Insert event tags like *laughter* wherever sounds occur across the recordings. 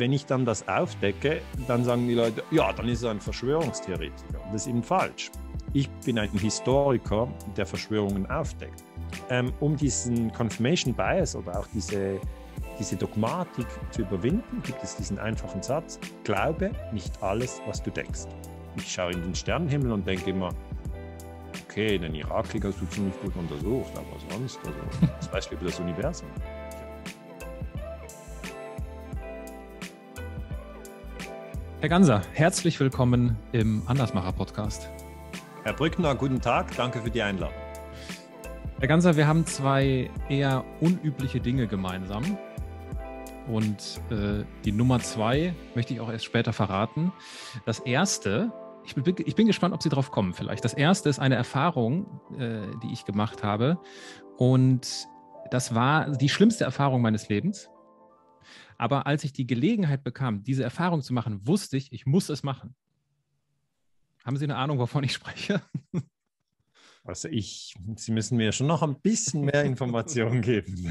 Wenn ich dann das aufdecke, dann sagen die Leute, ja, dann ist er ein Verschwörungstheoretiker. Das ist eben falsch. Ich bin ein Historiker, der Verschwörungen aufdeckt. Ähm, um diesen Confirmation Bias oder auch diese, diese Dogmatik zu überwinden, gibt es diesen einfachen Satz, glaube nicht alles, was du denkst. Ich schaue in den Sternenhimmel und denke immer, okay, den Irakkrieg hast du ziemlich gut untersucht, aber sonst, also, was weißt du über das Universum? Herr Ganser, herzlich willkommen im Andersmacher-Podcast. Herr Brückner, guten Tag, danke für die Einladung. Herr Ganser, wir haben zwei eher unübliche Dinge gemeinsam. Und äh, die Nummer zwei möchte ich auch erst später verraten. Das erste, ich bin, ich bin gespannt, ob Sie drauf kommen vielleicht. Das erste ist eine Erfahrung, äh, die ich gemacht habe. Und das war die schlimmste Erfahrung meines Lebens. Aber als ich die Gelegenheit bekam, diese Erfahrung zu machen, wusste ich, ich muss es machen. Haben Sie eine Ahnung, wovon ich spreche? *laughs* Also ich, Sie müssen mir schon noch ein bisschen mehr Informationen *laughs* geben.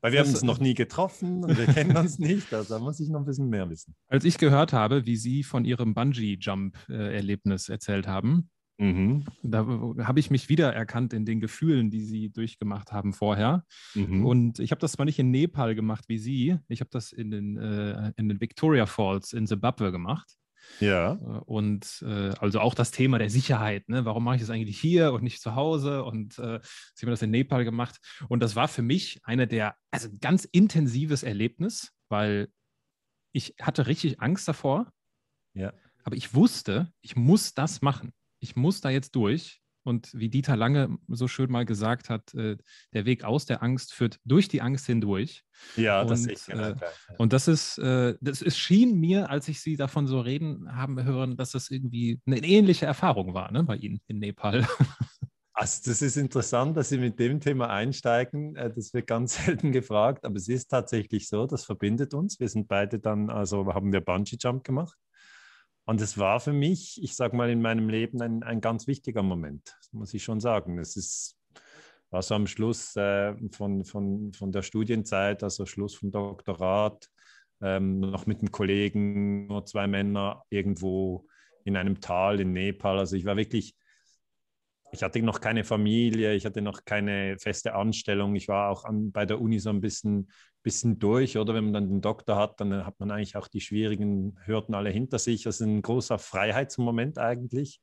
Weil wir haben uns noch nie getroffen und wir kennen uns *laughs* nicht, also da muss ich noch ein bisschen mehr wissen. Als ich gehört habe, wie Sie von Ihrem Bungee-Jump-Erlebnis erzählt haben, Mhm. Da habe ich mich wiedererkannt in den Gefühlen, die sie durchgemacht haben vorher. Mhm. Und ich habe das zwar nicht in Nepal gemacht wie sie, ich habe das in den, äh, in den Victoria Falls in Zimbabwe gemacht. Ja. Äh, und äh, also auch das Thema der Sicherheit. Ne? Warum mache ich das eigentlich hier und nicht zu Hause? Und äh, sie haben das in Nepal gemacht. Und das war für mich eine der, also ganz intensives Erlebnis, weil ich hatte richtig Angst davor. Ja. Aber ich wusste, ich muss das machen ich muss da jetzt durch. Und wie Dieter Lange so schön mal gesagt hat, äh, der Weg aus der Angst führt durch die Angst hindurch. Ja, und, das sehe ich genau. Äh, und das ist, äh, das ist, schien mir, als ich Sie davon so reden haben hören, dass das irgendwie eine ähnliche Erfahrung war ne, bei Ihnen in Nepal. Also *laughs* das ist interessant, dass Sie mit dem Thema einsteigen. Äh, das wird ganz *laughs* selten gefragt, aber es ist tatsächlich so, das verbindet uns. Wir sind beide dann, also haben wir Bungee Jump gemacht. Und es war für mich, ich sage mal, in meinem Leben ein, ein ganz wichtiger Moment, muss ich schon sagen. Es ist, war so am Schluss äh, von, von, von der Studienzeit, also Schluss vom Doktorat, ähm, noch mit einem Kollegen, nur zwei Männer irgendwo in einem Tal in Nepal. Also ich war wirklich ich hatte noch keine Familie, ich hatte noch keine feste Anstellung. Ich war auch an, bei der Uni so ein bisschen, bisschen durch, oder wenn man dann den Doktor hat, dann hat man eigentlich auch die schwierigen Hürden alle hinter sich. Das ist ein großer Freiheitsmoment eigentlich.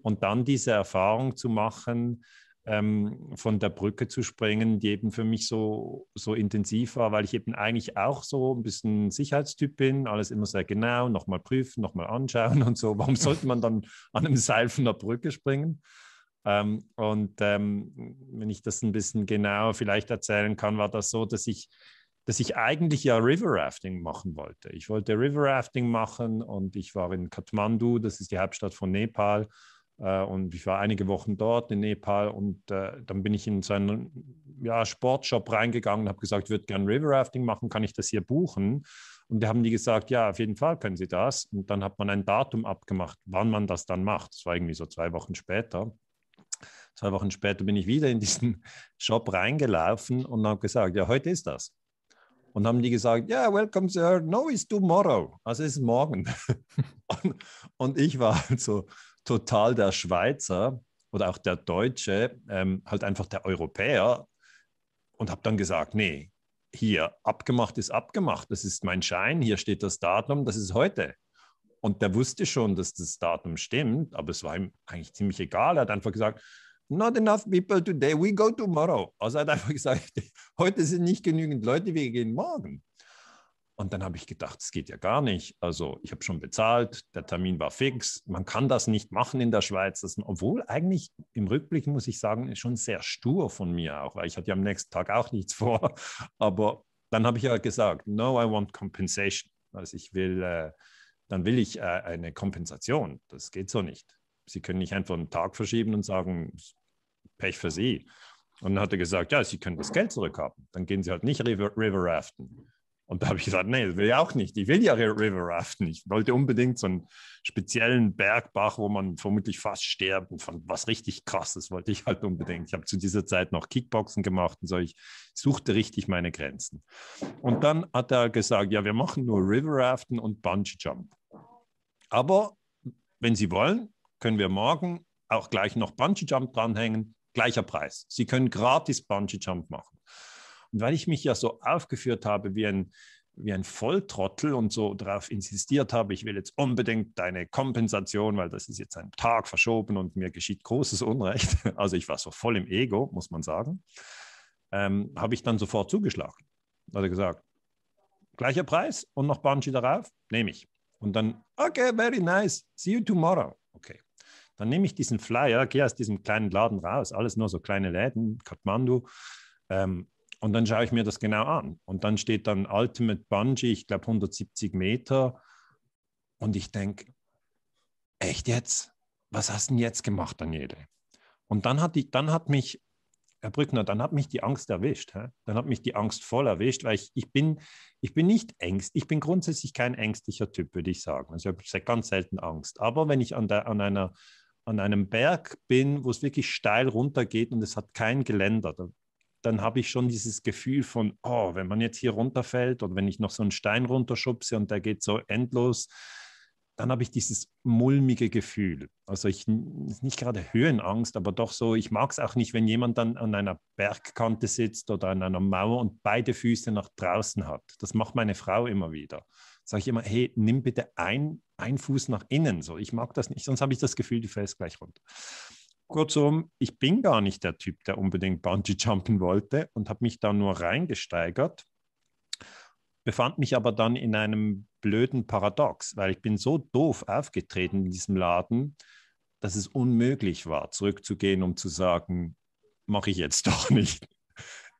Und dann diese Erfahrung zu machen, ähm, von der Brücke zu springen, die eben für mich so, so intensiv war, weil ich eben eigentlich auch so ein bisschen Sicherheitstyp bin, alles immer sehr genau, nochmal prüfen, nochmal anschauen *laughs* und so. Warum sollte man dann an einem Seil von der Brücke springen? Ähm, und ähm, wenn ich das ein bisschen genauer vielleicht erzählen kann, war das so, dass ich, dass ich eigentlich ja River Rafting machen wollte. Ich wollte River Rafting machen und ich war in Kathmandu, das ist die Hauptstadt von Nepal. Äh, und ich war einige Wochen dort in Nepal und äh, dann bin ich in so einen ja, Sportshop reingegangen und habe gesagt, ich würde gerne River Rafting machen, kann ich das hier buchen? Und da haben die gesagt, ja, auf jeden Fall können Sie das. Und dann hat man ein Datum abgemacht, wann man das dann macht. Das war irgendwie so zwei Wochen später. Zwei Wochen später bin ich wieder in diesen *laughs* Shop reingelaufen und habe gesagt, ja, heute ist das. Und haben die gesagt, ja, yeah, welcome, sir. No, it's tomorrow. Also es ist morgen. *laughs* und, und, ich war halt so total der Schweizer oder auch der Deutsche, ähm, halt einfach der Europäer und habe dann gesagt, nee, hier abgemacht ist abgemacht. Das ist mein Schein. Hier steht das Datum. Das ist heute. Und der wusste schon, dass das Datum stimmt, aber es war ihm eigentlich ziemlich egal. Er hat einfach gesagt, Not enough people today, we go tomorrow. Also hat einfach *laughs* gesagt, heute sind nicht genügend Leute, wir gehen morgen. Und dann habe ich gedacht, es geht ja gar nicht. Also ich habe schon bezahlt, der Termin war fix. Man kann das nicht machen in der Schweiz. Das, obwohl eigentlich im Rückblick muss ich sagen, ist schon sehr stur von mir auch, weil ich hatte ja am nächsten Tag auch nichts *laughs* vor. Aber dann habe ich ja gesagt, no, I want compensation. Also ich will, äh, dann will ich äh, eine Kompensation. Das geht so nicht. Sie können nicht einfach einen Tag verschieben und sagen, Pech für Sie. Und dann hat er gesagt, ja, Sie können das Geld zurückhaben. Dann gehen Sie halt nicht River, River raften. Und da habe ich gesagt, nee, das will ich auch nicht. Ich will ja River raften. Ich wollte unbedingt so einen speziellen Bergbach, wo man vermutlich fast stirbt und von was richtig krasses wollte ich halt unbedingt. Ich habe zu dieser Zeit noch Kickboxen gemacht und so. Ich suchte richtig meine Grenzen. Und dann hat er gesagt, ja, wir machen nur River raften und Bungee Jump. Aber wenn Sie wollen, können wir morgen auch gleich noch Bungee Jump dranhängen, gleicher Preis. Sie können gratis Bungee Jump machen. Und weil ich mich ja so aufgeführt habe wie ein, wie ein Volltrottel und so darauf insistiert habe, ich will jetzt unbedingt deine Kompensation, weil das ist jetzt ein Tag verschoben und mir geschieht großes Unrecht. *laughs* Also ich war so voll im Ego, muss man sagen. Ähm, habe ich dann sofort zugeschlagen. Hat gesagt, gleicher Preis und noch Bungee darauf, nehme ich. Und dann, okay, very nice, see you tomorrow. Dann nehme ich diesen Flyer, gehe aus diesem kleinen Laden raus, alles nur so kleine Läden, Kathmandu. Ähm, und dann schaue ich mir das genau an. Und dann steht dann Ultimate Bungee, ich glaube 170 Meter. Und ich denke, echt jetzt? Was hast du denn jetzt gemacht, Daniele? Und dann hat, die, dann hat mich, Herr Brückner, dann hat mich die Angst erwischt. Hä? Dann hat mich die Angst voll erwischt, weil ich, ich, bin, ich bin nicht ängstlich. Ich bin grundsätzlich kein ängstlicher Typ, würde ich sagen. Also ich habe ganz selten Angst. Aber wenn ich an, der, an einer an einem Berg bin, wo es wirklich steil runtergeht und es hat kein Geländer, dann habe ich schon dieses Gefühl von, oh, wenn man jetzt hier runterfällt oder wenn ich noch so einen Stein runterschubse und der geht so endlos, dann habe ich dieses mulmige Gefühl. Also ich nicht gerade Höhenangst, aber doch so, ich mag es auch nicht, wenn jemand dann an einer Bergkante sitzt oder an einer Mauer und beide Füße nach draußen hat. Das macht meine Frau immer wieder sage ich immer, hey, nimm bitte einen Fuß nach innen. So, ich mag das nicht, sonst habe ich das Gefühl, du fällst gleich runter. Kurzum, ich bin gar nicht der Typ, der unbedingt Bungee jumpen wollte und habe mich da nur reingesteigert, befand mich aber dann in einem blöden Paradox, weil ich bin so doof aufgetreten in diesem Laden, dass es unmöglich war, zurückzugehen, um zu sagen, mache ich jetzt doch nicht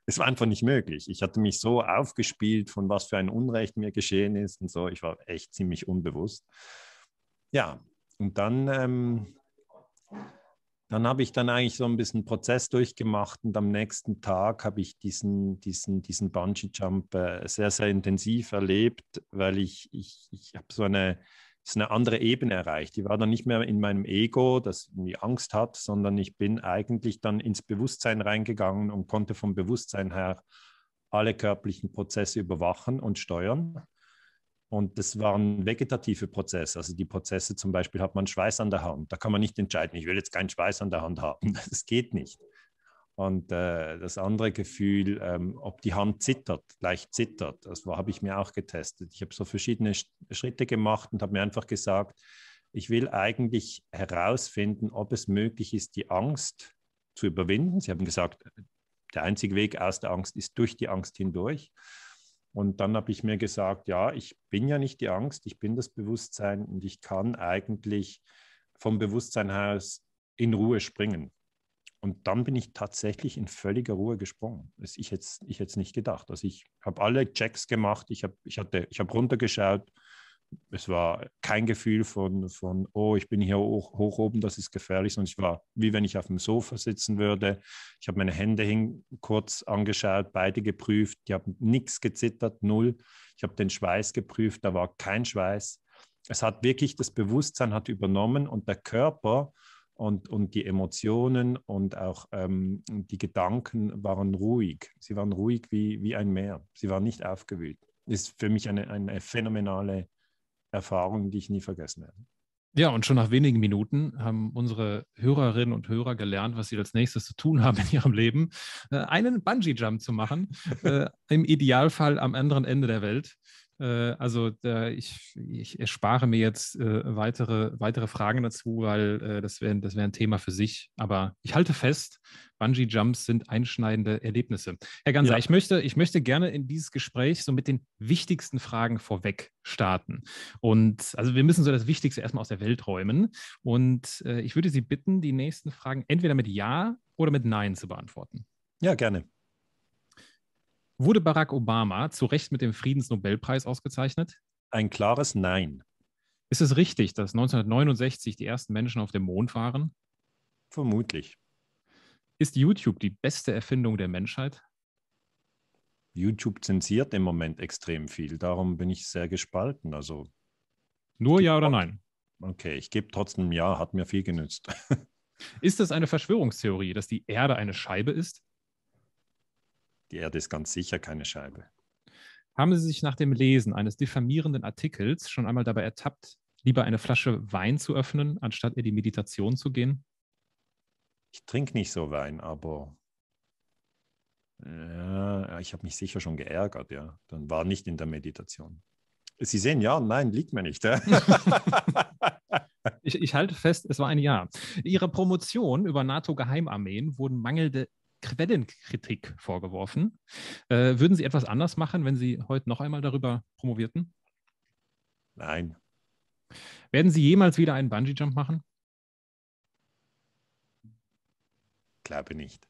es war einfach nicht möglich. Ich hatte mich so aufgespielt, von was für ein Unrecht mir geschehen ist und so. Ich war echt ziemlich unbewusst. Ja, und dann, ähm, dann habe ich dann eigentlich so ein bisschen Prozess durchgemacht und am nächsten Tag habe ich diesen, diesen, diesen Bungee-Jump äh, sehr, sehr intensiv erlebt, weil ich, ich, ich habe so eine ist eine andere Ebene erreicht. Die war dann nicht mehr in meinem Ego, das irgendwie Angst hat, sondern ich bin eigentlich dann ins Bewusstsein reingegangen und konnte vom Bewusstsein her alle körperlichen Prozesse überwachen und steuern. Und das waren vegetative Prozesse. Also die Prozesse zum Beispiel hat man Schweiß an der Hand. Da kann man nicht entscheiden, ich will jetzt keinen Schweiß an der Hand haben. *laughs* Das geht nicht. Und äh, das andere Gefühl, ähm, ob die Hand zittert, leicht zittert, das habe ich mir auch getestet. Ich habe so verschiedene Sch Schritte gemacht und habe mir einfach gesagt, ich will eigentlich herausfinden, ob es möglich ist, die Angst zu überwinden. Sie haben gesagt, der einzige Weg aus der Angst ist durch die Angst hindurch. Und dann habe ich mir gesagt, ja, ich bin ja nicht die Angst, ich bin das Bewusstsein und ich kann eigentlich vom Bewusstsein aus in Ruhe springen. Und dann bin ich tatsächlich in völliger Ruhe gesprungen. Das ich jetzt, ich jetzt nicht gedacht. Also ich habe alle Checks gemacht, ich habe ich hatte, ich hab runtergeschaut. Es war kein Gefühl von, von, oh, ich bin hier hoch, hoch oben, das ist gefährlich, sondern ich war, wie wenn ich auf dem Sofa sitzen würde. Ich habe meine Hände hin kurz angeschaut, beide geprüft, die haben nichts gezittert, null. Ich habe den Schweiß geprüft, da war kein Schweiß. Es hat wirklich das Bewusstsein hat übernommen und der Körper und, und die Emotionen und auch ähm, die Gedanken waren ruhig. Sie waren ruhig wie, wie ein Meer. Sie waren nicht aufgewühlt. Ist für mich eine, eine phänomenale Erfahrung, die ich nie vergessen werde. Ja, und schon nach wenigen Minuten haben unsere Hörerinnen und Hörer gelernt, was sie als nächstes zu tun haben in ihrem Leben, äh, einen Bungee-Jump zu machen, *laughs* äh, im Idealfall am anderen Ende der Welt. Äh, also da, ich, ich, erspare mir jetzt äh, weitere, weitere Fragen dazu, weil äh, das wäre das wär ein Thema für sich. Aber ich halte fest, Bungee-Jumps sind einschneidende Erlebnisse. Herr Ganser, ja. ich, möchte, ich möchte gerne in dieses Gespräch so mit den wichtigsten Fragen vorweg starten. Und also wir müssen so das Wichtigste erstmal aus der Welt räumen. Und äh, ich würde Sie bitten, die nächsten Fragen entweder mit Ja oder mit Nein zu beantworten. Ja, gerne. Wurde Barack Obama zu Recht mit dem Friedensnobelpreis ausgezeichnet? Ein klares Nein. Ist es richtig, dass 1969 die ersten Menschen auf dem Mond waren? Vermutlich. Ist YouTube die beste Erfindung der Menschheit? YouTube zensiert im Moment extrem viel, darum bin ich sehr gespalten. Also nur ja oder nein? Okay, ich gebe trotzdem ja, hat mir viel genützt. *laughs* Ist es eine Verschwörungstheorie, dass die Erde eine Scheibe ist? Die Erde ist ganz sicher keine Scheibe. Haben Sie sich nach dem Lesen eines diffamierenden Artikels schon einmal dabei ertappt, lieber eine Flasche Wein zu öffnen, anstatt in die Meditation zu gehen? Ich trinke nicht so Wein, aber ja, äh, ich habe mich sicher schon geärgert, ja. Dann war nicht in der Meditation. Sie sehen, ja, nein, liegt mir nicht. Ja? *laughs* *laughs* ich, ich halte fest, es war ein Ja. Ihre Promotion über NATO-Geheimarmeen wurden mangelnde Quellenkritik vorgeworfen. Äh, würden Sie etwas anders machen, wenn Sie heute noch einmal darüber promovierten? Nein. Werden Sie jemals wieder einen Bungee-Jump machen? Glaube nicht.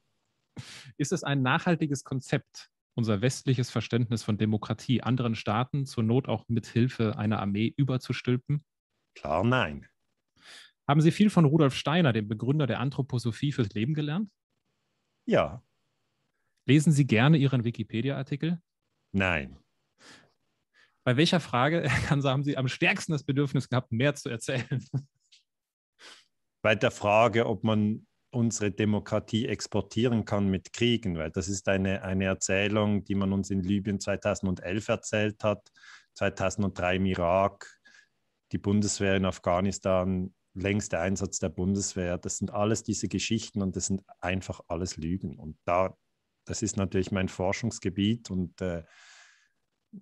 Ist es ein nachhaltiges Konzept, unser westliches Verständnis von Demokratie anderen Staaten zur Not auch mit Hilfe einer Armee überzustülpen? Klar, nein. Haben Sie viel von Rudolf Steiner, dem Begründer der Anthroposophie, fürs Leben gelernt? Ja. Lesen Sie gerne Ihren Wikipedia-Artikel? Nein. Bei welcher Frage also, *laughs* haben Sie am stärksten das Bedürfnis gehabt, mehr zu erzählen? Bei der Frage, ob man unsere Demokratie exportieren kann mit Kriegen, weil das ist eine, eine Erzählung, die man uns in Libyen 2011 erzählt hat, 2003 im Irak, die Bundeswehr in Afghanistan, längste Einsatz der Bundeswehr, das sind alles diese Geschichten und das sind einfach alles Lügen. Und da, das ist natürlich mein Forschungsgebiet und äh,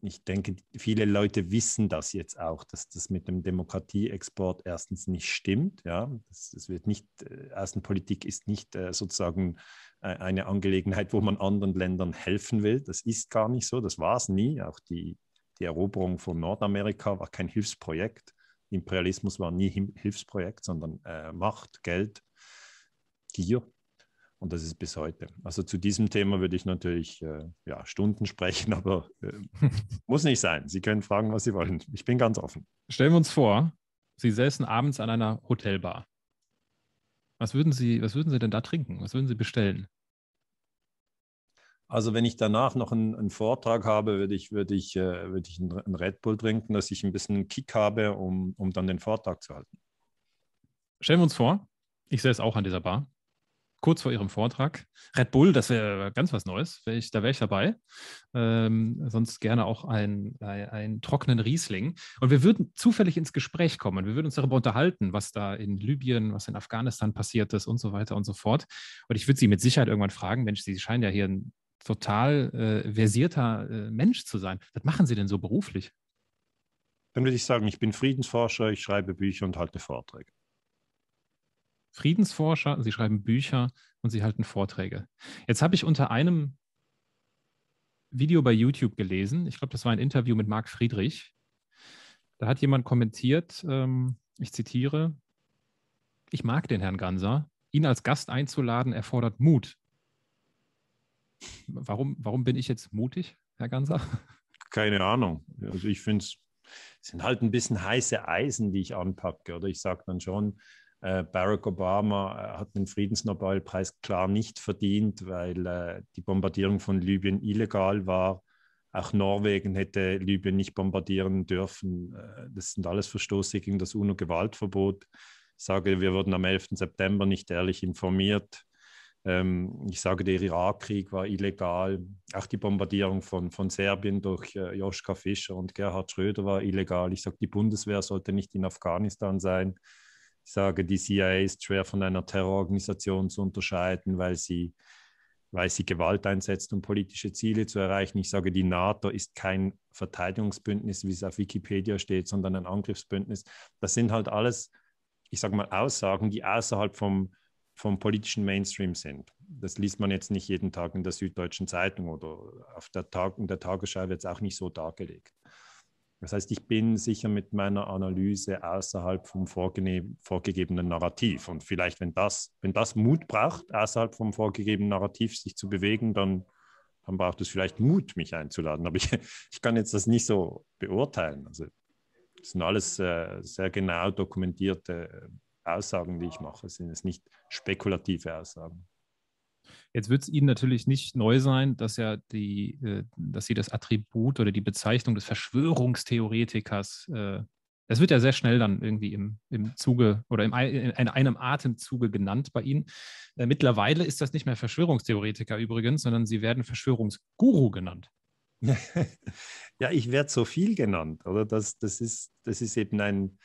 ich denke, viele Leute wissen das jetzt auch, dass das mit dem Demokratieexport erstens nicht stimmt. Ja, das, das wird nicht, äh, Außenpolitik ist nicht äh, sozusagen äh, eine Angelegenheit, wo man anderen Ländern helfen will. Das ist gar nicht so. Das war es nie. Auch die, die Eroberung von Nordamerika war kein Hilfsprojekt. Imperialismus war nie Hilfsprojekt, sondern äh, Macht, Geld, Gier. Und das ist bis heute. Also zu diesem Thema würde ich natürlich äh, ja, Stunden sprechen, *laughs* aber äh, muss nicht sein. Sie können fragen, was Sie wollen. Ich bin ganz offen. Stellen wir uns vor, Sie säßen abends an einer Hotelbar. Was würden Sie, was würden Sie denn da trinken? Was würden Sie bestellen? Also wenn ich danach noch einen, einen Vortrag habe, würde ich, würde ich, äh, würde ich einen Red Bull trinken, dass ich ein bisschen einen Kick habe, um, um dann den Vortrag zu halten. Stellen wir uns vor, ich es auch an dieser Bar, kurz vor Ihrem Vortrag. Red Bull, das wäre ganz was Neues, wär ich, da wäre ich dabei. Ähm, sonst gerne auch einen ein trockenen Riesling. Und wir würden zufällig ins Gespräch kommen. Wir würden uns darüber unterhalten, was da in Libyen, was in Afghanistan passiert ist und so weiter und so fort. Und ich würde Sie mit Sicherheit irgendwann fragen, Mensch, Sie scheinen ja hier ein total äh, versierter äh, Mensch zu sein. Was machen Sie denn so beruflich? Dann würde ich sagen, ich bin Friedensforscher, ich schreibe Bücher und halte Vorträge. Friedensforscher, Sie schreiben Bücher und Sie halten Vorträge. Jetzt habe ich unter einem Video bei YouTube gelesen, ich glaube, das war ein Interview mit Marc Friedrich. Da hat jemand kommentiert, ähm, ich zitiere, ich mag den Herrn Ganser. Ihn als Gast einzuladen erfordert Mut. Warum, warum bin ich jetzt mutig, Herr Ganser? Keine Ahnung. Also ich finde es sind halt ein bisschen heiße Eisen, die ich anpacke. Oder ich sage dann schon, äh, Barack Obama äh, hat den Friedensnobelpreis klar nicht verdient, weil äh, die Bombardierung von Libyen illegal war. Auch Norwegen hätte Libyen nicht bombardieren dürfen. Äh, das sind alles Verstoße gegen das UNO-Gewaltverbot. Ich sage, wir wurden am 11. September nicht ehrlich informiert. Ähm, ich sage, der Irakkrieg war illegal. Auch die Bombardierung von, von Serbien durch äh, Joschka Fischer und Gerhard Schröder war illegal. Ich sage, die Bundeswehr sollte nicht in Afghanistan sein. Ich sage, die CIA ist schwer von einer Terrororganisation zu unterscheiden, weil sie, weil sie Gewalt einsetzt, um politische Ziele zu erreichen. Ich sage, die NATO ist kein Verteidigungsbündnis, wie es auf Wikipedia steht, sondern ein Angriffsbündnis. Das sind halt alles, ich sage mal, Aussagen, die außerhalb vom, vom politischen Mainstream sind. Das liest man jetzt nicht jeden Tag in der Süddeutschen Zeitung oder auf der Tag in der Tagesschau wird es auch nicht so dargelegt. Das heißt, ich bin sicher mit meiner Analyse außerhalb vom vorgegebenen Narrativ. Und vielleicht, wenn das, wenn das Mut braucht, außerhalb vom vorgegebenen Narrativ sich zu bewegen, dann, dann braucht es vielleicht Mut, mich einzuladen. Aber ich, ich kann jetzt das nicht so beurteilen. Also das sind alles äh, sehr genau dokumentierte Aussagen, die ich mache, sind es nicht spekulative Aussagen. Jetzt wird es Ihnen natürlich nicht neu sein, dass ja die, äh, dass Sie das Attribut oder die Bezeichnung des Verschwörungstheoretikers, äh, das wird ja sehr schnell dann irgendwie im, im Zuge oder im, in einem Atemzuge genannt bei Ihnen. Äh, mittlerweile ist das nicht mehr Verschwörungstheoretiker übrigens, sondern Sie werden Verschwörungsguru genannt. *laughs* ja, ich werde so viel genannt, oder? Das, das, ist, das ist eben ein,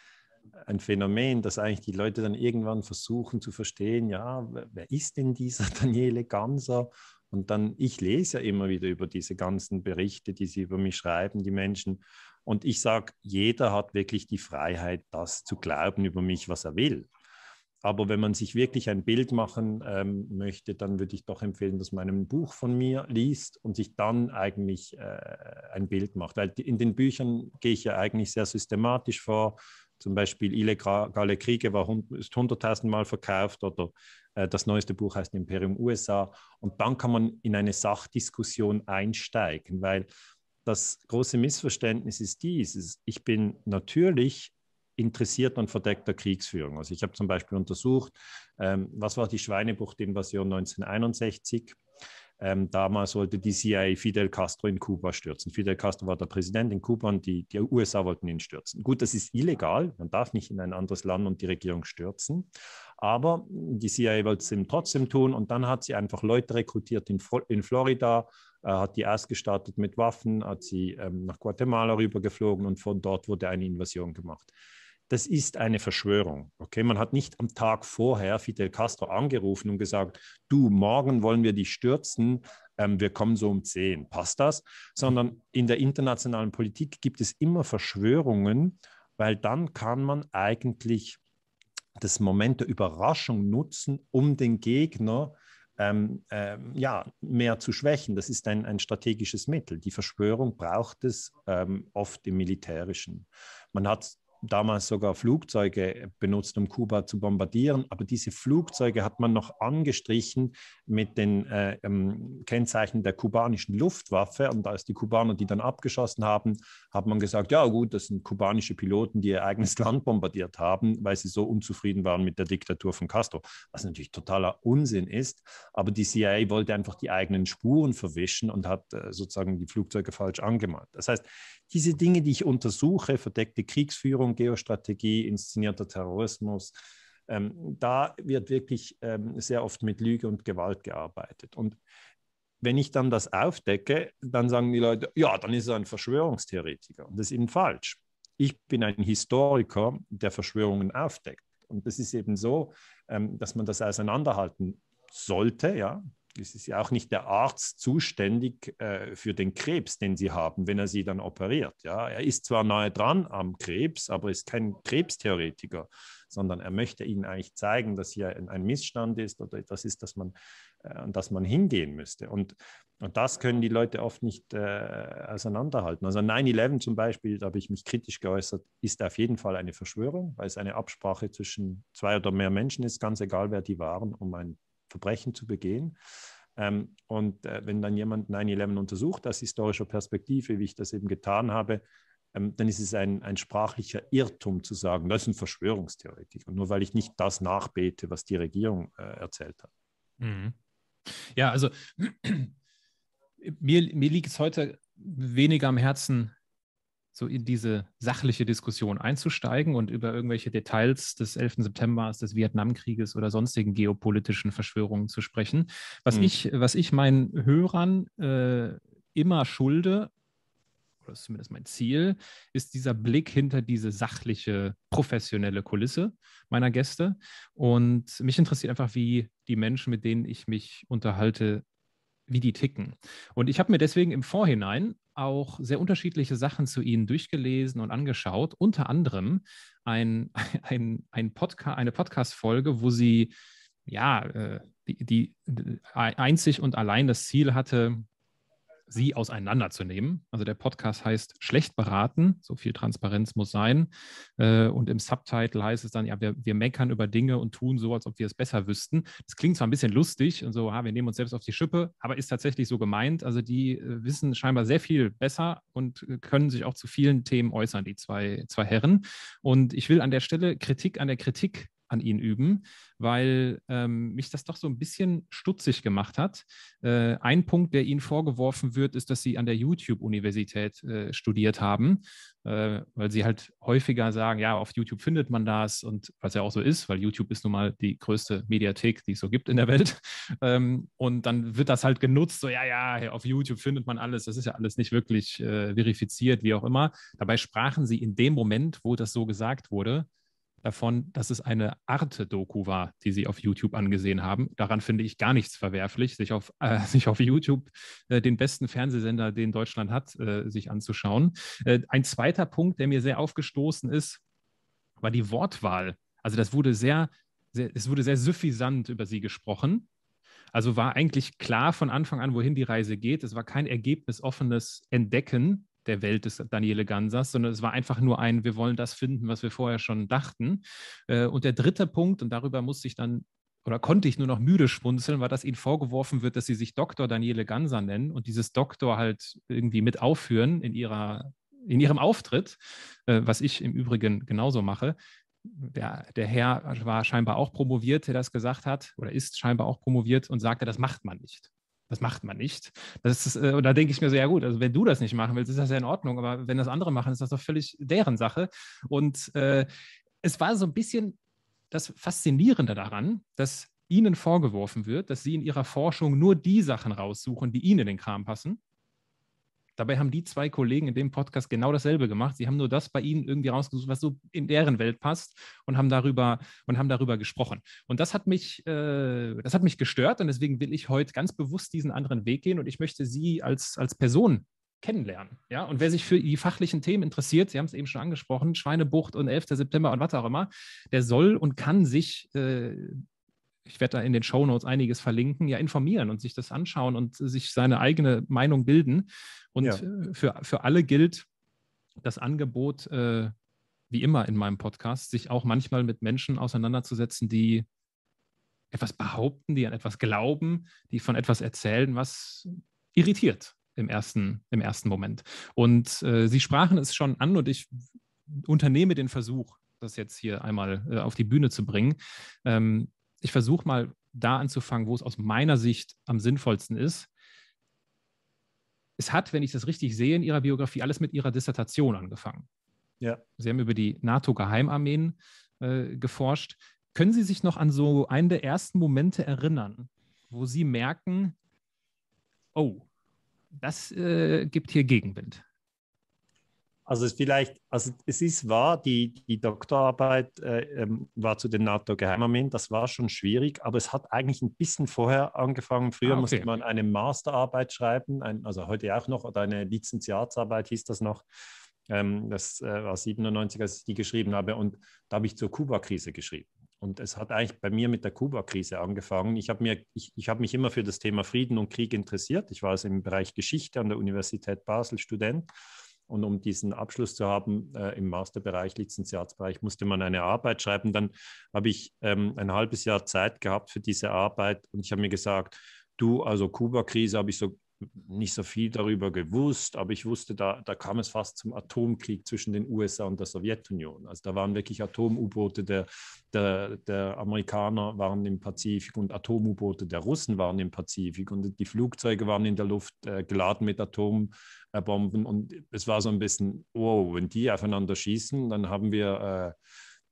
ein Phänomen, dass eigentlich die Leute dann irgendwann versuchen zu verstehen, ja, wer ist denn dieser *laughs* Daniele Ganser? Und dann, ich lese ja immer wieder über diese ganzen Berichte, die sie über mich schreiben, die Menschen. Und ich sage, jeder hat wirklich die Freiheit, das zu glauben über mich, was er will. Aber wenn man sich wirklich ein Bild machen ähm, möchte, dann würde ich doch empfehlen, dass man ein Buch von mir liest und sich dann eigentlich äh, ein Bild macht. Weil in den Büchern gehe ich ja eigentlich sehr systematisch vor zum Beispiel Illegale Kriege war, ist 100.000 Mal verkauft oder äh, das neueste Buch heißt Imperium USA. Und dann kann man in eine Sachdiskussion einsteigen, weil das große Missverständnis ist dies. Ich bin natürlich interessiert an verdeckter Kriegsführung. Also ich habe zum Beispiel untersucht, ähm, was war die Schweinebucht-Invasion 1961? Ähm, damals wollte die CIA Fidel Castro in Kuba stürzen. Fidel Castro war der Präsident in Kuba und die, die USA wollten ihn stürzen. Gut, das ist illegal. Man darf nicht in ein anderes Land und die Regierung stürzen. Aber die CIA wollte es eben trotzdem tun und dann hat sie einfach Leute rekrutiert in, in Florida, äh, hat die ausgestattet mit Waffen, hat sie ähm, nach Guatemala rübergeflogen und von dort wurde eine Invasion gemacht das ist eine Verschwörung. Okay, man hat nicht am Tag vorher Fidel Castro angerufen und gesagt, du, morgen wollen wir dich stürzen, ähm, wir kommen so um 10, passt das? Sondern in der internationalen Politik gibt es immer Verschwörungen, weil dann kann man eigentlich das Moment der Überraschung nutzen, um den Gegner ähm, ähm, ja, mehr zu schwächen. Das ist ein, ein strategisches Mittel. Die Verschwörung braucht es ähm, oft im Militärischen. Man hat damals sogar Flugzeuge benutzt, um Kuba zu bombardieren. Aber diese Flugzeuge hat man noch angestrichen mit den äh, ähm, Kennzeichen der kubanischen Luftwaffe. Und als die Kubaner die dann abgeschossen haben, hat man gesagt, ja gut, das sind kubanische Piloten, die ihr eigenes *laughs* Land bombardiert haben, weil sie so unzufrieden waren mit der Diktatur von Castro. Was natürlich totaler Unsinn ist. Aber die CIA wollte einfach die eigenen Spuren verwischen und hat äh, sozusagen die Flugzeuge falsch angemalt. Das heißt, diese Dinge, die ich untersuche, verdeckte Kriegsführung, Geostrategie, inszenierter Terrorismus, ähm, da wird wirklich ähm, sehr oft mit Lüge und Gewalt gearbeitet. Und wenn ich dann das aufdecke, dann sagen die Leute, ja, dann ist er ein Verschwörungstheoretiker. Und das ist eben falsch. Ich bin ein Historiker, der Verschwörungen aufdeckt. Und das ist eben so, ähm, dass man das auseinanderhalten sollte, ja, es ist ja auch nicht der Arzt zuständig äh, für den Krebs, den sie haben, wenn er sie dann operiert. Ja? Er ist zwar nahe dran am Krebs, aber ist kein Krebstheoretiker, sondern er möchte ihnen eigentlich zeigen, dass hier ein, Missstand ist oder etwas ist, dass man, äh, an das man hingehen müsste. Und, und das können die Leute oft nicht äh, auseinanderhalten. Also 9-11 zum Beispiel, da habe ich mich kritisch geäußert, ist auf jeden Fall eine Verschwörung, weil es eine Absprache zwischen zwei oder mehr Menschen ist, ganz egal wer die waren, um ein Verbrechen zu begehen. Ähm, und äh, wenn dann jemand 9-11 untersucht aus historischer Perspektive, wie ich das eben getan habe, ähm, dann ist es ein, ein sprachlicher Irrtum zu sagen, das ist ein Verschwörungstheoretiker, nur weil ich nicht das nachbete, was die Regierung äh, erzählt hat. Mhm. Ja, also *clears throat* mir, mir liegt es heute weniger am Herzen, so in diese sachliche Diskussion einzusteigen und über irgendwelche Details des 11. September, des Vietnamkrieges oder sonstigen geopolitischen Verschwörungen zu sprechen. Was, mhm. ich, was ich meinen Hörern äh, immer schulde, oder ist zumindest mein Ziel, ist dieser Blick hinter diese sachliche, professionelle Kulisse meiner Gäste. Und mich interessiert einfach, wie die Menschen, mit denen ich mich unterhalte, wie die ticken. Und ich habe mir deswegen im Vorhinein auch sehr unterschiedliche Sachen zu ihnen durchgelesen und angeschaut, unter anderem ein, *laughs* ein, ein Podca eine Podcast-Folge, wo sie ja äh, die, die einzig und allein das Ziel hatte, sie auseinanderzunehmen. Also der Podcast heißt Schlecht beraten, so viel Transparenz muss sein. Äh, und im Subtitle heißt es dann, ja, wir, wir meckern über Dinge und tun so, als ob wir es besser wüssten. Das klingt zwar ein bisschen lustig und so, ah, wir nehmen uns selbst auf die Schippe, aber ist tatsächlich so gemeint. Also die äh, wissen scheinbar sehr viel besser und äh, können sich auch zu vielen Themen äußern, die zwei, zwei Herren. Und ich will an der Stelle Kritik an der Kritik an ihn üben, weil ähm, mich das doch so ein bisschen stutzig gemacht hat. Äh, ein Punkt, der ihnen vorgeworfen wird, ist, dass sie an der YouTube-Universität äh, studiert haben, äh, weil sie halt häufiger sagen, ja, auf YouTube findet man das und was ja auch so ist, weil YouTube ist nun mal die größte Mediathek, die es so gibt in der Welt. *laughs* Ähm, und dann wird das halt genutzt, so ja, ja, auf YouTube findet man alles, das ist ja alles nicht wirklich äh, verifiziert, wie auch immer. Dabei sprachen sie in dem Moment, wo das so gesagt wurde, davon, dass es eine Arte-Doku war, die sie auf YouTube angesehen haben. Daran finde ich gar nichts verwerflich, sich auf, äh, *laughs* sich auf YouTube äh, den besten Fernsehsender, den Deutschland hat, äh, sich anzuschauen. Äh, ein zweiter Punkt, der mir sehr aufgestoßen ist, war die Wortwahl. Also das wurde sehr, sehr es wurde sehr suffisant über sie gesprochen. Also war eigentlich klar von Anfang an, wohin die Reise geht. Es war kein ergebnisoffenes Entdecken, der Welt des Daniele Gansers, sondern es war einfach nur ein, wir wollen das finden, was wir vorher schon dachten. Äh, und der dritte Punkt, und darüber musste ich dann oder konnte ich nur noch müde schmunzeln, war, dass ihnen vorgeworfen wird, dass sie sich Dr. Daniele Ganser nennen und dieses Doktor halt irgendwie mit aufführen in ihrer in ihrem Auftritt, äh, was ich im Übrigen genauso mache, der, der, Herr war scheinbar auch promoviert, der das gesagt hat, oder ist scheinbar auch promoviert und sagte, das macht man nicht. Das macht man nicht. Das ist, äh, und da denke ich mir so, ja gut, also wenn du das nicht machen willst, ist das ja in Ordnung, aber wenn das andere machen, ist das doch völlig deren Sache. Und äh, es war so ein bisschen das Faszinierende daran, dass ihnen vorgeworfen wird, dass sie in ihrer Forschung nur die Sachen raussuchen, die ihnen in den Kram passen Dabei haben die zwei Kollegen in dem Podcast genau dasselbe gemacht. Sie haben nur das bei ihnen irgendwie rausgesucht, was so in deren Welt passt und haben darüber und haben darüber gesprochen. Und das hat mich, äh, das hat mich gestört und deswegen will ich heute ganz bewusst diesen anderen Weg gehen und ich möchte Sie als, als Person kennenlernen. Ja? Und wer sich für die fachlichen Themen interessiert, Sie haben es eben schon angesprochen, Schweinebucht und 11. September und was auch immer, der soll und kann sich äh, ich werde da in den Shownotes einiges verlinken, ja informieren und sich das anschauen und sich seine eigene Meinung bilden. Und ja. Äh, für, für alle gilt das Angebot, äh, wie immer in meinem Podcast, sich auch manchmal mit Menschen auseinanderzusetzen, die etwas behaupten, die an etwas glauben, die von etwas erzählen, was irritiert im ersten, im ersten Moment. Und äh, Sie sprachen es schon an und ich unternehme den Versuch, das jetzt hier einmal äh, auf die Bühne zu bringen. Ähm, ich versuche mal da anzufangen, wo es aus meiner Sicht am sinnvollsten ist. Es hat, wenn ich das richtig sehe, in Ihrer Biografie alles mit Ihrer Dissertation angefangen. Ja. Sie haben über die NATO-Geheimarmeen äh, geforscht. Können Sie sich noch an so einen der ersten Momente erinnern, wo Sie merken, oh, das äh, gibt hier Gegenwind? Also vielleicht, also es ist wahr, die, die Doktorarbeit äh, ähm, war zu den NATO-Geheimarmeen, das war schon schwierig, aber es hat eigentlich ein bisschen vorher angefangen. Früher ah, okay. musste man eine Masterarbeit schreiben, ein, also heute auch noch, oder eine Lizenziatsarbeit hieß das noch. Ähm, das äh, war 97, als ich die geschrieben habe und da habe ich zur Kuba-Krise geschrieben. Und es hat eigentlich bei mir mit der Kuba-Krise angefangen. Ich habe ich, ich habe mich immer für das Thema Frieden und Krieg interessiert. Ich war also im Bereich Geschichte an der Universität Basel Student und um diesen Abschluss zu haben äh, im Masterbereich, Lizenziatsbereich, musste man eine Arbeit schreiben. Dann habe ich ähm, ein halbes Jahr Zeit gehabt für diese Arbeit und ich habe mir gesagt, du, also Kuba-Krise habe ich so nicht so viel darüber gewusst, aber ich wusste, da, da kam es fast zum Atomkrieg zwischen den USA und der Sowjetunion. Also da waren wirklich Atom-U-Boote der, der, der Amerikaner waren im Pazifik und Atom-U-Boote der Russen waren im Pazifik und die Flugzeuge waren in der Luft äh, geladen mit Atombomben und es war so ein bisschen, wow, wenn die aufeinander schießen, dann haben wir, äh,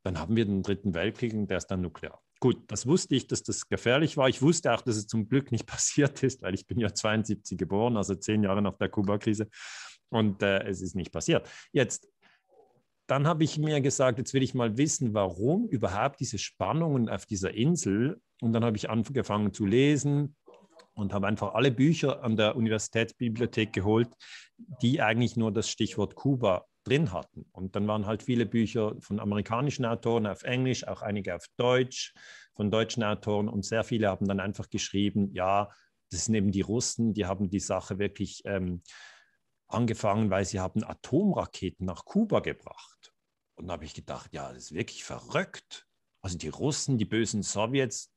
dann haben wir den Dritten Weltkrieg und der ist dann nuklear gut, das wusste ich, dass das gefährlich war. Ich wusste auch, dass es zum Glück nicht *laughs* passiert ist, weil ich bin ja 72 geboren, also zehn Jahre nach der Kuba-Krise. Und äh, es ist nicht passiert. Jetzt, dann habe ich mir gesagt, jetzt will ich mal wissen, warum überhaupt diese Spannungen auf dieser Insel. Und dann habe ich angefangen zu lesen, und habe einfach alle Bücher an der Universitätsbibliothek geholt, die eigentlich nur das Stichwort Kuba drin hatten. Und dann waren halt viele Bücher von amerikanischen Autoren auf Englisch, auch einige auf Deutsch, von deutschen Autoren und sehr viele haben dann einfach geschrieben, ja, das sind eben die Russen, die haben die Sache wirklich ähm, angefangen, weil sie haben Atomraketen nach Kuba gebracht. Und da habe ich gedacht, ja, das ist wirklich verrückt. Also die Russen, die bösen Sowjets,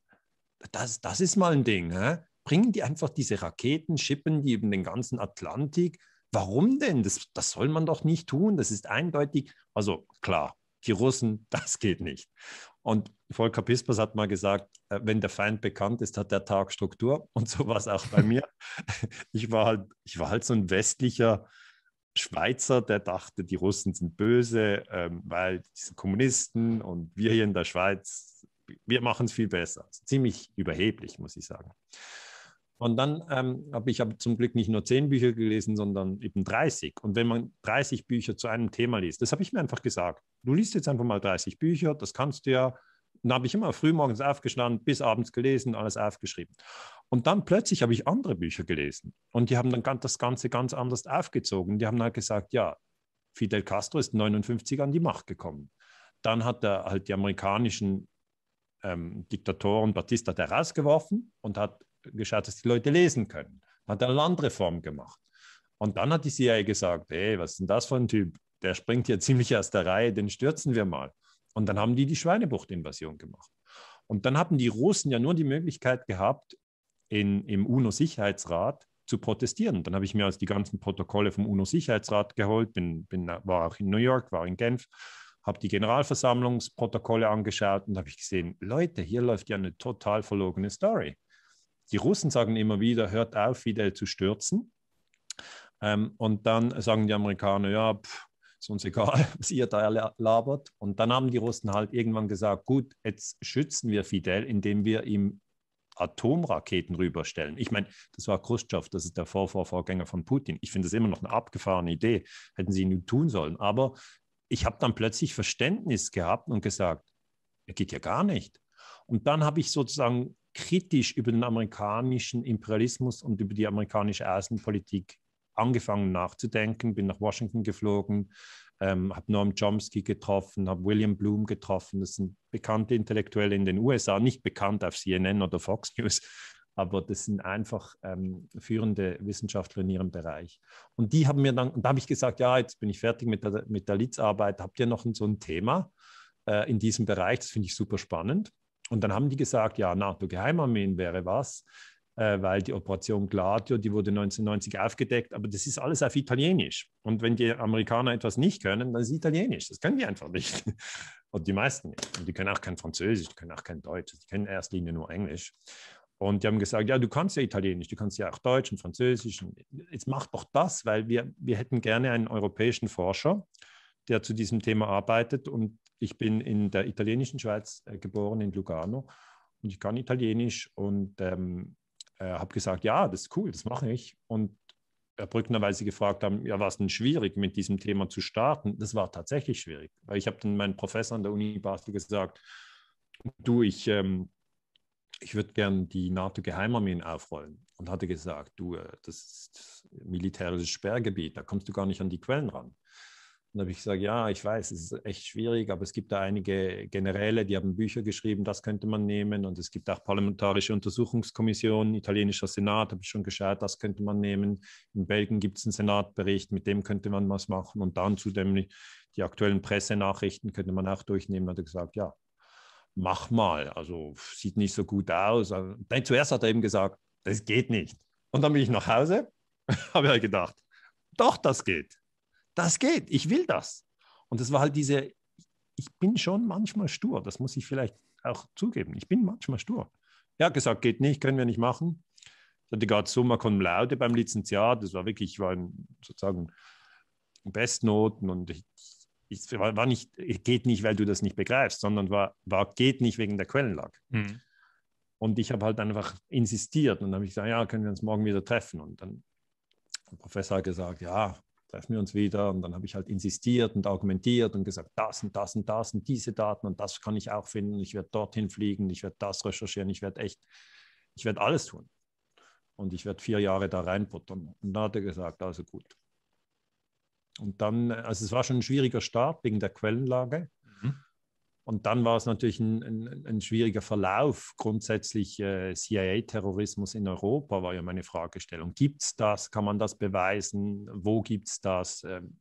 das, das ist mal ein Ding. Hä? Bringen die einfach diese Raketen, schippen die eben den ganzen Atlantik Warum denn? Das, das soll man doch nicht tun. Das ist eindeutig. Also klar, die Russen, *laughs* das geht nicht. Und Volker Pispers hat mal gesagt, äh, wenn der Feind bekannt ist, hat der Tag Struktur. *laughs* Und so war es auch bei mir. *laughs* Ich war halt, ich war halt so ein westlicher Schweizer, der dachte, die Russen sind böse, ähm, weil diese Kommunisten und wir hier in der Schweiz, wir machen es viel besser. Also ziemlich überheblich, muss ich sagen. Und dann ähm, habe ich hab zum Glück nicht nur zehn Bücher gelesen, sondern eben 30. Und wenn man 30 Bücher zu einem Thema liest, das habe ich mir einfach gesagt. Du liest jetzt einfach mal 30 Bücher, das kannst du ja. Dann habe ich immer früh morgens aufgestanden, bis abends gelesen, alles aufgeschrieben. Und dann plötzlich habe ich andere Bücher gelesen. Und die haben dann das Ganze ganz anders aufgezogen. Die haben halt gesagt, ja, Fidel Castro ist 59 an die Macht gekommen. Dann hat er halt die amerikanischen ähm, Diktatoren Batista da rausgeworfen und hat geschaut, dass die Leute lesen können. Hat eine Landreform gemacht. Und dann hat die CIA gesagt, hey, was ist denn das für ein Typ? Der springt ja *laughs* ziemlich aus der Reihe, den stürzen wir mal. Und dann haben die die Schweinebucht-Invasion gemacht. Und dann hatten die Russen ja nur die Möglichkeit gehabt, in, im UNO-Sicherheitsrat zu protestieren. Dann habe ich mir also die ganzen Protokolle vom UNO-Sicherheitsrat geholt, bin, bin, war auch in New York, war in Genf, habe die Generalversammlungsprotokolle angeschaut und habe ich gesehen, Leute, hier läuft ja eine total verlogene Story. Die Russen sagen immer wieder, hört auf, Fidel zu stürzen. Ähm, und dann sagen die Amerikaner, ja, pff, ist uns egal, *laughs* was ihr da labert. Und dann haben die Russen halt irgendwann gesagt, gut, jetzt schützen wir Fidel, indem wir ihm Atomraketen rüberstellen. Ich meine, das war Khrushchev, das ist der Vorvorvorgänger von Putin. Ich finde das immer noch eine abgefahrene Idee, hätten sie ihn tun sollen. Aber ich habe dann plötzlich Verständnis gehabt und gesagt, er geht ja gar nicht. Und dann habe ich sozusagen kritisch über den amerikanischen Imperialismus und über die amerikanische Außenpolitik angefangen nachzudenken, bin nach Washington geflogen, ähm, habe Noam Chomsky getroffen, habe William Bloom getroffen. Das sind bekannte Intellektuelle in den USA, nicht bekannt auf CNN oder Fox *laughs* News, aber das sind einfach ähm, führende Wissenschaftler in ihrem Bereich. Und die haben mir dann, und da habe ich gesagt, ja, jetzt bin ich fertig mit der, mit der Leads-Arbeit, habt ihr noch so ein Thema äh, in diesem Bereich? Das finde ich super spannend. Und dann haben die gesagt, ja, NATO-Geheimarmeen wäre was, äh, weil die Operation Gladio, die wurde 1990 aufgedeckt, aber das ist alles auf Italienisch. Und wenn die Amerikaner etwas nicht können, dann ist es Italienisch. Das können die einfach nicht. *laughs* Und die meisten nicht. Und die können auch kein Französisch, die können auch kein Deutsch, die können in erster Linie nur Englisch. Und die haben gesagt, ja, du kannst ja Italienisch, du kannst ja auch Deutsch und Französisch. jetzt mach doch das, weil wir, wir hätten gerne einen europäischen Forscher, der zu diesem Thema arbeitet und ich bin in der italienischen Schweiz äh, geboren, in Lugano, und ich kann Italienisch und ähm, äh, habe gesagt, ja, das ist cool, das mache ich. Und er weil gefragt haben, ja, war es denn schwierig, mit diesem Thema zu starten? Das war tatsächlich schwierig, weil ich habe dann meinen Professor an der Uni Basel gesagt, du, ich, ähm, ich würde gern die NATO-Geheimarmeen aufrollen und hatte gesagt, du, äh, das ist militärisches Sperrgebiet, da kommst du gar nicht an die Quellen ran. Dann habe ich gesagt, ja, ich weiß, es ist echt schwierig, aber es gibt da einige Generäle, die haben Bücher geschrieben, das könnte man nehmen. Und es gibt auch parlamentarische Untersuchungskommissionen, italienischer Senat, habe ich schon geschaut, das könnte man nehmen. In Belgien gibt es einen Senatbericht, mit dem könnte man was machen. Und dann zudem die aktuellen Pressenachrichten könnte man auch durchnehmen. Hat er gesagt, ja, mach mal. Also sieht nicht so gut aus. Also, nein, zuerst hat er eben gesagt, das geht nicht. Und dann bin ich nach Hause, *laughs* habe ich halt gedacht, doch, das geht das geht, ich will das. Und das war halt diese, ich bin schon manchmal stur, das muss ich vielleicht auch zugeben, ich bin manchmal stur. Er hat gesagt, geht nicht, können wir nicht machen. Ich hatte gerade Summa cum laude beim Lizenziat, das war wirklich, ich war in, sozusagen Bestnoten und ich, ich war, war, nicht, geht nicht, weil du das nicht begreifst, sondern war, war geht nicht wegen der Quellenlage. Mhm. Und ich habe halt einfach insistiert und habe ich gesagt, ja, können wir uns morgen wieder treffen? Und dann hat der Professor gesagt, ja, treffen wir uns wieder. Und dann habe ich halt insistiert und argumentiert und gesagt, das und das und das und diese Daten und das kann ich auch finden. Ich werde dorthin fliegen, ich werde das recherchieren, ich werde echt, ich werde alles tun. Und ich werde vier Jahre da reinputtern. Und dann hat er gesagt, also gut. Und dann, also es war schon ein schwieriger Start wegen der Quellenlage. Und dann war es natürlich ein, ein, ein schwieriger Verlauf. Grundsätzlich äh, CIA-Terrorismus in Europa war ja meine Fragestellung. Gibt es das? Kann man das beweisen? Wo gibt es das? Ähm,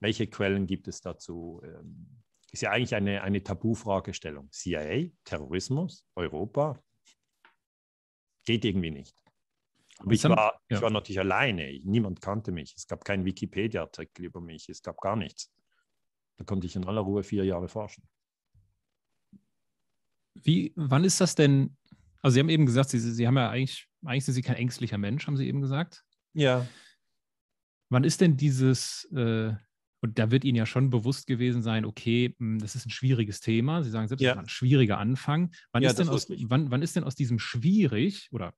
welche Quellen gibt es dazu? Ähm, ist ja eigentlich eine, eine Tabu-Fragestellung. CIA, Terrorismus, Europa, geht irgendwie nicht. Aber ich war, ich war natürlich alleine. Niemand kannte mich. Es gab keinen Wikipedia-Artikel über mich. Es gab gar nichts. Da konnte ich in aller Ruhe vier Jahre forschen. Wie, wann ist das denn? Also, Sie haben eben gesagt, Sie, Sie haben ja eigentlich, eigentlich sind Sie kein ängstlicher Mensch, haben Sie eben gesagt. Ja. Wann ist denn dieses, äh, und da wird Ihnen ja schon bewusst gewesen sein, okay, hm, das ist ein schwieriges Thema. Sie sagen selbst, ja. das war ein schwieriger Anfang. Wann, ja, ist denn aus, wann, wann ist denn aus diesem schwierig, oder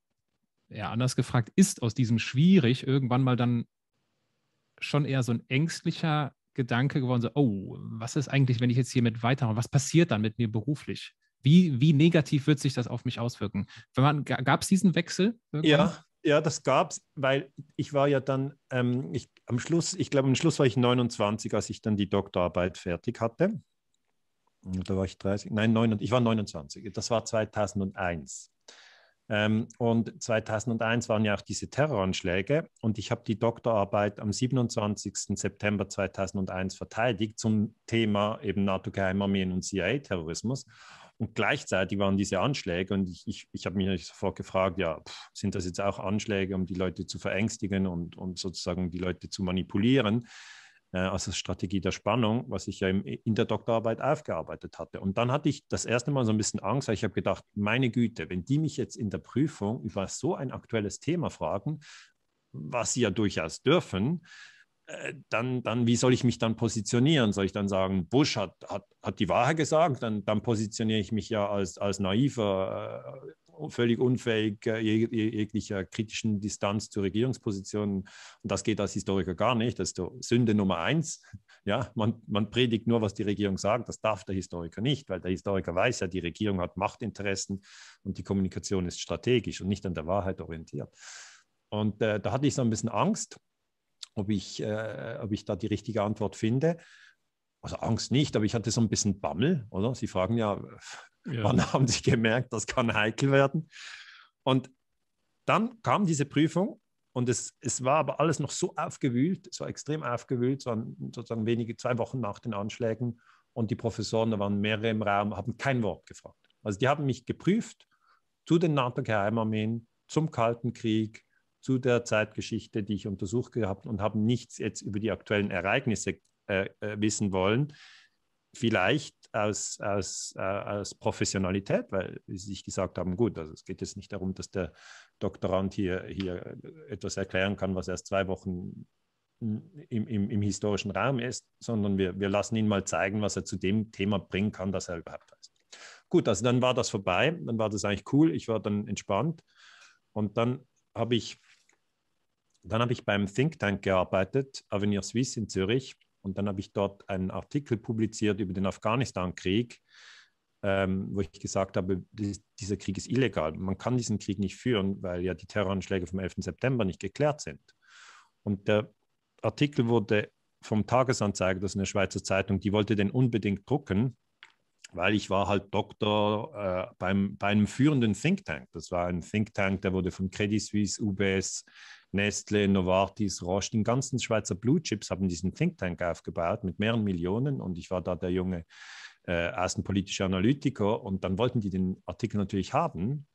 eher anders gefragt, ist aus diesem schwierig irgendwann mal dann schon eher so ein ängstlicher Gedanke geworden, so, oh, was ist eigentlich, wenn ich jetzt hiermit weitermache? Was passiert dann mit mir beruflich? Wie, wie negativ wird sich das auf mich auswirken? Gab es diesen Wechsel? Irgendwann? Ja, ja, das gab es, weil ich war ja dann, ähm, ich, am Schluss, ich glaube, am Schluss war ich 29, als ich dann die Doktorarbeit fertig hatte. Da war ich 30, nein, 9, ich war 29, das war 2001. Ähm, und 2001 waren ja auch diese Terroranschläge und ich habe die Doktorarbeit am 27. September 2001 verteidigt zum Thema eben NATO-Geheimarmeen und CIA-Terrorismus. Und gleichzeitig waren diese Anschläge, und ich, ich, ich habe mich sofort gefragt, ja, pff, sind das jetzt auch Anschläge, um die Leute zu verängstigen und, und sozusagen die Leute zu manipulieren? Äh, also Strategie der Spannung, was ich ja im, in der Doktorarbeit aufgearbeitet hatte. Und dann hatte ich das erste Mal so ein bisschen Angst, weil ich habe gedacht, meine Güte, wenn die mich jetzt in der Prüfung über so ein aktuelles Thema fragen, was sie ja durchaus dürfen, äh, dann, dann, wie soll ich mich dann positionieren? Soll ich dann sagen, Bush hat, hat, hat die Wahrheit gesagt? Dann, dann positioniere ich mich ja als, als naiver, äh, völlig unfähig äh, jeg, jeglicher kritischen Distanz zu Regierungspositionen. Und das geht als Historiker gar nicht. Das ist Sünde Nummer eins. *laughs* Ja, man, man predigt nur, was die Regierung sagt. Das darf der Historiker nicht, weil der Historiker weiß ja, die Regierung hat Machtinteressen und die Kommunikation ist strategisch und nicht an der Wahrheit orientiert. Und äh, da hatte ich so ein bisschen Angst ob ich, äh, ob ich da die richtige Antwort finde. Also Angst nicht, aber ich hatte so ein bisschen Bammel, oder? Sie fragen ja, *laughs* ja. wann haben Sie gemerkt, das kann heikel werden? Und dann kam diese Prüfung und es, es war aber alles noch so aufgewühlt, es war extrem aufgewühlt, so an, sozusagen wenige, zwei Wochen nach den Anschlägen. Und die Professoren, da waren mehrere im Raum, haben kein Wort gefragt. Also die haben mich geprüft zu den NATO-Geheimarmeen, zum Kalten Krieg, zu der Zeitgeschichte, die ich untersucht habe und haben nichts jetzt über die aktuellen Ereignisse äh, äh, wissen wollen. Vielleicht aus, aus, äh, aus Professionalität, weil sie sich gesagt haben, gut, also es geht jetzt nicht darum, dass der Doktorand hier, hier etwas erklären kann, was erst zwei Wochen im, im, im historischen Rahmen ist, sondern wir, wir lassen ihn mal zeigen, was er zu dem Thema bringen kann, das er überhaupt weiß. Gut, also dann war das vorbei, dann war das eigentlich cool, ich war dann entspannt und dann habe ich dann habe ich beim Think Tank gearbeitet, Avenir Suisse in Zürich. Und dann habe ich dort einen Artikel publiziert über den Afghanistan-Krieg, ähm, wo ich gesagt habe, dieser Krieg ist illegal. Man kann diesen Krieg nicht führen, weil ja die Terroranschläge vom 11. September nicht geklärt sind. Und der Artikel wurde vom Tagesanzeiger, das ist eine Schweizer Zeitung, die wollte den unbedingt drucken, weil ich war halt Doktor äh, beim, bei einem führenden Think Tank. Das war ein Think Tank, der wurde von Credit Suisse, UBS, Nestle, Novartis, Roche, den ganzen Schweizer Blue Chips haben diesen Think Tank aufgebaut mit mehreren Millionen und ich war da der junge äh, außenpolitische Analytiker und dann wollten die den Artikel natürlich haben.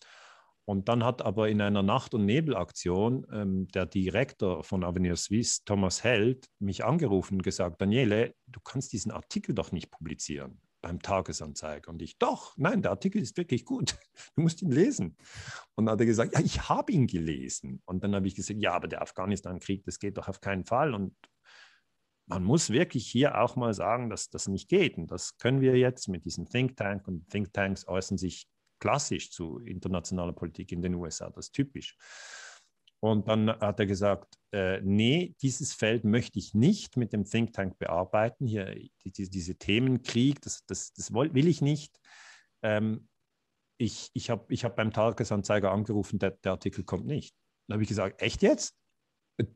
Und dann hat aber in einer Nacht- und Nebelaktion ähm, der Direktor von Avenir Suisse, Thomas Held, mich angerufen und gesagt, Daniele, du kannst diesen Artikel doch nicht publizieren beim Tagesanzeiger. Und ich, doch, nein, der Artikel ist wirklich gut. *laughs* Du musst ihn lesen. Und dann hat er gesagt, ja, ich habe ihn gelesen. Und dann habe ich gesagt, ja, aber der Afghanistan-Krieg, das geht doch auf keinen Fall. Und man muss wirklich hier auch mal sagen, dass das nicht geht. Und das können wir jetzt mit diesem Think Tank. Und Think Tanks äußern sich klassisch zu internationaler Politik in den USA, das ist typisch. Und dann hat er gesagt, äh, nee, dieses Feld möchte ich nicht mit dem Think Tank bearbeiten. Hier die, die, diese Themenkrieg, das, das, das will ich nicht. Ähm, ich, ich habe ich hab beim Tagesanzeiger angerufen, der, der Artikel kommt nicht. Dann habe ich gesagt, echt jetzt?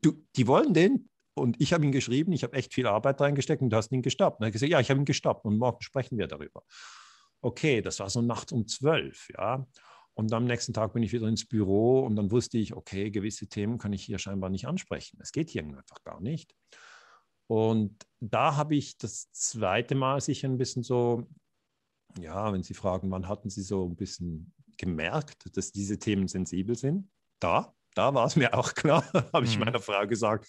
Du, die wollen den? Und ich habe ihn geschrieben, ich habe echt viel Arbeit reingesteckt und du hast ihn gestoppt. Dann habe ich gesagt, ja, ich habe ihn gestoppt und morgen sprechen wir darüber. Okay, das war so nachts um zwölf, ja. Und am nächsten Tag bin ich wieder ins Büro und dann wusste ich, okay, gewisse Themen kann ich hier scheinbar nicht ansprechen. Es geht hier einfach gar nicht. Und da habe ich das zweite Mal sicher ein bisschen so, ja, wenn Sie fragen, wann hatten Sie so ein bisschen gemerkt, dass diese Themen sensibel sind? Da, da war es mir auch klar, *laughs* habe ich mhm. meiner Frau gesagt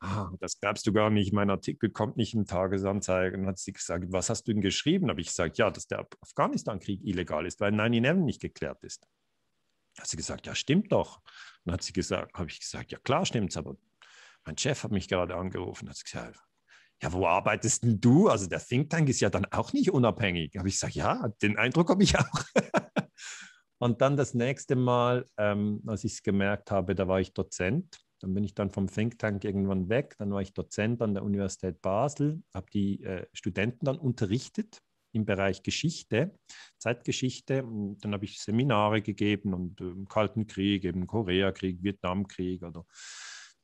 ah, das glaubst du gar nicht, mein Artikel kommt nicht im Tagesanzeiger. Und hat sie gesagt, was hast du denn geschrieben? Habe ich gesagt, ja, dass der Afghanistan-Krieg illegal ist, weil 9-11 nicht geklärt ist. Hat sie gesagt, ja, stimmt doch. Und hat sie gesagt, habe ich gesagt, ja klar stimmt es, aber mein Chef hat mich gerade angerufen, hat sie gesagt, ja, wo arbeitest denn du? Also der Think Tank ist ja dann auch nicht unabhängig. Habe ich gesagt, ja, den Eindruck habe ich *laughs* auch. und dann das nächste Mal, ähm, als ich es gemerkt habe, da war ich Dozent dann bin ich dann vom Think Tank irgendwann weg. Dann war ich Dozent an der Universität Basel, habe die äh, Studenten dann unterrichtet im Bereich Geschichte, Zeitgeschichte. Und dann habe ich Seminare gegeben und äh, im Kalten Krieg, eben Koreakrieg, Vietnamkrieg oder also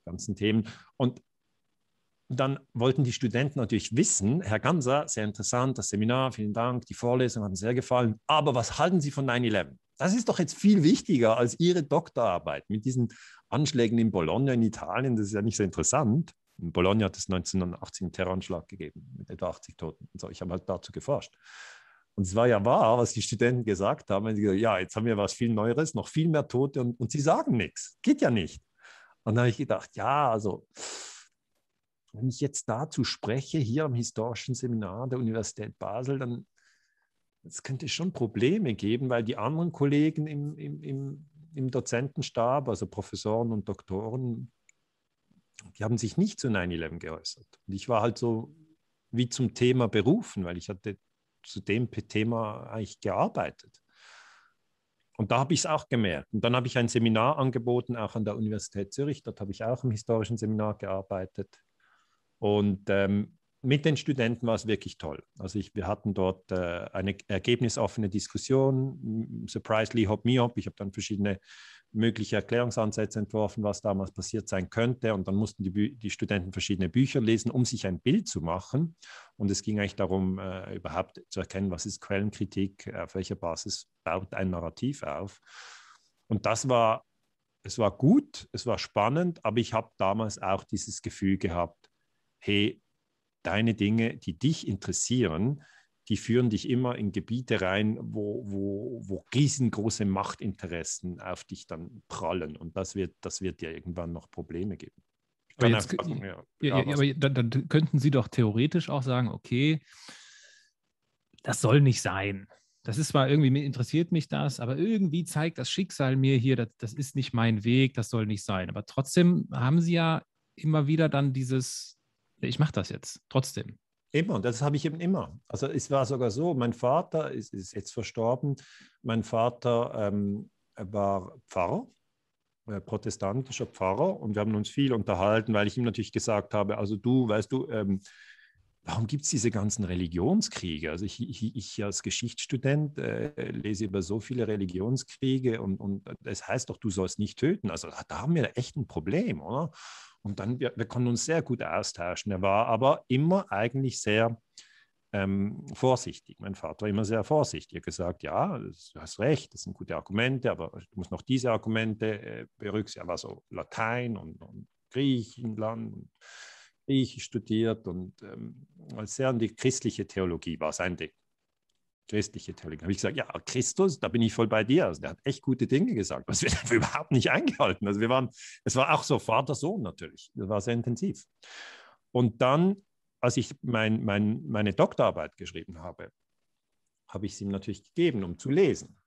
ganzen Themen. Und dann wollten die Studenten natürlich wissen, Herr Ganser, sehr interessant, das Seminar, vielen Dank, die Vorlesung hat mir sehr gefallen, aber was halten Sie von 9-11? Das ist doch jetzt viel wichtiger als Ihre Doktorarbeit mit diesen Anschlägen in Bologna in Italien. Das ist ja nicht so interessant. In Bologna hat es 1980 einen Terroranschlag gegeben mit etwa 80 Toten. Und so, ich habe halt dazu geforscht. Und es war ja wahr, was die Studenten gesagt haben. Gesagt, ja, jetzt haben wir was viel Neueres, noch viel mehr Tote und, und sie sagen nichts. Geht ja nicht. Und da habe ich gedacht, ja, also wenn ich jetzt dazu spreche, hier am historischen Seminar der Universität Basel, dann es könnte schon Probleme geben, weil die anderen Kollegen im, im, im, im Dozentenstab, also Professoren und Doktoren, die haben sich nicht zu 9-11 geäußert. Und ich war halt so wie zum Thema berufen, weil ich hatte zu dem Thema eigentlich gearbeitet. Und da habe ich es auch gemerkt. Und dann habe ich ein Seminar angeboten, auch an der Universität Zürich. Dort habe ich auch im historischen Seminar gearbeitet. Und ähm, mit den Studenten war es wirklich toll. Also ich, wir hatten dort äh, eine ergebnisoffene Diskussion. Surprise Lee Hop Miop. Ich habe dann verschiedene mögliche Erklärungsansätze entworfen, was damals passiert sein könnte. Und dann mussten die, die, Studenten verschiedene Bücher lesen, um sich ein Bild zu machen. Und es ging eigentlich darum, äh, überhaupt zu erkennen, was ist Quellenkritik, äh, auf welcher Basis baut ein Narrativ auf. Und das war, es war gut, es war spannend, aber ich habe damals auch dieses Gefühl gehabt, hey, deine Dinge, die dich interessieren, die führen dich immer in Gebiete rein, wo, wo, wo riesengroße Machtinteressen auf dich dann prallen. Und das wird, das wird dir irgendwann noch Probleme geben. Aber, jetzt, sagen, ja, ja, ja, aber dann, dann könnten Sie doch theoretisch auch sagen, okay, das soll nicht sein das ist zwar irgendwie, interessiert mich das, aber irgendwie zeigt das Schicksal mir hier, das, das, ist nicht mein Weg, das soll nicht sein. Aber trotzdem haben sie ja immer wieder dann dieses, ich mache das jetzt trotzdem. Immer, das habe ich eben immer. Also es war sogar so, mein Vater ist, ist jetzt verstorben. Mein Vater ähm, war Pfarrer, äh, protestantischer Pfarrer und wir haben uns viel unterhalten, weil ich ihm natürlich gesagt habe, also du, weißt du, ähm, warum gibt es diese ganzen Religionskriege? Also ich, ich, ich als Geschichtsstudent äh, lese über so viele Religionskriege und, und es das heißt doch, du sollst nicht töten. Also da haben wir echt ein Problem, oder? Und dann, wir, wir konnten uns sehr gut austauschen. Er war aber immer eigentlich sehr ähm, vorsichtig. Mein Vater war immer sehr vorsichtig. Er hat gesagt, ja, du hast recht, das sind gute Argumente, aber du musst noch diese Argumente äh, berücksichtigen. Er war so Latein und, und Griechenland und Griechisch studiert und ähm, sehr an die christliche Theologie war sein Ding christliche Theologie. habe ich gesagt, ja, Christus, da bin ich voll bei dir. Also, der hat echt gute Dinge gesagt, was wir *laughs* überhaupt nicht eingehalten. Also wir waren, es war auch so Vater, Sohn natürlich. Das war sehr intensiv. Und dann, als ich mein, mein, meine Doktorarbeit geschrieben habe, habe ich sie ihm natürlich gegeben, um zu lesen.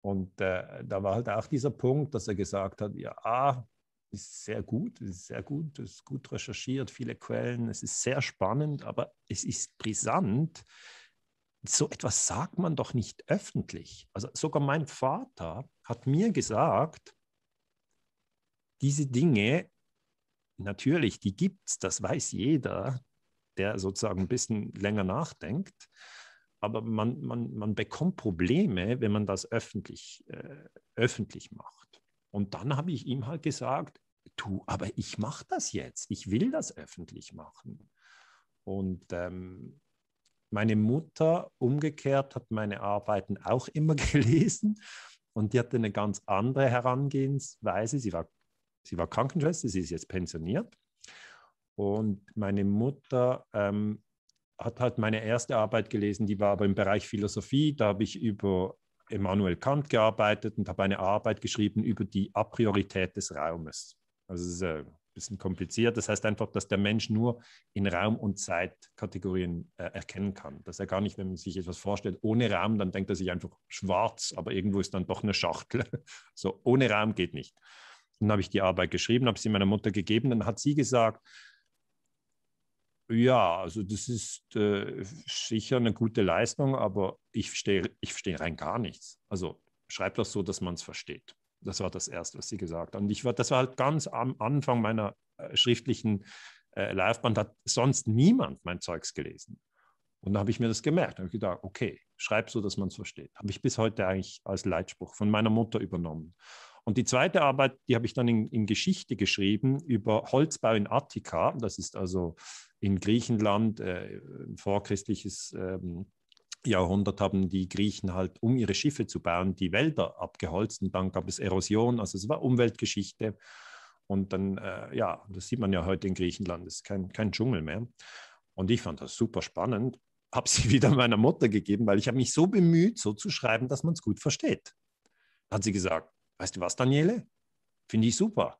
Und äh, da war halt auch dieser Punkt, dass er gesagt hat, ja, ist sehr gut, ist sehr gut, ist gut recherchiert, viele Quellen, es ist sehr spannend, aber es ist brisant, so etwas sagt man doch nicht öffentlich. Also sogar mein Vater hat mir gesagt, diese Dinge, natürlich, die gibt es, das weiß jeder, der sozusagen ein bisschen länger nachdenkt. Aber man, man, man bekommt Probleme, wenn man das öffentlich, äh, öffentlich macht. Und dann habe ich ihm halt gesagt, du, aber ich mache das jetzt, ich will das öffentlich machen. Und ähm, meine Mutter umgekehrt hat meine Arbeiten auch immer *laughs* gelesen und die hatte eine ganz andere Herangehensweise. Sie war, sie war Krankenschwester, sie ist jetzt pensioniert. Und meine Mutter ähm, hat halt meine erste Arbeit gelesen, die war aber im Bereich Philosophie. Da habe ich über Immanuel Kant gearbeitet und habe eine Arbeit geschrieben über die Apriorität des Raumes. Also es ist eine äh, bisschen kompliziert. Das heißt einfach, dass der Mensch nur in Raum- und Zeitkategorien äh, erkennen kann. Dass er gar nicht, wenn man sich etwas vorstellt, ohne Raum, dann denkt er sich einfach schwarz, aber irgendwo ist dann doch eine Schachtel. *laughs* So, ohne Raum geht nicht. Dann habe ich die Arbeit geschrieben, habe sie meiner Mutter gegeben, dann hat sie gesagt, ja, also das ist äh, sicher eine gute Leistung, aber ich verstehe ich versteh rein gar nichts. Also schreib das so, dass man es versteht. Das war das Erste, was sie gesagt hat. Und ich war, das war halt ganz am Anfang meiner äh, schriftlichen äh, Liveband, hat sonst niemand mein Zeugs gelesen. Und da habe ich mir das gemerkt. Da habe ich gedacht, okay, schreib so, dass man es versteht. Habe ich bis heute eigentlich als Leitspruch von meiner Mutter übernommen. Und die zweite Arbeit, die habe ich dann in, in, Geschichte geschrieben über Holzbau in Attika. Das ist also in Griechenland äh, vorchristliches ähm, Jahrhundert haben die Griechen halt, um ihre Schiffe zu bauen, die Wälder abgeholzt und dann gab es Erosion. Also es war Umweltgeschichte. Und dann, äh, ja, das sieht man ja heute in Griechenland, es ist kein, kein Dschungel mehr. Und ich fand das super spannend, habe sie *laughs* wieder meiner Mutter gegeben, weil ich habe mich so bemüht, so zu schreiben, dass man es gut versteht. Hat sie gesagt, weißt du was, Daniele? Finde ich super.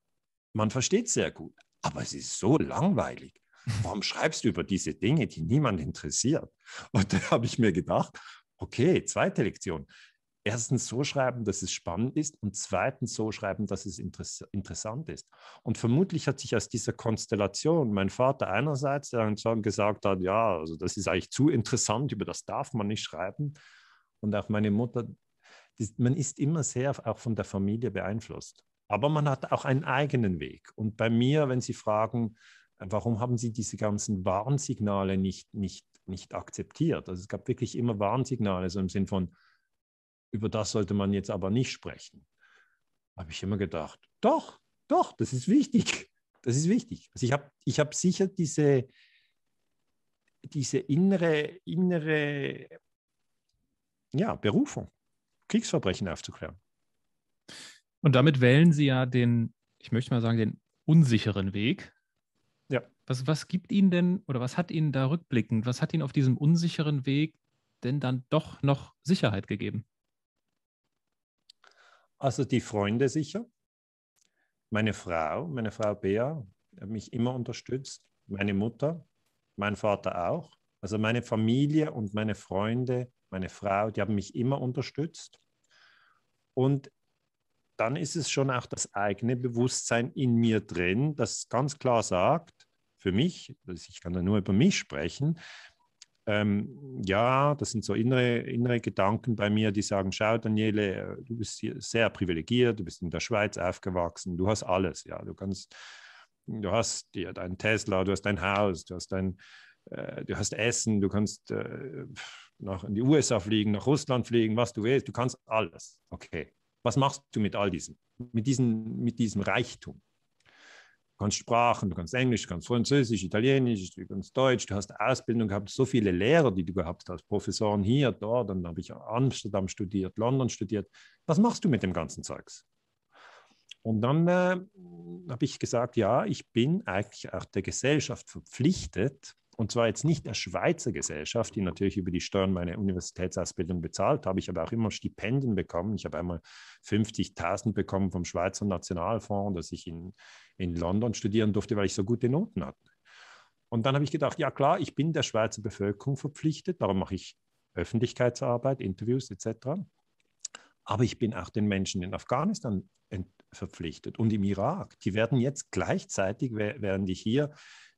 Man versteht sehr gut, aber es ist so langweilig warum schreibst du über diese Dinge, die niemand interessiert? Und da habe ich mir gedacht, okay, zweite Lektion. Erstens so schreiben, dass es spannend ist und zweitens so schreiben, dass es interess interessant ist. Und vermutlich hat sich aus dieser Konstellation mein Vater einerseits dann gesagt hat, ja, also das ist eigentlich zu interessant, über das darf man nicht schreiben. Und auch meine Mutter, das, man ist immer sehr auch von der Familie beeinflusst. Aber man hat auch einen eigenen Weg. Und bei mir, wenn Sie fragen, warum haben sie diese ganzen Warnsignale nicht, nicht, nicht akzeptiert? Also es gab wirklich immer Warnsignale, so im Sinn von, über das sollte man jetzt aber nicht sprechen. Habe ich immer gedacht, doch, doch, das ist wichtig. *laughs* Das ist wichtig. Also ich habe ich hab sicher diese, diese innere, innere ja, Berufung, Kriegsverbrechen aufzuklären. Und damit wählen Sie ja den, ich möchte mal sagen, den unsicheren Weg, was, was gibt Ihnen denn oder was hat Ihnen da rückblickend, was hat Ihnen auf diesem unsicheren Weg denn dann doch noch Sicherheit gegeben? Also die Freunde sicher. Meine Frau, meine Frau Bea, hat mich immer unterstützt. Meine Mutter, mein Vater auch. Also meine Familie und meine Freunde, meine Frau, die haben mich immer unterstützt. Und dann ist es schon auch das eigene Bewusstsein in mir drin, das ganz klar sagt, für mich, ich kann da nur über mich sprechen, ähm, ja, das sind so innere, innere Gedanken bei mir, die sagen, schau Daniele, äh, du bist hier sehr privilegiert, du bist in der Schweiz aufgewachsen, du hast alles, ja, du kannst, du hast ja, deinen Tesla, du hast dein Haus, du hast dein, äh, du hast Essen, du kannst äh, nach, in die USA fliegen, nach Russland fliegen, was du willst, du kannst alles, okay. Was machst du mit all diesem, mit, diesen, mit diesem Reichtum? Du kannst Sprachen, du kannst Englisch, du kannst Französisch, Italienisch, du kannst Deutsch, du hast Ausbildung gehabt, so viele Lehrer, die du gehabt hast, Professoren hier, dort, dann habe ich Amsterdam studiert, London studiert. Was machst du mit dem ganzen Zeugs? Und dann äh, habe ich gesagt, ja, ich bin eigentlich auch der Gesellschaft verpflichtet, und zwar jetzt nicht der Schweizer Gesellschaft, die natürlich über die Steuern meine Universitätsausbildung bezahlt habe. Ich habe auch immer Stipendien bekommen. Ich habe einmal 50.000 bekommen vom Schweizer Nationalfonds, dass ich in, in London studieren durfte, weil ich so gute Noten hatte. Und dann habe ich gedacht, ja klar, ich bin der Schweizer Bevölkerung verpflichtet, darum mache ich Öffentlichkeitsarbeit, Interviews etc. Aber ich bin auch den Menschen in Afghanistan verpflichtet und im Irak. Die werden jetzt gleichzeitig, während ich hier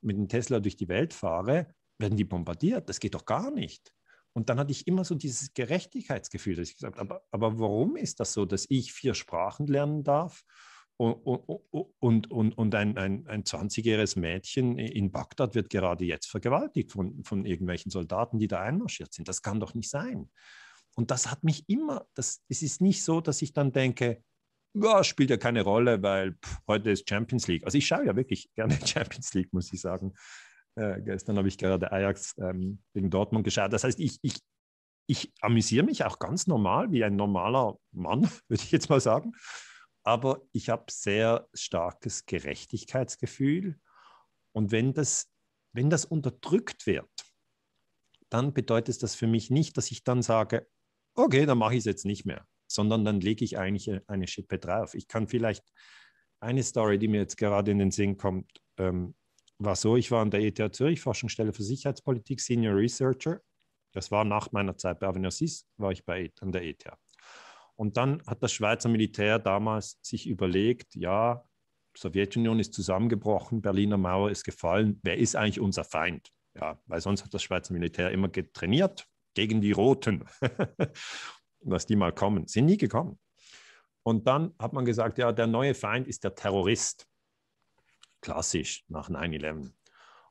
mit dem Tesla durch die Welt fahre, werden die bombardiert. Das geht doch gar nicht. Und dann hatte ich immer so dieses Gerechtigkeitsgefühl, dass ich gesagt habe, aber, warum ist das so, dass ich vier Sprachen lernen darf und, und, und, und ein, ein, ein 20-jähriges Mädchen in Bagdad wird gerade jetzt vergewaltigt von, von irgendwelchen Soldaten, die da einmarschiert sind. Das kann doch nicht sein. Und das hat mich immer, das, es ist nicht so, dass ich dann denke, ja, spielt ja keine Rolle, weil pff, heute ist Champions League. Also ich schaue ja wirklich gerne *laughs* Champions League, muss ich sagen. Äh, gestern habe ich gerade Ajax ähm, gegen Dortmund geschaut. Das heißt, ich, ich, ich amüsiere mich auch ganz normal, wie ein normaler Mann, *laughs* würde ich jetzt mal sagen. Aber ich habe sehr starkes Gerechtigkeitsgefühl. Und wenn das, wenn das unterdrückt wird, dann bedeutet das für mich nicht, dass ich dann sage, okay, dann mache ich es jetzt nicht mehr sondern dann lege ich eigentlich äh, eine Schippe drauf. Ich kann vielleicht eine Story, die mir jetzt gerade in den Sinn kommt, ähm, war so, ich war an der ETH Zürich, Forschungsstelle für Sicherheitspolitik, Senior Researcher. Das war nach meiner Zeit bei Avenirsis, war ich bei, e-, an der ETH. Und dann hat das Schweizer Militär damals sich überlegt, ja, Sowjetunion ist zusammengebrochen, Berliner Mauer ist gefallen, wer ist eigentlich unser Feind? Ja, weil sonst hat das Schweizer Militär immer getrainiert gegen die Roten. *laughs* dass die mal kommen. Sind nie gekommen. Und dann hat man gesagt, ja, der neue Feind ist der Terrorist. Klassisch nach 9-11.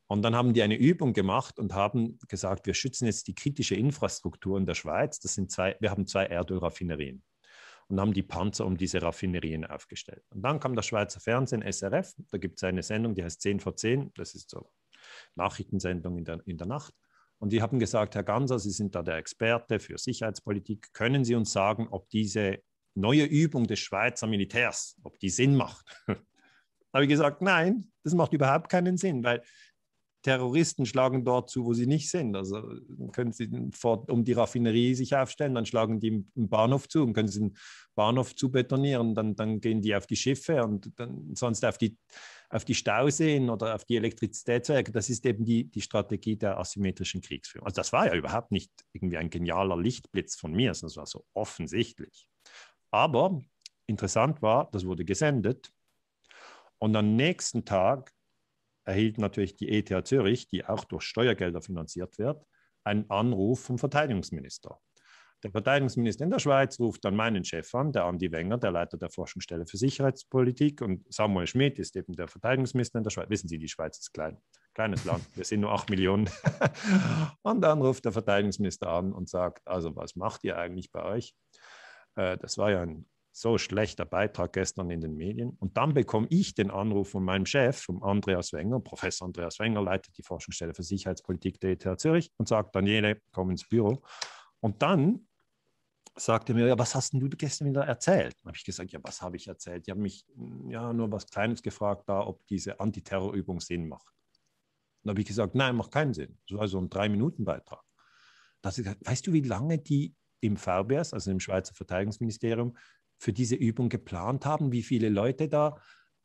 Und dann haben die eine Übung gemacht und haben gesagt, wir schützen jetzt die kritische Infrastruktur in der Schweiz. Das sind zwei, wir haben zwei Erdölraffinerien und haben die Panzer um diese Raffinerien aufgestellt. Und dann kam das Schweizer Fernsehen, SRF, da gibt es eine Sendung, die heißt 10 vor 10, das ist so Nachrichtensendung in der, in der Nacht. Und die haben gesagt, Herr Ganser, Sie sind da der Experte für Sicherheitspolitik. Können Sie uns sagen, ob diese neue Übung des Schweizer Militärs, ob die Sinn macht? *laughs* da habe ich gesagt, nein, das macht überhaupt keinen Sinn, weil Terroristen schlagen dort zu, wo sie nicht sind. Also können sie vor, um die Raffinerie sich aufstellen, dann schlagen die im Bahnhof zu und können sie den Bahnhof zu betonieren. Dann, dann gehen die auf die Schiffe und dann sonst auf die, auf die Stauseen oder auf die Elektrizitätswerke. Das ist eben die, die Strategie der asymmetrischen Kriegsführung. Also das war ja überhaupt nicht irgendwie ein genialer Lichtblitz von mir, sondern das war so offensichtlich. Aber interessant war, das wurde gesendet. Und am nächsten Tag erhielt natürlich die ETH Zürich, die auch durch Steuergelder finanziert wird, einen Anruf vom Verteidigungsminister. Der Verteidigungsminister in der Schweiz ruft dann meinen Chef an, der Andi Wenger, der Leiter der Forschungsstelle für Sicherheitspolitik, und Samuel Schmidt ist eben der Verteidigungsminister in der Schweiz. Wissen Sie, die Schweiz ist klein, kleines Land, wir sind nur 8 Millionen. *laughs* und dann ruft der Verteidigungsminister an und sagt, also was macht ihr eigentlich bei euch? Äh, das war ja ein so schlechter Beitrag gestern in den Medien. Und dann bekomme ich den Anruf von meinem Chef, vom Andreas Wenger, Professor Andreas Wenger, leitet die Forschungsstelle für Sicherheitspolitik der ETH Zürich und sagt, Daniele, komm ins Büro. Und dann sagte mir, ja, was hast denn du gestern wieder erzählt? Dann habe ich gesagt, ja, was habe ich erzählt? Die haben mich ja nur was Kleines gefragt, da, ob diese Antiterrorübung Sinn macht. Dann habe ich gesagt, nein, macht keinen Sinn. Das war so ein Drei-Minuten-Beitrag. Da habe ich gesagt, weißt du, wie lange die im VBS, also im Schweizer Verteidigungsministerium, für diese Übung geplant haben, wie viele Leute da.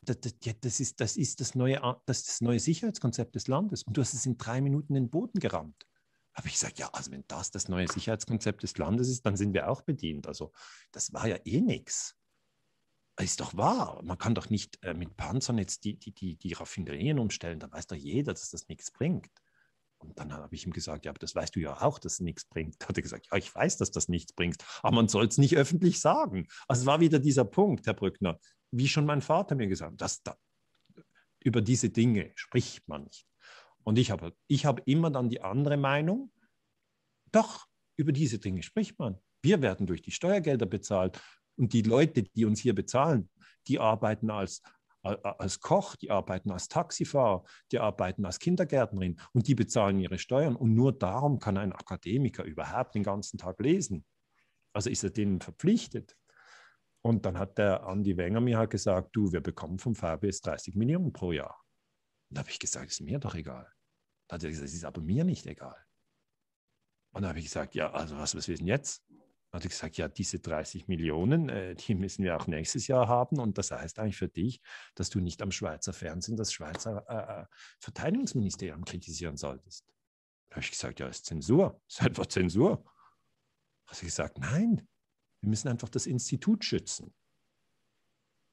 Das, das, das, ist, das ist, das, neue, das ist das neue Sicherheitskonzept des Landes. Und du hast es in drei Minuten in den Boden gerammt. Aber ich sage, ja, also wenn das das neue Sicherheitskonzept des Landes ist, dann sind wir auch bedient. Also das war ja eh nichts. Ist doch wahr. Man kann doch nicht äh, mit Panzern jetzt die, die, die, die Raffinerien umstellen. Da weiß doch jeder, dass das nichts bringt. Und dann habe ich ihm gesagt, ja, aber das weißt du ja auch, dass es nichts bringt. Da hat er gesagt, ja, ich weiß, dass das nichts bringt, aber man soll es nicht öffentlich sagen. Also es war wieder dieser Punkt, Herr Brückner, wie schon mein Vater mir gesagt hat, da, über diese Dinge spricht man nicht. Und ich habe ich hab immer dann die andere Meinung, doch, über diese Dinge spricht man. Wir werden durch die Steuergelder bezahlt und die Leute, die uns hier bezahlen, die arbeiten als als Koch, die arbeiten als Taxifahrer, die arbeiten als Kindergärtnerin und die bezahlen ihre Steuern. Und nur darum kann ein Akademiker überhaupt den ganzen Tag lesen. Also ist er denen verpflichtet. Und dann hat der Andi Wenger mir halt gesagt, du, wir bekommen vom VBS 30 Millionen pro Jahr. Und da habe ich gesagt, ist mir doch egal. Da hat er gesagt, es ist aber mir nicht egal. Und da habe ich gesagt, ja, also was, was wir denn jetzt? hat gesagt, ja, diese 30 Millionen, äh, die müssen wir auch nächstes Jahr haben. Und das heißt eigentlich für dich, dass du nicht am Schweizer Fernsehen das Schweizer äh, äh Verteidigungsministerium kritisieren solltest. Da habe ich gesagt, ja, ist Zensur, *laughs* ist einfach Zensur. Hat sie gesagt, nein, wir müssen einfach das Institut schützen.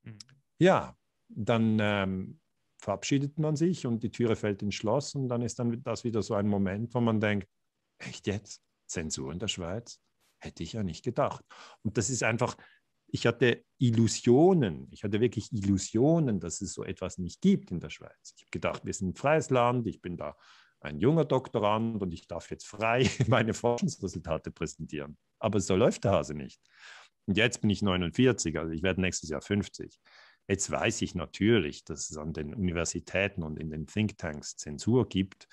Mhm. Ja, dann ähm, verabschiedet man sich und die Türe fällt ins Schloss und dann ist dann das wieder so ein Moment, wo man denkt, echt jetzt? Zensur in der Schweiz? Hätte ich ja nicht gedacht. Und das ist einfach, ich hatte Illusionen, ich hatte wirklich Illusionen, dass es so etwas nicht gibt in der Schweiz. Ich habe gedacht, wir sind ein freies Land, ich bin da ein junger Doktorand und ich darf jetzt frei *laughs* meine Forschungsresultate präsentieren. Aber so läuft der Hase nicht. Und jetzt bin ich 49, also ich werde nächstes Jahr 50. Jetzt weiß ich natürlich, dass es an den Universitäten und in den Thinktanks Zensur gibt,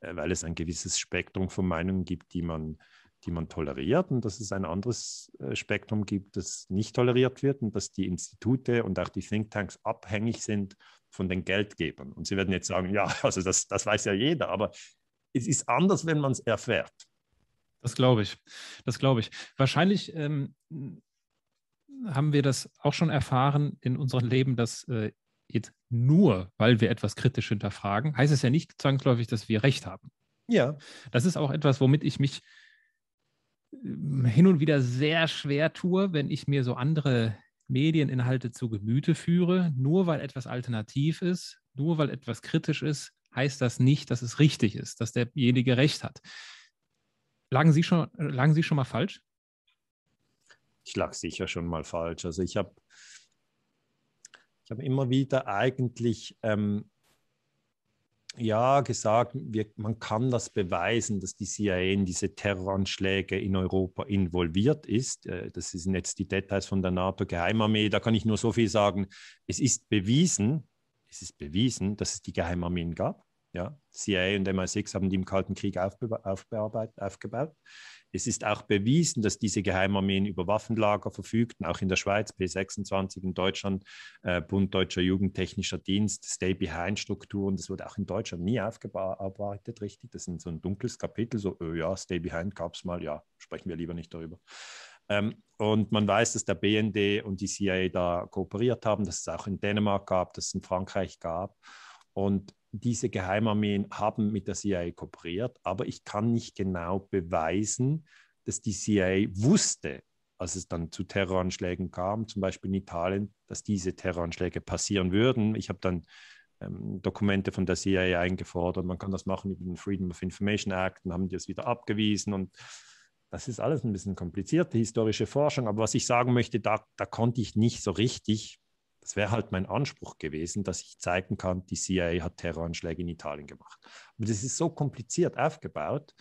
äh, weil es ein gewisses Spektrum von Meinungen gibt, die man die man toleriert und dass es ein anderes äh, Spektrum gibt, das nicht toleriert wird und dass die Institute und auch die Thinktanks abhängig sind von den Geldgebern. Und Sie werden jetzt sagen, ja, *laughs* also das, das weiß ja jeder, aber es ist anders, wenn man es erfährt. Das glaube ich. Das glaube ich. Wahrscheinlich ähm, haben wir das auch schon erfahren in unserem Leben, dass äh, jetzt nur, weil wir etwas kritisch hinterfragen, heißt es ja nicht zwangsläufig, dass wir recht haben. Ja. Das ist auch etwas, womit ich mich ähm, hin und wieder sehr schwer tue, wenn ich mir so andere Medieninhalte zu Gemüte führe. Nur weil etwas alternativ ist, nur weil etwas kritisch ist, heißt das nicht, dass es richtig ist, dass derjenige recht hat. Lagen Sie schon, lagen Sie schon mal falsch? Ich lag sicher schon mal falsch. Also ich habe ich hab immer wieder eigentlich ähm, ja gesagt, wir, man kann das beweisen, dass die CIA in diese Terroranschläge in Europa involviert ist. Äh, das sind jetzt die Details von der NATO-Geheimarmee. Da kann ich nur so viel sagen. Es ist bewiesen, es ist bewiesen, dass es die Geheimarmeen gab. Ja, CIA und MI6 haben die im Kalten Krieg aufbe aufgebaut. Es ist auch bewiesen, dass diese Geheimarmeen über Waffenlager verfügten, auch in der Schweiz, P26 in Deutschland, äh, Bund Deutscher Jugendtechnischer Dienst, Stay-Behind-Strukturen. Das wurde auch in Deutschland nie aufgearbeitet, richtig? Das ist so ein dunkles Kapitel, so, oh ja, Stay-Behind gab es mal, ja, sprechen wir lieber nicht darüber. Ähm, und man weiß, dass der BND und die CIA da kooperiert haben, dass es auch in Dänemark gab, dass es in Frankreich gab. Und diese Geheimarmeen haben mit der CIA kooperiert, aber ich kann nicht genau beweisen, dass die CIA wusste, als es dann zu Terroranschlägen kam, zum Beispiel in Italien, dass diese Terroranschläge passieren würden. Ich habe dann ähm, Dokumente von der CIA eingefordert, man kann das machen über den Freedom of Information Act, und haben die es wieder abgewiesen und das ist alles ein bisschen komplizierte historische Forschung, aber was ich sagen möchte, da, da konnte ich nicht so richtig das wäre halt mein Anspruch gewesen, dass ich zeigen kann, die CIA hat Terroranschläge in Italien gemacht. Aber das ist so kompliziert aufgebaut,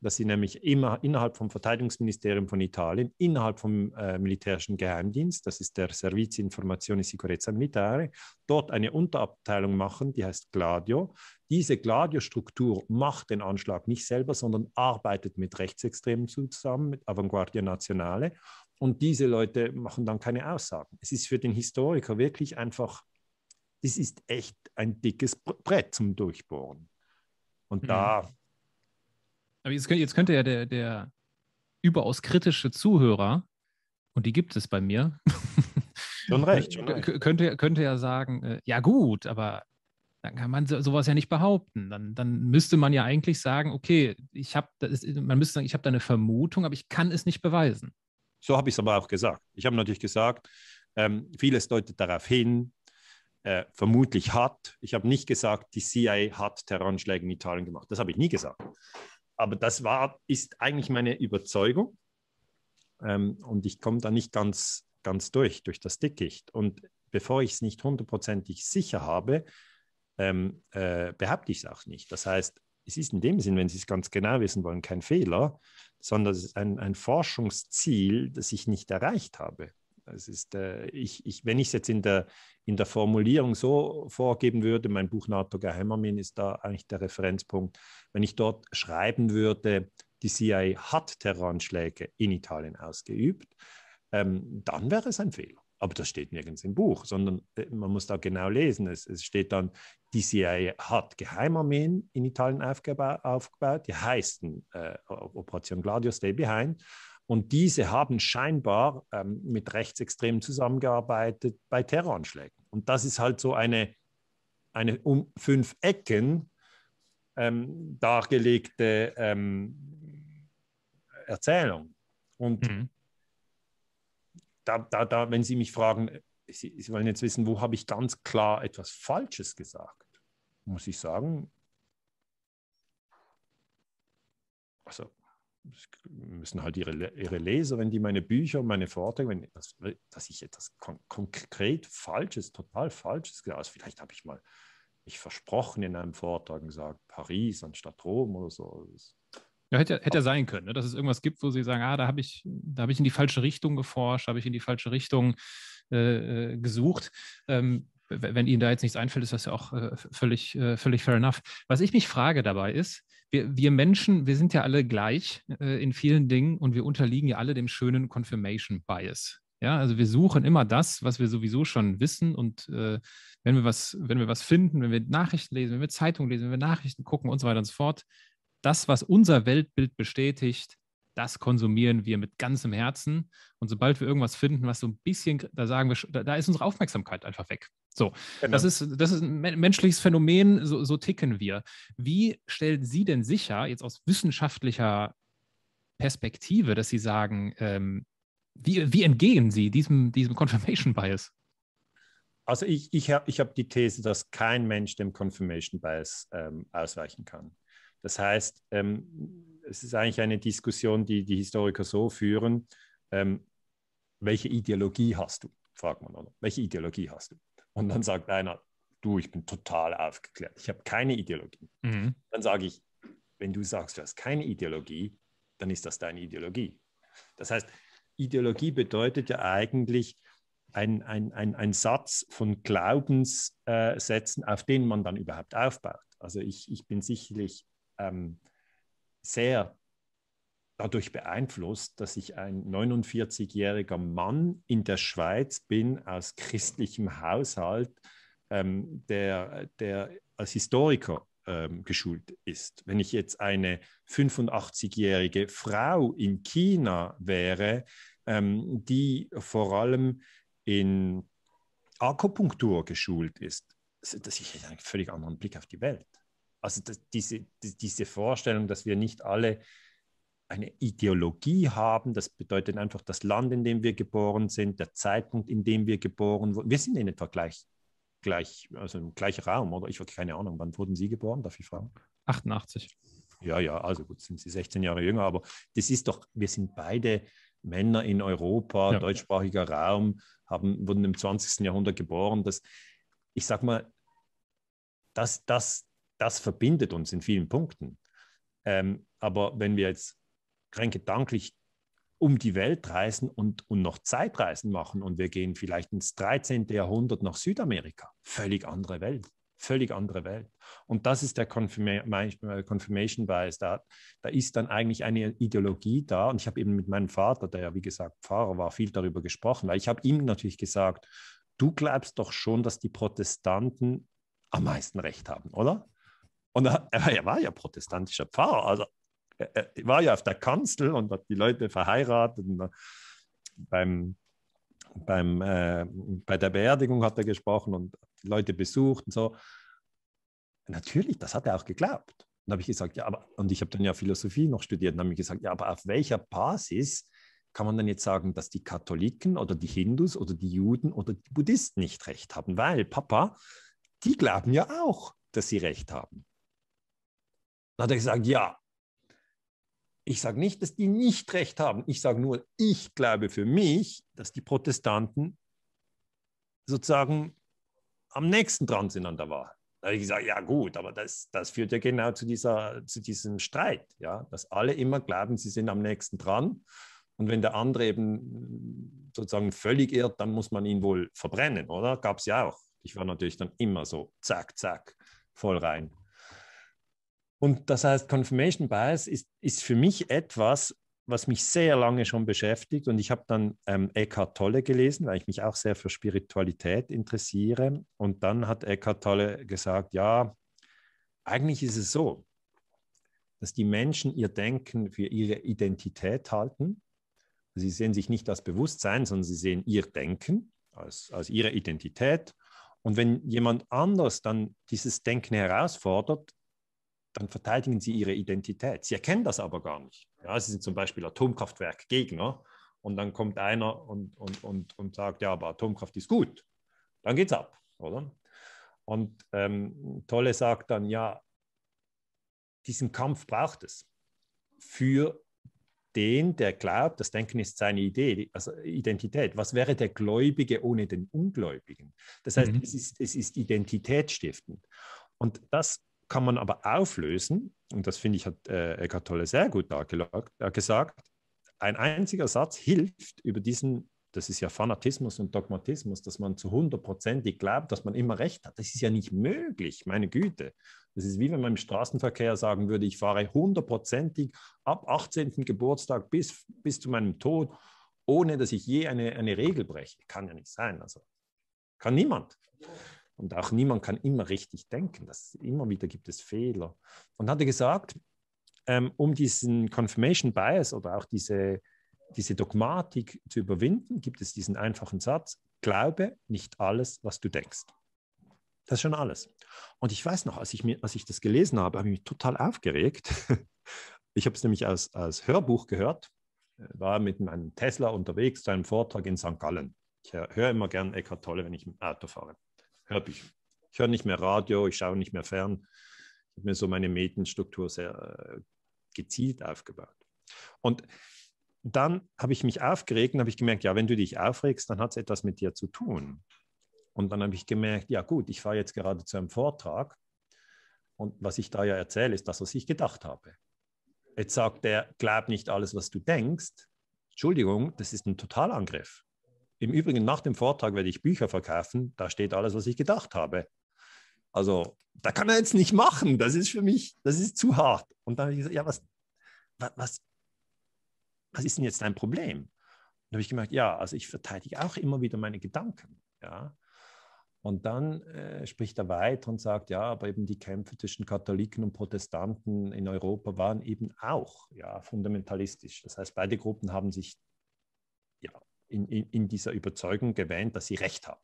dass sie nämlich immer innerhalb vom Verteidigungsministerium von Italien, innerhalb vom äh, militärischen Geheimdienst, das ist der Servizio Informazione Sicurezza Militare, dort eine Unterabteilung machen, die heißt Gladio. Diese Gladio-Struktur macht den Anschlag nicht selber, sondern arbeitet mit Rechtsextremen zusammen, mit Avanguardia Nazionale und diese Leute machen dann keine Aussagen. Es ist für den Historiker wirklich einfach, das ist echt ein dickes Brett zum Durchbohren. Und mhm. da. Aber jetzt könnte, jetzt könnte ja der, der überaus kritische Zuhörer, und die gibt es bei mir, *laughs* schon recht, *laughs* schon recht. Könnte, könnte ja sagen, äh, ja gut, aber dann kann man so, sowas ja nicht behaupten. Dann, dann müsste man ja eigentlich sagen, okay, man müsste sagen, ich habe da eine Vermutung, aber ich kann es nicht beweisen. So habe ich es aber auch gesagt. Ich habe natürlich gesagt, ähm, vieles deutet darauf hin, äh, vermutlich hat. Ich habe nicht gesagt, die CIA hat Terroranschläge in Italien gemacht. Das habe ich nie gesagt. Aber das war, ist eigentlich meine Überzeugung. Ähm, und ich komme da nicht ganz, ganz durch, durch das Dickicht. Und bevor ich es nicht hundertprozentig sicher habe, ähm, äh, behaupte ich es auch nicht. Das heißt, es ist in dem Sinn, wenn Sie es ganz genau wissen wollen, kein Fehler, sondern es ist ein, ein Forschungsziel, das ich nicht erreicht habe. Es ist, äh, ich, ich, wenn ich es jetzt in der, in der Formulierung so vorgeben würde, mein Buch NATO Geheimermin ist da eigentlich der Referenzpunkt, wenn ich dort schreiben würde, die CIA hat Terroranschläge in Italien ausgeübt, ähm, dann wäre es ein Fehler. Aber das steht nirgends im Buch, sondern äh, man muss da genau lesen. Es, es steht dann, die CIA hat Geheimarmeen in Italien aufgeba- aufgebaut, die heißen äh, Operation Gladio Stay Behind. Und diese haben scheinbar ähm, mit Rechtsextremen zusammengearbeitet bei Terroranschlägen. Und das ist halt so eine, eine um fünf Ecken ähm, dargelegte ähm, Erzählung. Und mhm da, da, da, wenn Sie mich fragen, äh, Sie, Sie wollen jetzt wissen, wo habe ich ganz klar etwas Falsches gesagt, muss ich sagen, also müssen halt ihre, ihre Leser, wenn die meine Bücher, meine Vorträge, wenn, dass, dass ich etwas kon konkret Falsches, total Falsches gesagt habe. Also vielleicht habe ich mal mich versprochen in einem Vortrag und gesagt, Paris anstatt Rom oder so. Das ja, hätte, hätte ja sein können, ne? dass es irgendwas gibt, wo sie sagen, ah, da habe ich, da habe ich in die falsche Richtung geforscht, habe ich in die falsche Richtung äh, äh gesucht. Ähm, wenn Ihnen da jetzt nichts einfällt, ist das ja auch äh, völlig, äh, völlig fair enough. Was ich mich frage dabei ist, wir, wir Menschen, wir sind ja alle gleich äh, in vielen Dingen und wir unterliegen ja alle dem schönen Confirmation Bias. Ja, also wir suchen immer das, was wir sowieso schon wissen und äh, wenn wir was, wenn wir was finden, wenn wir Nachrichten lesen, wenn wir Zeitungen lesen, wenn wir Nachrichten gucken und so weiter und so fort, das, was unser Weltbild bestätigt, das konsumieren wir mit ganzem Herzen. Und sobald wir irgendwas finden, was so ein bisschen, da sagen wir, da, ist unsere Aufmerksamkeit einfach weg. So, genau. das, ist, das ist ein menschliches Phänomen, so, so ticken wir. Wie stellen Sie denn sicher, jetzt aus wissenschaftlicher Perspektive, dass Sie sagen, ähm, wie, wie entgehen Sie diesem, diesem Confirmation Bias? Also ich, ich habe ich hab die These, dass kein Mensch dem Confirmation Bias ähm, ausweichen kann. Das heißt, ähm, es ist eigentlich eine Diskussion, die die Historiker so führen, ähm, welche Ideologie hast du? fragt man, oder? Welche Ideologie hast du? Und dann sagt einer, du, ich bin total aufgeklärt, ich habe keine Ideologie. Mhm. Dann sage ich, wenn du sagst, du hast keine Ideologie, dann ist das deine Ideologie. Das heißt, Ideologie bedeutet ja eigentlich ein, ein, ein, ein Satz von Glaubenssätzen, äh, auf denen man dann überhaupt aufbaut. Also ich, ich bin sicherlich ähm, sehr dadurch beeinflusst, dass ich ein 49-jähriger Mann in der Schweiz bin, aus christlichem Haushalt, ähm, der, der als Historiker ähm, geschult ist. Wenn ich jetzt eine 85-jährige Frau in China wäre, ähm, die vor allem in Akupunktur geschult ist, dass ich einen völlig anderen Blick auf die Welt also das, diese, die, diese Vorstellung, dass wir nicht alle eine Ideologie haben, das bedeutet einfach das Land, in dem wir geboren sind, der Zeitpunkt, in dem wir geboren wurden. Wir sind in etwa gleich, gleich also im gleichen Raum, oder? Ich habe keine Ahnung, wann wurden Sie geboren, darf ich fragen? 88. Ja, ja, also gut, sind Sie 16 Jahre jünger, aber das ist doch, wir sind beide Männer in Europa, ja. deutschsprachiger Raum, haben, wurden im 20. Jahrhundert geboren. Das, ich sag mal, das, das, das verbindet uns in vielen Punkten. Ähm, aber wenn wir jetzt rein gedanklich um die Welt reisen und, und noch Zeitreisen machen und wir gehen vielleicht ins 13. Jahrhundert nach Südamerika, völlig andere Welt, völlig andere Welt. Und das ist der Confirma äh, Confirmation Bias, da, da ist dann eigentlich eine Ideologie da und ich habe eben mit meinem Vater, der ja wie gesagt Pfarrer war, viel darüber gesprochen, weil ich habe ihm natürlich gesagt, du glaubst doch schon, dass die Protestanten am meisten Recht haben, oder? Und er, er war ja protestantischer Pfarrer, also er, er war ja auf der Kanzel und hat die Leute verheiratet. Äh, beim, beim, äh, bei der Beerdigung hat er gesprochen und die Leute besucht und so. Natürlich, das hat er auch geglaubt. Und habe ich gesagt, ja, aber, und ich habe dann ja Philosophie noch studiert und habe mich gesagt, ja, aber auf welcher Basis kann man dann jetzt sagen, dass die Katholiken oder die Hindus oder die Juden oder die Buddhisten nicht recht haben? Weil, Papa, die glauben ja auch, dass sie recht haben. Da hat er gesagt, ja. Ich sage nicht, dass die nicht recht haben. Ich sage nur, ich glaube für mich, dass die Protestanten sozusagen am nächsten dran sind an der Wahl. Da habe ich gesagt, ja gut, aber das, das führt ja genau zu, dieser, zu diesem Streit, ja, dass alle immer glauben, sie sind am nächsten dran. Und wenn der andere eben sozusagen völlig irrt, dann muss man ihn wohl verbrennen, oder? Gab es ja auch. Ich war natürlich dann immer so, zack, zack, voll rein. Und das heißt, Confirmation Bias ist, ist für mich etwas, was mich sehr lange schon beschäftigt. Und ich habe dann ähm, Eckhart Tolle gelesen, weil ich mich auch sehr für Spiritualität interessiere. Und dann hat Eckhart Tolle gesagt, ja, eigentlich ist es so, dass die Menschen ihr Denken für ihre Identität halten. Sie sehen sich nicht als Bewusstsein, sondern sie sehen ihr Denken als, als ihre Identität. Und wenn jemand anders dann dieses Denken herausfordert, dann verteidigen sie ihre Identität. Sie erkennen das aber gar nicht. Ja, sie sind zum Beispiel Atomkraftwerkgegner und dann kommt einer und, und, und, und sagt, ja, aber Atomkraft ist gut. Dann geht's ab, oder? Und ähm, Tolle sagt dann, ja, diesen Kampf braucht es für den, der glaubt, das Denken ist seine Idee, also Identität. Was wäre der Gläubige ohne den Ungläubigen? Das heißt, mhm. es, ist, es ist identitätsstiftend. Und das kann man aber auflösen, und das finde ich, hat äh, Eckhart Tolle sehr gut dargelagt, äh, gesagt, ein einziger Satz hilft über diesen, das ist ja Fanatismus und Dogmatismus, dass man zu hundertprozentig glaubt, dass man immer recht hat. Das ist ja nicht möglich, meine Güte. Das ist wie wenn man im Straßenverkehr sagen würde, ich fahre hundertprozentig ab 18. Geburtstag bis, bis zu meinem Tod, ohne dass ich je eine, eine Regel breche. Kann ja nicht sein. Also kann niemand. Und auch niemand kann immer richtig denken. Das, immer wieder gibt es Fehler. Und hat er gesagt, ähm, um diesen Confirmation Bias oder auch diese, diese Dogmatik zu überwinden, gibt es diesen einfachen Satz, glaube nicht alles, was du denkst. Das ist schon alles. Und ich weiß noch, als ich, mir, als ich das gelesen habe, habe ich mich total aufgeregt. *laughs* Ich habe es nämlich als, als Hörbuch gehört, äh, war mit meinem Tesla unterwegs zu einem Vortrag in St. Gallen. Ich höre immer gern Eckhart Tolle, wenn ich im Auto fahre hab ich, ich höre nicht mehr Radio, ich schaue nicht mehr fern. Ich habe mir so meine Medienstruktur sehr äh, gezielt aufgebaut. Und dann habe ich mich aufgeregt und habe ich gemerkt, ja, wenn du dich aufregst, dann hat es etwas mit dir zu tun. Und dann habe ich gemerkt, ja gut, ich fahre jetzt gerade zu einem Vortrag und was ich da ja erzähle, ist das, was ich gedacht habe. Jetzt sagt er, glaub nicht alles, was du denkst. Entschuldigung, das ist ein Totalangriff. Im Übrigen, nach dem Vortrag werde ich Bücher verkaufen. Da steht alles, was ich gedacht habe. Also, da kann er jetzt nicht machen. Das ist für mich, das ist zu hart. Und dann habe ich gesagt, ja, was, was, was ist denn jetzt dein Problem? Und dann habe ich gemerkt, ja, also ich verteidige auch immer wieder meine Gedanken. Ja. Und dann äh, spricht er weiter und sagt, ja, aber eben die Kämpfe zwischen Katholiken und Protestanten in Europa waren eben auch ja, fundamentalistisch. Das heißt, beide Gruppen haben sich in, in, in dieser Überzeugung geweint, dass sie recht haben.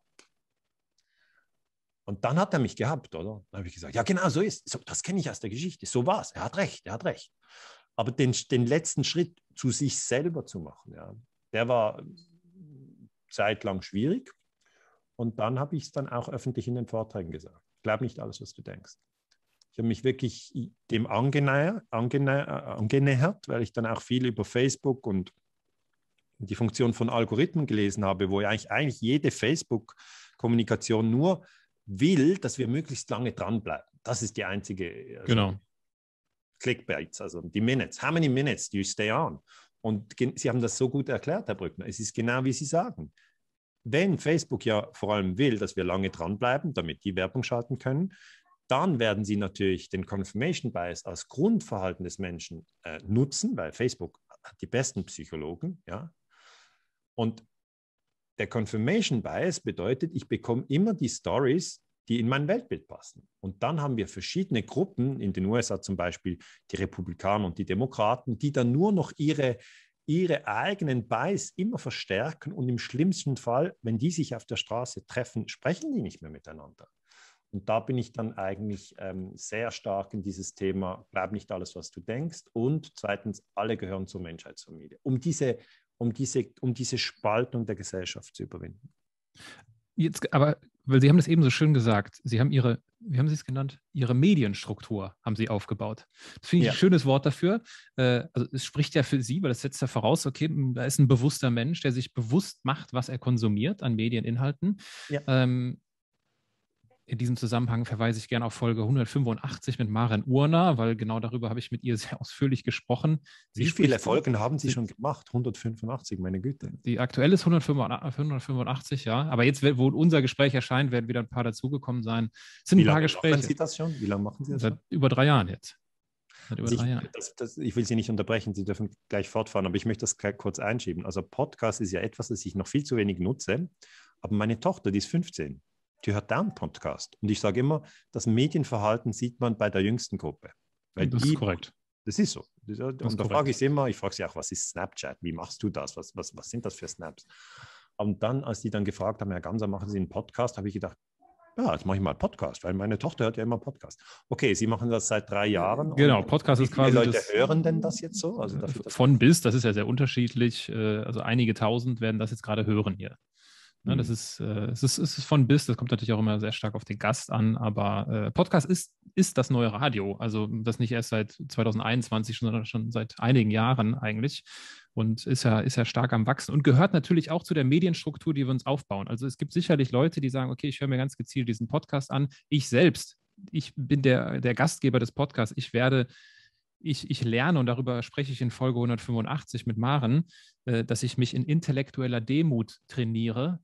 Und dann hat er mich gehabt, oder? Dann habe ich gesagt, ja genau, so ist so, Das kenne ich aus der Geschichte. So war es. Er hat recht, er hat recht. Aber den, den letzten Schritt zu sich selber zu machen, ja, der war zeitlang schwierig. Und dann habe ich es dann auch öffentlich in den Vorträgen gesagt. Glaub nicht alles, was du denkst. Ich habe mich wirklich dem angenäher, äh, angenähert, weil ich dann auch viel über Facebook und die Funktion von Algorithmen gelesen habe, wo ja eigentlich, eigentlich jede Facebook-Kommunikation nur will, dass wir möglichst lange dranbleiben. Das ist die einzige. Also genau. Clickbaits, also die Minutes. How many minutes do you stay on? Und Sie haben das so gut erklärt, Herr Brückner. Es ist genau wie Sie sagen. Wenn Facebook ja vor allem will, dass wir lange dranbleiben, damit die Werbung schalten können, dann werden Sie natürlich den Confirmation Bias als Grundverhalten des Menschen äh, nutzen, weil Facebook hat die besten Psychologen, ja, und der Confirmation Bias bedeutet, ich bekomme immer die Stories, die in mein Weltbild passen. Und dann haben wir verschiedene Gruppen, in den USA zum Beispiel die Republikaner und die Demokraten, die dann nur noch ihre, ihre eigenen Bias immer verstärken und im schlimmsten Fall, wenn die sich auf der Straße treffen, sprechen die nicht mehr miteinander. Und da bin ich dann eigentlich ähm, sehr stark in dieses Thema, bleib nicht alles, was du denkst. Und zweitens, alle gehören zur Menschheitsfamilie. Um diese um diese, um diese Spaltung der Gesellschaft zu überwinden. Jetzt, aber, weil Sie haben das eben so schön gesagt, Sie haben Ihre, wie haben Sie es genannt? Ihre Medienstruktur haben Sie aufgebaut. Das finde ich ja. ein schönes Wort dafür. Äh, also es spricht ja für Sie, weil das setzt ja voraus, okay, da ist ein bewusster Mensch, der sich bewusst macht, was er konsumiert an Medieninhalten. Ja. Ähm, in diesem Zusammenhang verweise ich gerne auf Folge 185 mit Maren Urner, weil genau darüber habe ich mit ihr *laughs* sehr ausführlich gesprochen. Sie Wie viele Folgen haben Sie schon gemacht? 185, meine Güte. Die aktuelle ist 185, ja. Aber jetzt, wo unser Gespräch erscheint, werden wieder ein paar dazugekommen sein. Es sind Wie ein paar lange Gespräche. Machen Sie das schon? Wie lange machen Sie das? Seit schon? über drei Jahren jetzt. Also ich, das, das, ich, will Sie nicht unterbrechen, Sie dürfen gleich fortfahren, aber ich möchte das kurz einschieben. Also Podcast ist ja etwas, das ich noch viel zu wenig nutze, aber meine Tochter, die ist 15 hört deinen Podcast. Und ich sage immer, das Medienverhalten sieht man bei der jüngsten Gruppe. Weil das die, ist korrekt. Das ist so. Das äh, und ist da frage ich sie immer, ich frage sie auch, was ist Snapchat? Wie machst du das? Was, was, was sind das für Snaps? Und dann, als die dann gefragt haben, Herr Ganser, machen Sie einen Podcast, habe ich gedacht, ja, jetzt mache ich mal Podcast, weil meine Tochter hört ja immer Podcast. Okay, Sie machen das seit drei Jahren. Genau, Podcast ist quasi. Wie viele Leute hören denn das jetzt so? Also von bis, das ist ja sehr unterschiedlich. Äh, also einige tausend werden das jetzt gerade hören hier. Ne, mhm. Das ist, äh, es ist, es ist von bis, das kommt natürlich auch immer sehr stark auf den Gast an, aber äh, Podcast ist, ist das neue Radio. Also das nicht erst seit 2021, sondern schon seit einigen Jahren eigentlich. Und ist ja, ist ja stark am Wachsen und gehört natürlich auch zu der Medienstruktur, die wir uns aufbauen. Also es gibt sicherlich Leute, die sagen, okay, ich höre mir ganz gezielt diesen Podcast an. Ich selbst, ich bin der, der Gastgeber des Podcasts. Ich werde ich, ich, lerne, und darüber spreche ich in Folge 185 mit Maren, äh, dass ich mich in intellektueller Demut trainiere,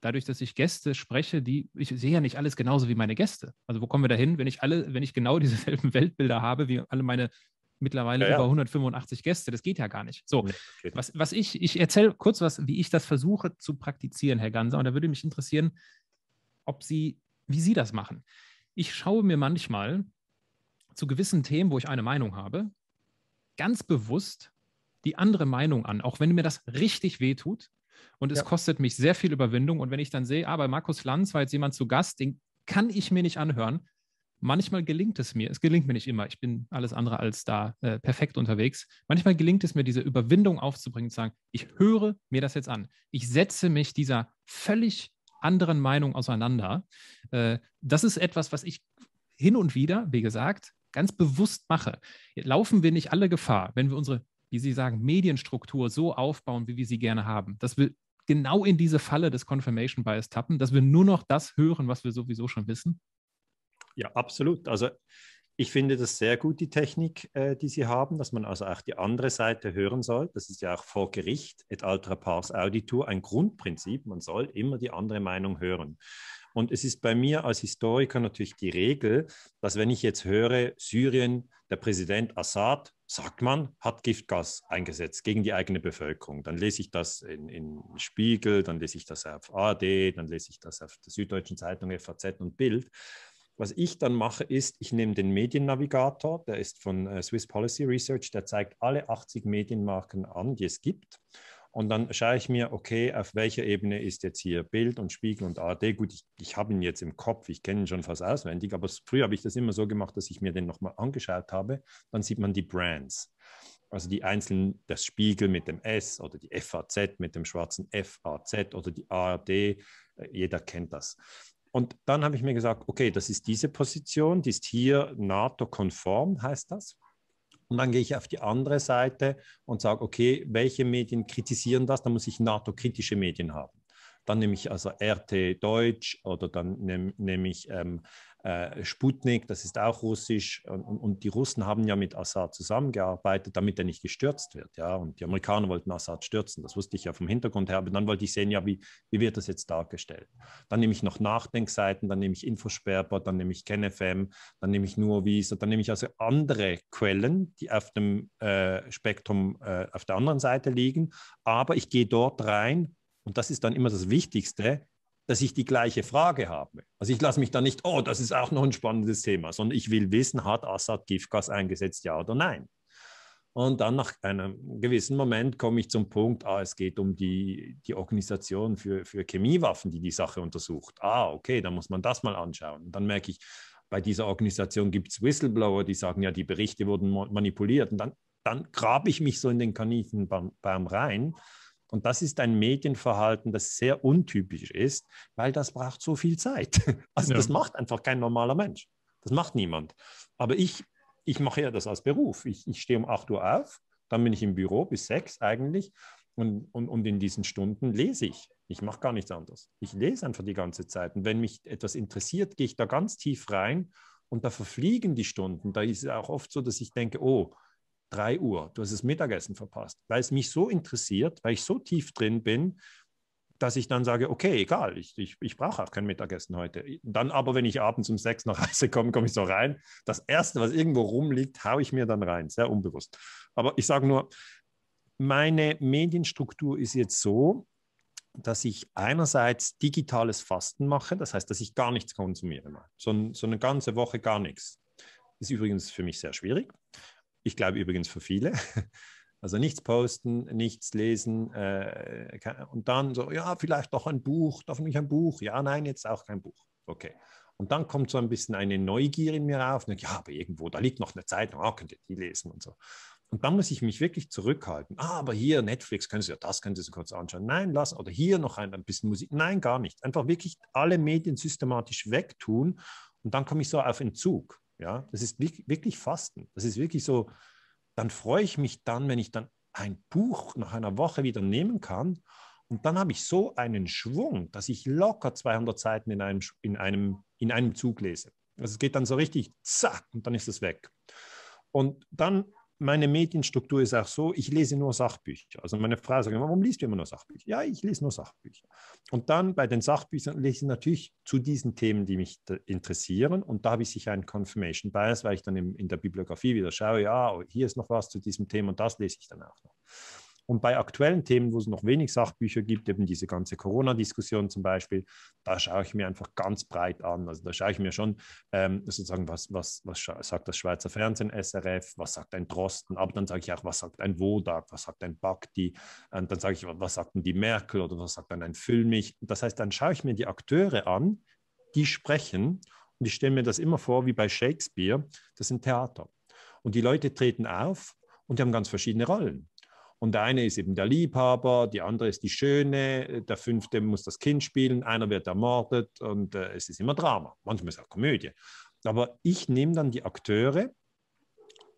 dadurch, dass ich Gäste spreche, die, ich sehe ja nicht alles genauso wie meine Gäste. Also wo kommen wir dahin, wenn ich alle, wenn ich genau *laughs* dieselben Weltbilder habe wie alle meine mittlerweile ja, ja. über 185 Gäste. Das geht ja gar nicht. So, okay. was, was ich, ich erzähle kurz was, wie ich das versuche zu praktizieren, Herr Ganser. Und da würde mich interessieren, ob Sie, wie Sie das machen. Ich schaue mir manchmal zu gewissen Themen, wo ich eine Meinung habe, ganz bewusst die andere Meinung an, auch wenn mir das richtig wehtut, und es kostet mich sehr viel Überwindung. Und wenn ich dann sehe, ah, bei Markus Lanz war jetzt jemand zu Gast, den kann ich mir nicht anhören. Manchmal gelingt es mir, es gelingt mir nicht immer, ich bin alles andere als da äh, perfekt unterwegs. Manchmal gelingt es mir, diese Überwindung aufzubringen, zu sagen, ich höre mir das jetzt an. Ich setze mich dieser völlig anderen Meinung auseinander. Äh, das ist etwas, was ich hin und wieder, wie gesagt, ganz bewusst mache. laufen wir nicht alle Gefahr, wenn wir unsere wie Sie sagen, Medienstruktur so aufbauen, wie wir sie gerne haben. Dass wir genau in diese Falle des Confirmation Bias tappen, dass wir nur noch das hören, was wir sowieso schon wissen? Ja, absolut. Also ich finde das sehr gut, die Technik, äh, die Sie haben, dass man also auch die andere Seite hören soll. Das ist ja auch vor Gericht, et altera pars auditur, ein Grundprinzip. Man soll immer die andere Meinung hören. Und es ist bei mir als Historiker natürlich die Regel, dass wenn ich jetzt höre, Syrien, der Präsident Assad, sagt man, hat Giftgas eingesetzt gegen die eigene Bevölkerung. Dann lese ich das in, in Spiegel, dann lese ich das auf AD, dann lese ich das auf der Süddeutschen Zeitung, FAZ und Bild. Was ich dann mache, ist, ich nehme den Mediennavigator, der ist von äh, Swiss Policy Research, der zeigt alle 80 Medienmarken an, die es gibt. Und dann schaue ich mir, okay, auf welcher Ebene ist jetzt hier Bild und Spiegel und AD. Gut, ich, ich habe ihn jetzt im Kopf, ich kenne ihn schon fast auswendig, aber früher habe ich das immer so gemacht, dass ich mir den nochmal angeschaut habe. Dann sieht man die Brands. Also die einzelnen, das Spiegel mit dem S oder die FAZ mit dem schwarzen FAZ oder die ARD, äh, jeder kennt das. Und dann habe ich mir gesagt, okay, das ist diese Position, die ist hier NATO-konform, heißt das. Und dann gehe ich auf die andere Seite und sage, okay, welche Medien kritisieren das? Dann muss ich NATO-kritische Medien haben. Dann nehme ich also RT Deutsch oder dann nehme nehm ich ähm, äh, Sputnik, das ist auch russisch. Und, und, die Russen haben ja mit Assad zusammengearbeitet, damit er nicht gestürzt wird. Ja? Und die Amerikaner wollten Assad stürzen. Das wusste ich ja vom Hintergrund her. Aber dann wollte ich sehen, ja, wie, wie wird das jetzt dargestellt? Dann nehme ich noch Nachdenkseiten, dann nehme ich Infosperber, dann nehme ich KenFM, dann nehme ich Nuoviso, dann nehme ich also andere Quellen, die auf dem äh, Spektrum äh, auf der anderen Seite liegen. Aber ich gehe dort rein und das ist dann immer das Wichtigste, dass ich die gleiche Frage habe. Also ich lasse mich da nicht, oh, das ist auch noch ein spannendes Thema, sondern ich will wissen, hat Assad Giftgas eingesetzt, ja oder nein? Und dann nach einem gewissen Moment komme ich zum Punkt, ah, es geht um die, die Organisation für, für Chemiewaffen, die die Sache untersucht. Ah, okay, dann muss man das mal anschauen. Und dann merke ich, bei dieser Organisation gibt es Whistleblower, die sagen, ja, die Berichte wurden manipuliert. Und dann, dann grabe ich mich so in den Kaninchenbaum rein und das ist ein Medienverhalten, das sehr untypisch ist, weil das braucht so viel Zeit. *laughs* Also ja. das macht einfach kein normaler Mensch. Das macht niemand. Aber ich, ich mache ja das als Beruf. Ich, ich stehe um 8 Uhr auf, dann bin ich im Büro bis 6 eigentlich. Und, und, und in diesen Stunden lese ich. Ich mache gar nichts anderes. Ich lese einfach die ganze Zeit. Und wenn mich etwas interessiert, gehe ich da ganz tief rein und da verfliegen die Stunden. Da ist es auch oft so, dass ich denke, oh, 3 Uhr, du hast das Mittagessen verpasst, weil es mich so interessiert, weil ich so tief drin bin, dass ich dann sage, okay, egal, ich, ich, ich brauche auch kein Mittagessen heute. Dann aber, wenn ich abends um sechs nach Hause komme, komme ich so rein. Das Erste, was irgendwo rumliegt, haue ich mir dann rein, sehr unbewusst. Aber ich sage nur, meine Medienstruktur ist jetzt so, dass ich einerseits digitales Fasten mache, das heißt, dass ich gar nichts konsumiere, so, so eine ganze Woche gar nichts. Ist übrigens für mich sehr schwierig. Ich glaube übrigens für viele. *laughs* Also nichts posten, nichts lesen äh, kann, und dann so, ja, vielleicht doch ein Buch, darf ich ein Buch, ja, nein, jetzt auch kein Buch. Okay. Und dann kommt so ein bisschen eine Neugier in mir auf, ja, aber irgendwo, da liegt noch eine Zeitung, ah, könnt ihr die lesen und so. Und dann muss ich mich wirklich zurückhalten. Ah, aber hier Netflix, können Sie ja das, können Sie so kurz anschauen. Nein, lassen. Oder hier noch ein, ein bisschen Musik. Nein, gar nicht. Einfach wirklich alle Medien systematisch wegtun und dann komme ich so auf Entzug. Ja, das ist wirklich Fasten. Das ist wirklich so, dann freue ich mich dann, wenn ich dann ein Buch nach einer Woche wieder nehmen kann. Und dann habe ich so einen Schwung, dass ich locker 200 Seiten in einem, in einem, in einem Zug lese. Also es geht dann so richtig, zack, und dann ist es weg. Und dann meine Medienstruktur ist auch so, ich lese nur Sachbücher. Also meine Frau sagt immer, warum liest du immer nur Sachbücher? Ja, ich lese nur Sachbücher. Und dann bei den Sachbüchern lese ich natürlich zu diesen Themen, die mich interessieren. Und da habe ich sicher einen Confirmation Bias, weil ich dann in, in der Bibliografie wieder schaue, ja, hier ist noch was zu diesem Thema und das lese ich dann auch noch. Und bei aktuellen Themen, wo es noch wenig Sachbücher gibt, eben diese ganze Corona-Diskussion zum Beispiel, da schaue ich mir einfach ganz breit an. Also da schaue ich mir schon ähm, sozusagen, was, was, was sagt das Schweizer Fernsehen, SRF, was sagt ein Drosten, aber dann sage ich auch, was sagt ein Wodak, was sagt ein Bakti, und dann sage ich, was sagt denn die Merkel oder was sagt dann ein Füllmich. Das heißt, dann schaue ich mir die Akteure an, die sprechen und ich stelle mir das immer vor wie bei Shakespeare, das sind Theater. Und die Leute treten auf und die haben ganz verschiedene Rollen. Und der eine ist eben der Liebhaber, die andere ist die Schöne, äh, der fünfte muss das Kind spielen, einer wird ermordet und äh, es ist immer Drama. Manchmal ist es auch Komödie. Aber ich nehme dann die Akteure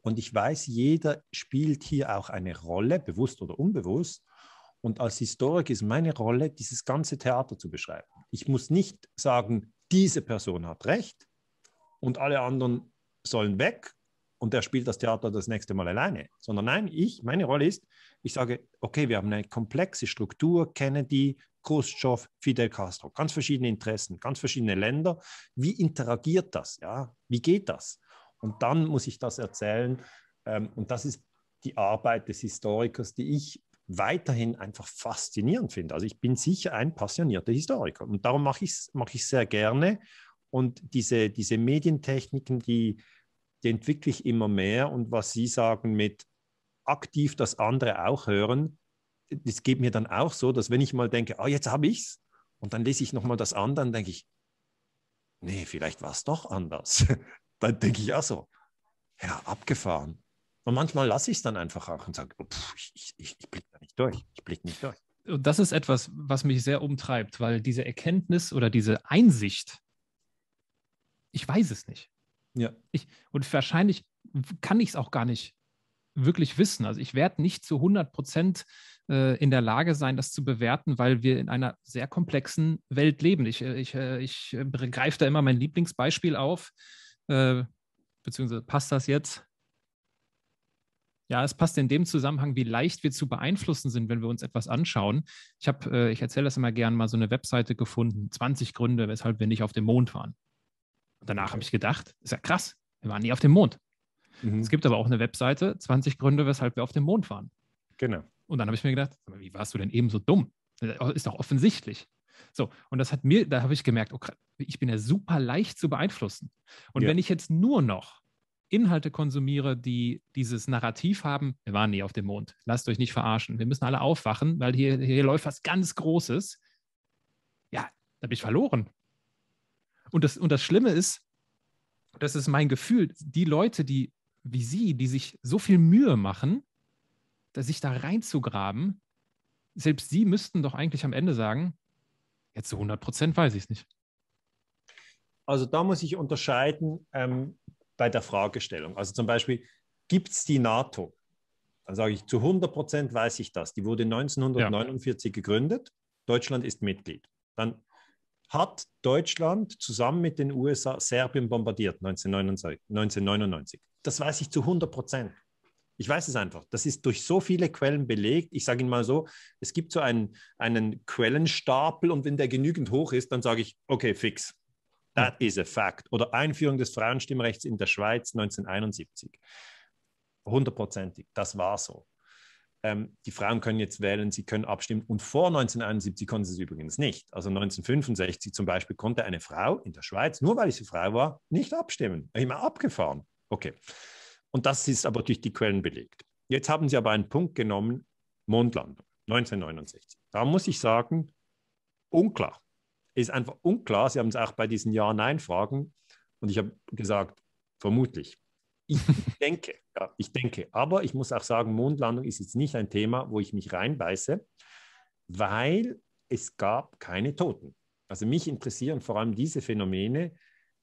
und ich weiß, jeder spielt hier auch eine Rolle, bewusst oder unbewusst. Und als Historiker ist meine Rolle, dieses ganze Theater zu beschreiben. Ich muss nicht sagen, diese Person hat recht und alle anderen sollen weg und der spielt das Theater das nächste Mal alleine. Sondern nein, ich, meine Rolle ist, ich sage, okay, wir haben eine komplexe Struktur, Kennedy, Khrushchev, Fidel Castro, ganz verschiedene Interessen, ganz verschiedene Länder. Wie interagiert das? Ja? Wie geht das? Und dann muss ich das erzählen. Ähm, und das ist die Arbeit des Historikers, die ich weiterhin einfach faszinierend finde. Also ich bin sicher ein passionierter Historiker und darum mache ich es mach ich sehr gerne. Und diese, diese Medientechniken, die, die entwickle ich immer mehr. Und was Sie sagen mit, aktiv das andere auch hören. Das geht mir dann auch so, dass wenn ich mal denke, oh, jetzt habe ich's, und dann lese ich nochmal das andere, dann denke ich, nee, vielleicht war es doch anders. *laughs* dann denke ich auch so, ja, abgefahren. Und manchmal lasse ich es dann einfach auch und sage, pff, ich, ich, ich blicke da nicht durch, ich blicke nicht durch. Und das ist etwas, was mich sehr umtreibt, weil diese Erkenntnis oder diese Einsicht, ich weiß es nicht. Ja. Ich, und wahrscheinlich kann ich es auch gar nicht wirklich wissen. Also ich werde nicht zu 100 Prozent äh, in der Lage sein, das zu bewerten, weil wir in einer sehr komplexen Welt leben. Ich, äh, ich, äh, ich greife da immer mein Lieblingsbeispiel auf, beziehungsweise passt das jetzt? Ja, es passt in dem Zusammenhang, wie leicht wir zu beeinflussen sind, wenn wir uns etwas anschauen. Ich habe, ich erzähle das immer gerne, mal so eine Webseite gefunden, 20 Gründe, weshalb wir nicht auf dem Mond waren. Und danach habe ich gedacht, ist ja krass, wir waren nie auf dem Mond. Mhm. Es gibt aber auch eine Webseite, 20 Gründe, weshalb wir auf dem Mond waren. Genau. Und dann habe ich mir gedacht, wie warst du denn eben so dumm? Das äh, ist doch offensichtlich. So, und das hat mir, da habe ich gemerkt, okay, ich bin ja super leicht zu beeinflussen. Und ja. wenn ich jetzt nur noch Inhalte konsumiere, die dieses Narrativ haben, wir waren nie auf dem Mond, lasst euch nicht verarschen, wir müssen alle aufwachen, weil hier, hier läuft was ganz Großes, ja, da bin ich verloren. Und das, und das Schlimme ist, das ist mein Gefühl, die Leute, die wie Sie, die sich so viel Mühe machen, sich da reinzugraben, selbst Sie müssten doch eigentlich am Ende sagen, jetzt zu 100 Prozent weiß ich es nicht. Also da muss ich unterscheiden ähm, bei der Fragestellung. Also zum Beispiel, gibt es die NATO? Dann sage ich, zu 100 Prozent weiß ich das. Die wurde 1949 ja. gegründet. Deutschland ist Mitglied. Dann hat Deutschland zusammen mit den USA Serbien bombardiert 1999 das weiß ich zu 100 Prozent. Ich weiß es einfach. Das ist durch so viele Quellen belegt. Ich sage Ihnen mal so, es gibt so einen, einen Quellenstapel und wenn der genügend hoch ist, dann sage ich, okay, fix. That is a fact. Oder Einführung des Frauenstimmrechts in der Schweiz 1971. Hundertprozentig. Das war so. Ähm, die Frauen können jetzt wählen, sie können abstimmen. Und vor 1971 konnten sie es übrigens nicht. Also 1965 zum Beispiel konnte eine Frau in der Schweiz, nur weil sie Frau war, nicht abstimmen. Immer abgefahren. Okay. Und das ist aber durch die Quellen belegt. Jetzt haben Sie aber einen Punkt genommen, Mondlandung 1969. Da muss ich sagen, unklar. Ist einfach unklar. Sie haben es auch bei diesen Ja-Nein-Fragen. Und ich habe gesagt, vermutlich. Ich *laughs* denke, ja, ich denke. Aber ich muss auch sagen, Mondlandung ist jetzt nicht ein Thema, wo ich mich reinbeiße, weil es gab keine Toten. Also mich interessieren vor allem diese Phänomene,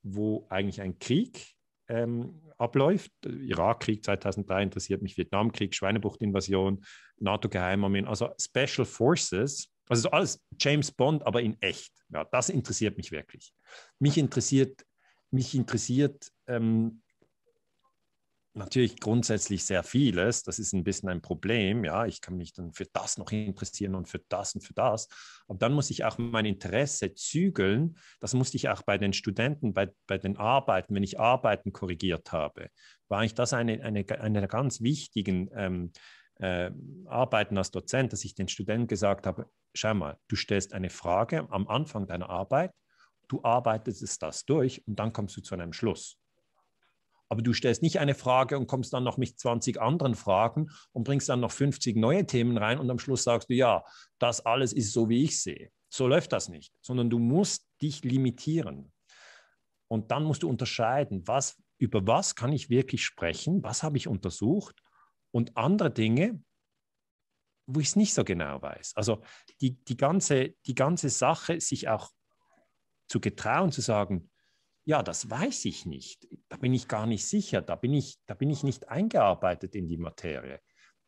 wo eigentlich ein Krieg ähm, abläuft. Irakkrieg 2003 interessiert mich, Vietnamkrieg, Schweinebuchtinvasion, NATO-Geheimarmeen, also Special Forces. Also alles James Bond, aber in echt. Ja, das interessiert mich wirklich. Mich interessiert, mich interessiert ähm, natürlich grundsätzlich sehr vieles. Das ist ein bisschen ein Problem. Ja, ich kann mich dann für das noch interessieren und für das und für das. Aber dann muss ich auch mein Interesse zügeln. Das musste ich auch bei den Studenten, bei, bei den Arbeiten, wenn ich Arbeiten korrigiert habe, war ich das eine, eine, eine der ganz wichtigen ähm, äh, Arbeiten als Dozent, dass ich den Studenten gesagt habe, schau mal, du stellst eine Frage am Anfang deiner Arbeit, du arbeitest das durch und dann kommst du zu einem Schluss. Aber du stellst nicht eine Frage und kommst dann noch mit 20 anderen Fragen und bringst dann noch 50 neue Themen rein und am Schluss sagst du, ja, das alles ist so, wie ich sehe. So läuft das nicht, sondern du musst dich limitieren. Und dann musst du unterscheiden, was, über was kann ich wirklich sprechen, was habe ich untersucht und andere Dinge, wo ich es nicht so genau weiß. Also die, die, ganze, die ganze Sache, sich auch zu getrauen, zu sagen, ja, das weiß ich nicht. Da bin ich gar nicht sicher. Da bin ich, da bin ich nicht eingearbeitet in die Materie.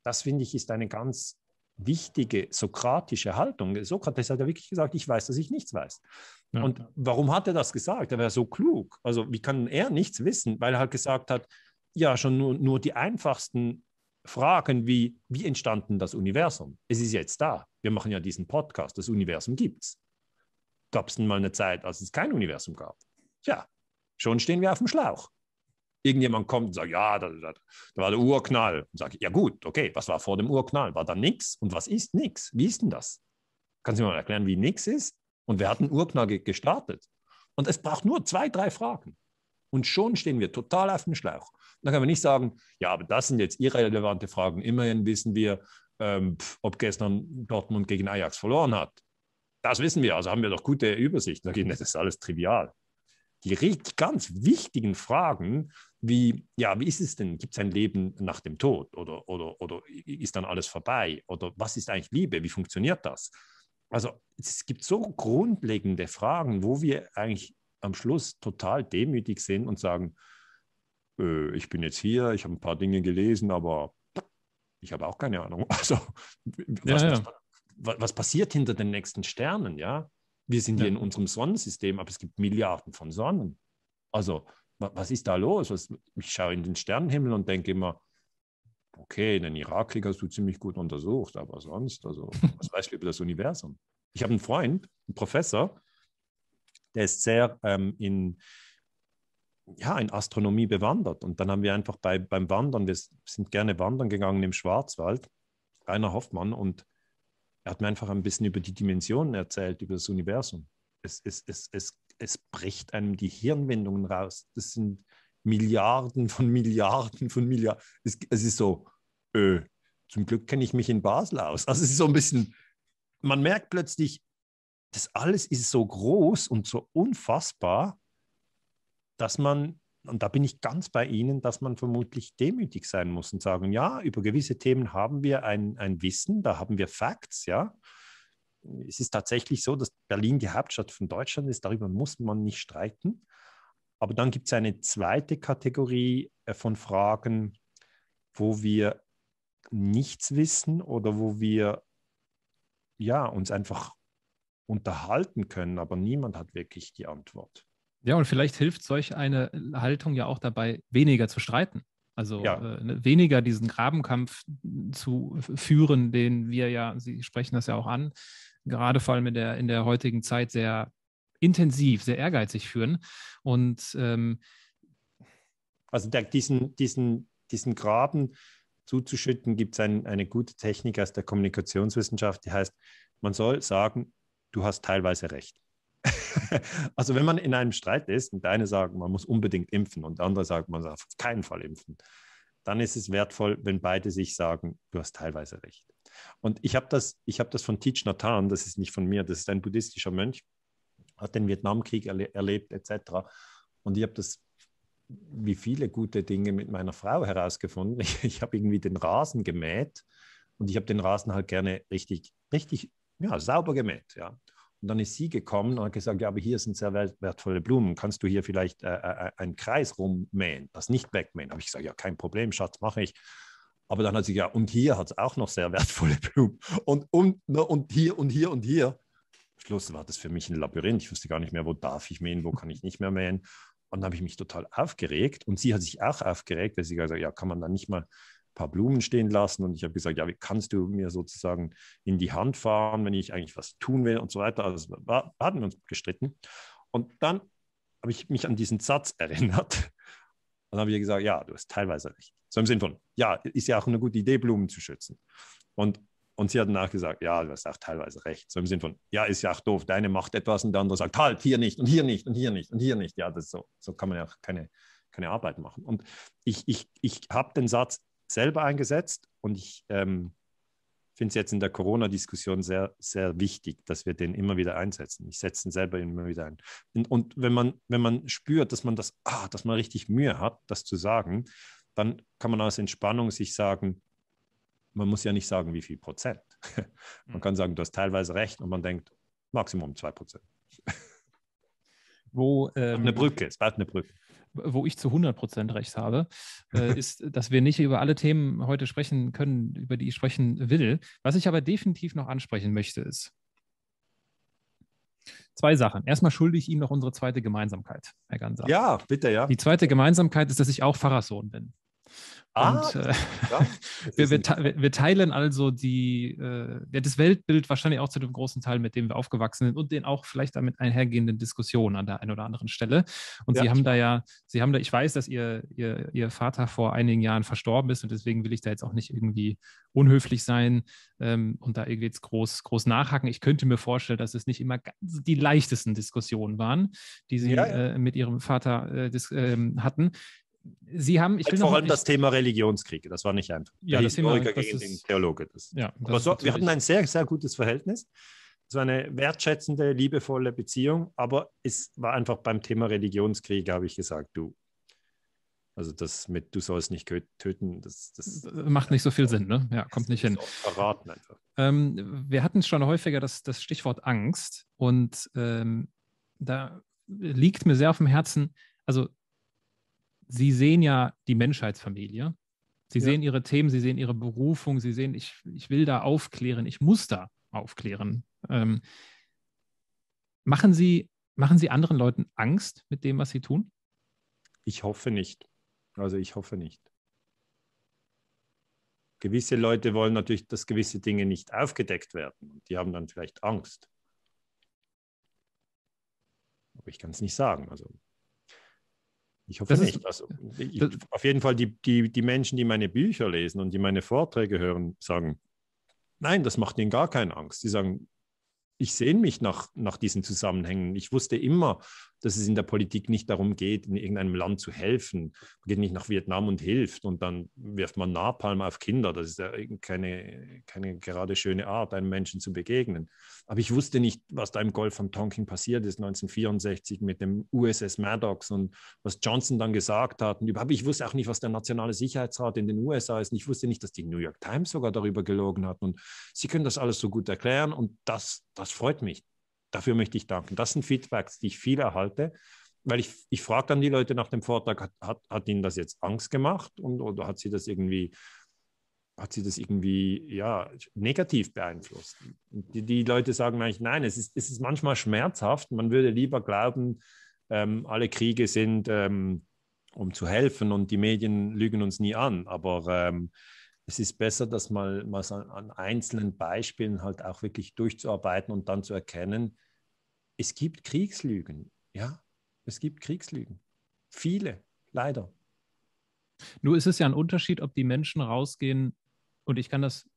Das finde ich ist eine ganz wichtige sokratische Haltung. Sokrates hat ja wirklich gesagt, ich weiß, dass ich nichts weiß. Ja. Und warum hat er das gesagt? Er wäre so klug. Also wie kann er nichts wissen? Weil er halt gesagt hat, ja, schon nur, nur die einfachsten Fragen wie, wie entstanden das Universum? Es ist jetzt da. Wir machen ja diesen Podcast. Das Universum gibt es. Gab es denn mal eine Zeit, als es kein Universum gab? Tja, schon stehen wir auf dem Schlauch. Irgendjemand kommt und sagt, ja, da, da, da war der Urknall. Und sagt, ja gut, okay, was war vor dem Urknall? War da nichts? Und was ist nichts? Wie ist denn das? Kannst du mir mal erklären, wie nichts ist? Und wer hat einen Urknall gestartet? Und es braucht nur zwei, drei Fragen. Und schon stehen wir total auf dem Schlauch. Und dann können wir nicht sagen, ja, aber das sind jetzt irrelevante Fragen. Immerhin wissen wir, ähm, ob gestern Dortmund gegen Ajax verloren hat. Das wissen wir, also haben wir doch gute Übersicht. Da geht das ist alles trivial die ganz wichtigen Fragen, wie, ja, wie ist es denn? Gibt es ein Leben nach dem Tod? Oder, oder, oder ist dann alles vorbei? Oder was ist eigentlich Liebe? Wie funktioniert das? Also es gibt so grundlegende Fragen, wo wir eigentlich am Schluss total demütig sind und sagen, äh, ich bin jetzt hier, ich habe ein paar Dinge gelesen, aber ich habe auch keine Ahnung. *laughs* Also was, ja, ja. Was, was, passiert hinter den nächsten Sternen, ja? Wir sind ja. hier in unserem Sonnensystem, aber es gibt Milliarden von Sonnen. Also, was ist da los? ich schaue in den Sternenhimmel und denke immer, okay, den Irakkrieg hast du ziemlich gut untersucht, aber sonst, also, was weißt du über das Universum? Ich habe einen Freund, einen Professor, der ist sehr ähm, in, ja, in Astronomie bewandert. Und dann haben wir einfach bei, beim Wandern, wir sind gerne wandern gegangen im Schwarzwald, Rainer Hoffmann, und er hat mir einfach ein bisschen über die Dimensionen erzählt, über das Universum. Es, es, es, es, es bricht einem die Hirnwendungen raus. Das sind Milliarden von Milliarden von Milliarden. Es, es ist so, öh, zum Glück kenne ich mich in Basel aus. Also es ist so ein bisschen, man merkt plötzlich, das alles ist so groß und so unfassbar, dass man und da bin ich ganz bei Ihnen, dass man vermutlich demütig sein muss und sagen, ja, über gewisse Themen haben wir ein, ein Wissen, da haben wir Facts, ja. Es ist tatsächlich so, dass Berlin die Hauptstadt von Deutschland ist, darüber muss man nicht streiten. Aber dann gibt es eine zweite Kategorie äh, von Fragen, wo wir nichts wissen oder wo wir ja, uns einfach unterhalten können, aber niemand hat wirklich die Antwort. Ja, und vielleicht hilft solch eine Haltung ja auch dabei, weniger zu streiten. Also ja. äh, ne, weniger diesen Grabenkampf zu führen, den wir ja, Sie sprechen das ja auch an, gerade vor allem in der, in der heutigen Zeit sehr intensiv, sehr ehrgeizig führen. Und ähm, also der, diesen, diesen, diesen Graben zuzuschütten, gibt es ein, eine gute Technik aus der Kommunikationswissenschaft, die heißt, man soll sagen, du hast teilweise recht. *laughs* also wenn man in einem Streit ist und der eine sagt, man muss unbedingt impfen und der andere sagt, man darf auf keinen Fall impfen, dann ist es wertvoll, wenn beide sich sagen, du hast teilweise recht. Und ich habe das, hab das von Thich Nathan, das ist nicht von mir, das ist ein buddhistischer Mönch, hat den Vietnamkrieg erle erlebt etc. Und ich habe das wie viele gute Dinge mit meiner Frau herausgefunden. Ich, *laughs* ich habe irgendwie den Rasen gemäht und ich habe den Rasen halt gerne richtig, richtig ja, sauber gemäht. Ja. Und dann ist sie gekommen und hat gesagt, ja, aber hier sind sehr wertvolle Blumen. Kannst du hier vielleicht äh, äh, äh, einen Kreis rummähen, das nicht wegmähen? Da habe ich gesagt, ja, kein Problem, Schatz, mache ich. Aber dann hat sie gesagt, ja, und hier hat es auch noch sehr wertvolle Blumen. Und, und, und hier und hier und hier. Schluss war das für mich ein Labyrinth. Ich wusste gar nicht mehr, wo darf ich mähen, wo kann ich nicht mehr mähen. Und dann habe ich mich total aufgeregt. Und sie hat sich auch aufgeregt, weil sie gesagt hat, ja, kann man da nicht mal paar Blumen stehen lassen und ich habe gesagt, ja, wie kannst du mir sozusagen in die Hand fahren, wenn ich eigentlich was tun will und so weiter. Also war, hatten wir uns gestritten. Und dann habe ich mich an diesen Satz *laughs* erinnert und habe ihr gesagt, ja, du hast teilweise recht. So im Sinn von, ja, ist ja auch eine gute Idee, Blumen zu schützen. Und, und sie hat danach gesagt, ja, du hast auch teilweise recht. So im Sinn von, ja, ist ja auch doof. Deine macht etwas und der andere sagt, halt, hier nicht und hier nicht und hier nicht und hier nicht. Ja, das so. So kann man ja auch keine, keine Arbeit machen. Und ich, ich, ich habe den Satz selber eingesetzt und ich ähm, finde es jetzt in der Corona-Diskussion sehr, sehr wichtig, dass wir den immer wieder einsetzen. Ich setze ihn selber immer wieder ein. Und, und, wenn, man, wenn man spürt, dass man das, ah, dass man richtig Mühe hat, das zu sagen, dann kann man aus Entspannung sich sagen, man muss ja nicht sagen, wie viel Prozent. *laughs* man mhm. kann sagen, du hast teilweise recht und man denkt, Maximum zwei Prozent. Wo, ähm, eine Brücke, es bleibt eine Brücke wo ich zu 100 Prozent recht habe, äh, *laughs* ist, dass wir nicht über alle Themen heute sprechen können, über die ich sprechen will. Was ich aber definitiv noch ansprechen möchte, ist zwei Sachen. Erstmal schulde ich Ihnen noch unsere zweite Gemeinsamkeit, Herr Ganser. Ja, bitte, ja. Die zweite Gemeinsamkeit ist, dass ich auch Pfarrerssohn bin. Ah, und äh, ja, *laughs* wir, wir, wir, teilen also die, äh, ja, das Weltbild wahrscheinlich auch zu dem großen Teil, mit dem wir aufgewachsen sind und den auch vielleicht damit einhergehenden Diskussionen an der einen oder anderen Stelle. Und ja. Sie haben da ja, Sie haben da, ich weiß, dass ihr, ihr, ihr Vater vor einigen Jahren verstorben ist und deswegen will ich da jetzt auch nicht irgendwie unhöflich sein ähm, und da irgendwie jetzt groß, groß nachhaken. Ich könnte mir vorstellen, dass es nicht immer ganz die leichtesten Diskussionen waren, die Sie ja, äh, mit Ihrem Vater äh, dis, ähm, hatten. Sie haben, ich halt will vor allem das Thema Religionskrieg, das war nicht einfach. Ja, Der das Historiker Thema, gegen ist, den Theologe. Das. Ja, das Aber so, wir hatten ein sehr, sehr gutes Verhältnis. Es war eine wertschätzende, liebevolle Beziehung, aber es war einfach beim Thema Religionskrieg, habe ich gesagt, du, also das mit, du sollst nicht töten, das, das macht nicht so viel Sinn, ne? Ja, kommt nicht hin. Verraten einfach. Ähm, wir hatten schon häufiger das, das Stichwort Angst und ähm, da liegt mir sehr auf dem Herzen, also Sie sehen ja die Menschheitsfamilie. Sie ja. sehen ihre Themen, Sie sehen ihre Berufung, Sie sehen, ich, ich will da aufklären, ich muss da aufklären. Ähm, machen, Sie, machen Sie anderen Leuten Angst mit dem, was Sie tun? Ich hoffe nicht. Also ich hoffe nicht. Gewisse Leute wollen natürlich, dass gewisse Dinge nicht aufgedeckt werden. Und die haben dann vielleicht Angst. Aber ich kann es nicht sagen. Also ich hoffe das nicht. Ist, also, ich, das, auf jeden Fall die, die, die Menschen, die meine Bücher lesen und die meine Vorträge hören, sagen, nein, das macht ihnen gar keine Angst. Sie sagen, ich sehne mich nach, nach diesen Zusammenhängen. Ich wusste immer, dass es in der Politik nicht darum geht, in irgendeinem Land zu helfen. Man geht nicht nach Vietnam und hilft und dann wirft man Napalm auf Kinder. Das ist ja keine, keine gerade schöne Art, einem Menschen zu begegnen. Aber ich wusste nicht, was da im Golf von Tonkin passiert ist 1964 mit dem USS Maddox und was Johnson dann gesagt hat. Und überhaupt, ich wusste auch nicht, was der Nationale Sicherheitsrat in den USA ist. Und ich wusste nicht, dass die New York Times sogar darüber gelogen hat. Und Sie können das alles so gut erklären und das, das freut mich. Dafür möchte ich danken. Das sind Feedbacks, die ich viel erhalte, weil ich, ich frage dann die Leute nach dem Vortrag, hat, hat, hat Ihnen das jetzt Angst gemacht und, oder hat sie das irgendwie hat sie das irgendwie ja, negativ beeinflusst. Die, die, Leute sagen eigentlich, nein, es ist, es ist manchmal schmerzhaft. Man würde lieber glauben, ähm, alle Kriege sind, ähm, um zu helfen und die Medien lügen uns nie an. Aber ähm, es ist besser, das mal, mal so an einzelnen Beispielen halt auch wirklich durchzuarbeiten und dann zu erkennen, es gibt Kriegslügen. Ja, es gibt Kriegslügen. Viele, leider. Nur ist es ja ein Unterschied, ob die Menschen rausgehen, und ich kann das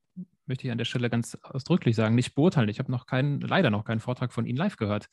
möchte ich an der Stelle ganz ausdrücklich sagen, nicht beurteilen. Ich habe noch keinen, leider noch keinen Vortrag von Ihnen live gehört.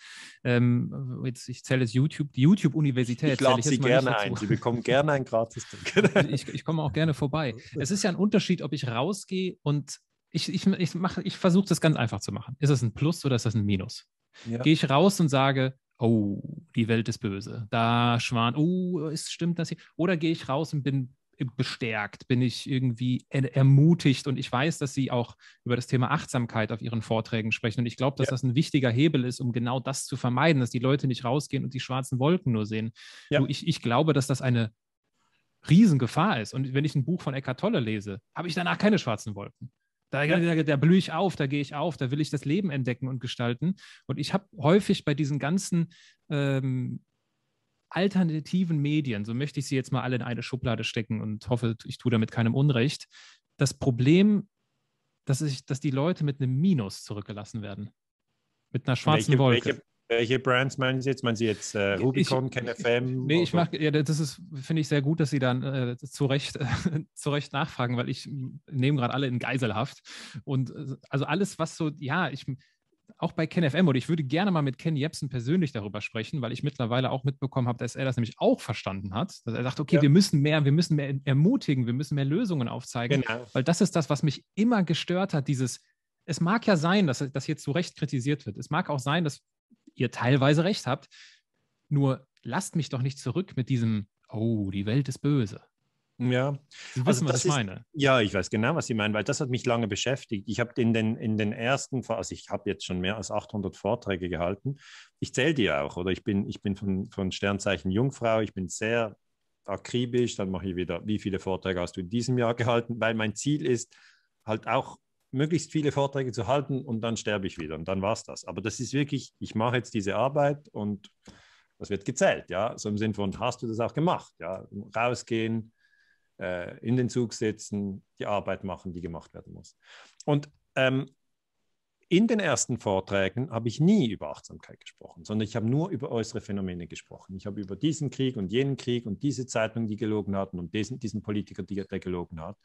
Ähm, jetzt, ich zähle es YouTube, die YouTube-Universität. Ich lade Sie gerne ein. Sie bekommen gerne ein gratis *laughs* also ich, ich komme auch gerne vorbei. Es ist ja ein Unterschied, ob ich rausgehe und ich, ich, ich, mach, ich versuche das ganz einfach zu machen. Ist das ein Plus oder ist das ein Minus? Ja. Gehe ich raus und sage, oh, die Welt ist böse. Da schwan, oh, ist, stimmt das hier? Oder gehe ich raus und bin bestärkt, bin ich irgendwie ermutigt und ich weiß, dass Sie auch über das Thema Achtsamkeit auf Ihren Vorträgen sprechen und ich glaube, dass ja. das ein wichtiger Hebel ist, um genau das zu vermeiden, dass die Leute nicht rausgehen und die schwarzen Wolken nur sehen. Ja. Du, ich, ich glaube, dass das eine Riesengefahr ist und wenn ich ein Buch von Eckart Tolle lese, habe ich danach keine schwarzen Wolken. Da, da, da, blühe ich auf, da gehe ich auf, da will ich das Leben entdecken und gestalten. Und ich habe häufig bei diesen ganzen ähm, alternativen Medien, so möchte ich sie jetzt mal alle in eine Schublade stecken und hoffe, ich tue damit keinem Unrecht, das Problem, dass, ich, dass die Leute mit einem Minus zurückgelassen werden. Mit einer schwarzen welche, Wolke. Welche, welche Brands meinen Sie jetzt? Meinen Sie jetzt äh, Rubicon, KenFM? Nee, ich mache, ja, das ist, finde ich sehr gut, dass Sie dann äh, zu, Recht, *laughs* zu Recht nachfragen, weil ich nehme gerade alle in Geiselhaft. Und äh, also alles, was so, ja, ich, auch bei Ken FM, oder ich würde gerne mal mit Ken Jebsen persönlich darüber sprechen, weil ich mittlerweile auch mitbekommen habe, dass er das nämlich auch verstanden hat. Dass er sagt, okay, ja. wir müssen mehr, wir müssen mehr ermutigen, wir müssen mehr Lösungen aufzeigen. Genau. Weil das ist das, was mich immer gestört hat, dieses, es mag ja sein, dass das hier zu Recht kritisiert wird. Es mag auch sein, dass ihr teilweise recht habt. Nur lasst mich doch nicht zurück mit diesem, oh, die Welt ist böse. Ja, Sie wissen, also, was ich ist, meine. Ja, ich weiß genau, was Sie meinen, weil das hat mich lange beschäftigt. Ich habe in den, in den ersten, also ich habe jetzt schon mehr als 800 Vorträge gehalten. Ich zähle die auch, oder? Ich bin, ich bin von, von Sternzeichen Jungfrau, ich bin sehr akribisch, dann mache ich wieder, wie viele Vorträge hast du in diesem Jahr gehalten, weil mein Ziel ist, halt auch möglichst viele Vorträge zu halten und dann sterbe ich wieder und dann war es das. Aber das ist wirklich, ich mache jetzt diese Arbeit und das wird gezählt, ja, so im Sinn von, hast du das auch gemacht, ja, rausgehen, äh, in den Zug sitzen, die Arbeit machen, die gemacht werden muss. Und ähm, in den ersten Vorträgen habe ich nie über Achtsamkeit gesprochen, sondern ich habe nur über äußere Phänomene gesprochen. Ich habe über diesen Krieg und jenen Krieg und diese Zeitung, die gelogen hat und diesen, diesen Politiker, die, der gelogen hat.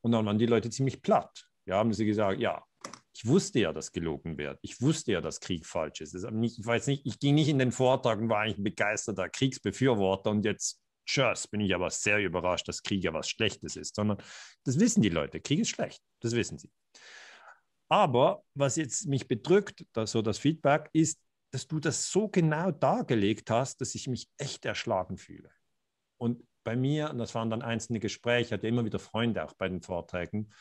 Und dann waren die Leute ziemlich platt. Ja, haben sie gesagt, ja, ich wusste ja, dass gelogen wird. Ich wusste ja, dass Krieg falsch ist. Nicht, ich weiß nicht, ich ging nicht in den Vortrag und war eigentlich ein begeisterter Kriegsbefürworter und jetzt Tschüss, bin ich aber sehr überrascht, dass Krieg ja was Schlechtes ist, sondern das wissen die Leute. Krieg ist schlecht, das wissen sie. Aber was jetzt mich bedrückt, das, so das Feedback, ist, dass du das so genau dargelegt hast, dass ich mich echt erschlagen fühle. Und bei mir, und das waren dann einzelne Gespräche, hatte immer wieder Freunde auch bei den Vorträgen,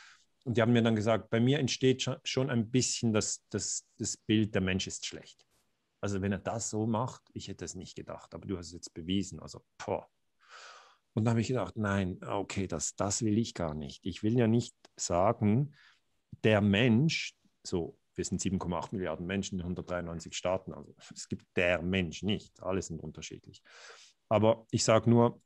und die haben mir dann gesagt, bei mir entsteht schon ein bisschen das, das, das Bild, der Mensch ist schlecht. Also wenn er das so macht, ich hätte es nicht gedacht, aber du hast es jetzt bewiesen. Also, boah, und da habe ich gedacht, nein, okay, das, das will ich gar nicht. Ich will ja nicht sagen, der Mensch, so, wir sind 7,8 Milliarden Menschen in 193 Staaten, also *laughs* es gibt der Mensch nicht, alle sind unterschiedlich. Aber ich sage nur,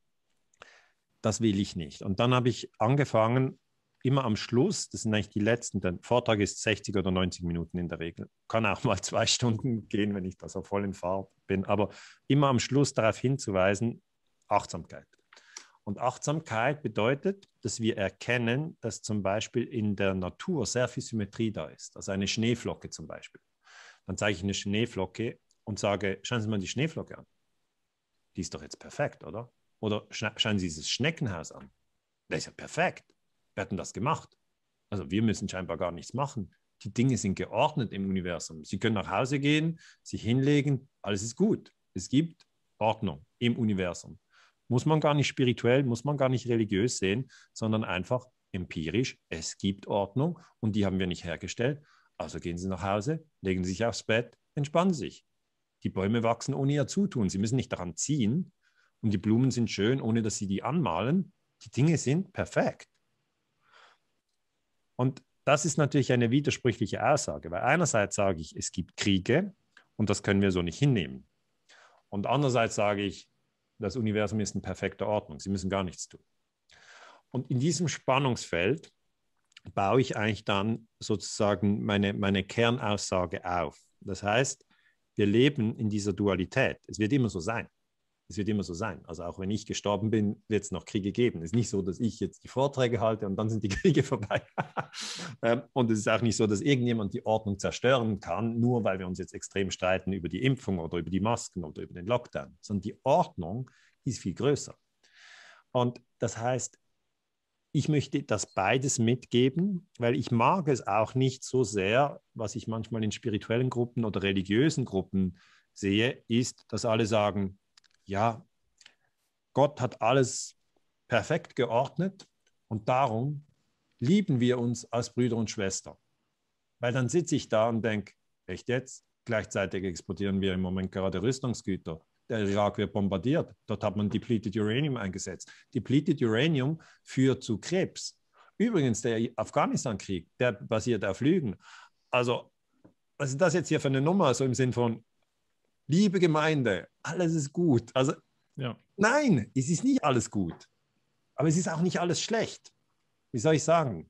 das will ich nicht. Und dann habe ich angefangen, immer am Schluss, das sind eigentlich die letzten, der Vortrag ist 60 oder 90 Minuten in der Regel. Kann auch mal *laughs* zwei Stunden gehen, wenn ich da so voll in Fahrt bin, aber immer am Schluss darauf hinzuweisen, Achtsamkeit. Und Achtsamkeit bedeutet, dass wir erkennen, dass zum Beispiel in der Natur sehr viel Symmetrie da ist. Also eine Schneeflocke zum Beispiel. Dann zeige ich eine Schneeflocke und sage, schauen Sie mal die Schneeflocke an. Die ist doch jetzt perfekt, oder? Oder schauen Sie dieses Schneckenhaus an. Das ist ja perfekt. Wir hatten das gemacht. Also wir müssen scheinbar gar nichts machen. Die Dinge sind geordnet im Universum. Sie können nach Hause gehen, sich hinlegen, alles ist gut. Es gibt Ordnung im Universum. Muss man gar nicht spirituell, muss man gar nicht religiös sehen, sondern einfach empirisch, es gibt Ordnung und die haben wir nicht hergestellt. Also gehen Sie nach Hause, legen Sie sich aufs Bett, entspannen sich. Die Bäume wachsen ohne ihr Zutun. Sie müssen nicht daran ziehen. Und die Blumen sind schön, ohne dass Sie die anmalen. Die Dinge sind perfekt. Und das ist natürlich eine widersprüchliche Aussage, weil einerseits sage ich, es gibt Kriege und das können wir so nicht hinnehmen. Und andererseits sage ich, das Universum ist in perfekter Ordnung, Sie müssen gar nichts tun. Und in diesem Spannungsfeld baue ich eigentlich dann sozusagen meine, meine Kernaussage auf. Das heißt, wir leben in dieser Dualität. Es wird immer so sein es wird immer so sein. Also auch wenn ich gestorben bin, wird es noch Kriege geben. Es ist nicht so, dass ich jetzt die Vorträge halte und dann sind die *laughs* Kriege vorbei. *laughs* Ähm, und es ist auch nicht so, dass irgendjemand die Ordnung zerstören kann, nur weil wir uns jetzt extrem streiten über die Impfung oder über die Masken oder über den Lockdown, sondern die Ordnung ist viel größer. Und das heißt, ich möchte das beides mitgeben, weil ich mag es auch nicht so sehr, was ich manchmal in spirituellen Gruppen oder religiösen Gruppen sehe, ist, dass alle sagen, ja, Gott hat alles perfekt geordnet und darum lieben wir uns als Brüder und Schwestern. Weil dann sitze ich da und denke, echt jetzt? Gleichzeitig exportieren wir im Moment gerade Rüstungsgüter. Der Irak wird bombardiert. Dort hat man depleted Uranium eingesetzt. Depleted Uranium führt zu Krebs. Übrigens, der Afghanistan-Krieg, der basiert auf Lügen. Also, was ist das jetzt hier für eine Nummer? So im Sinn von, liebe Gemeinde, alles ist gut. Also ja. nein, es ist nicht alles gut, aber es ist auch nicht alles schlecht. Wie soll ich sagen?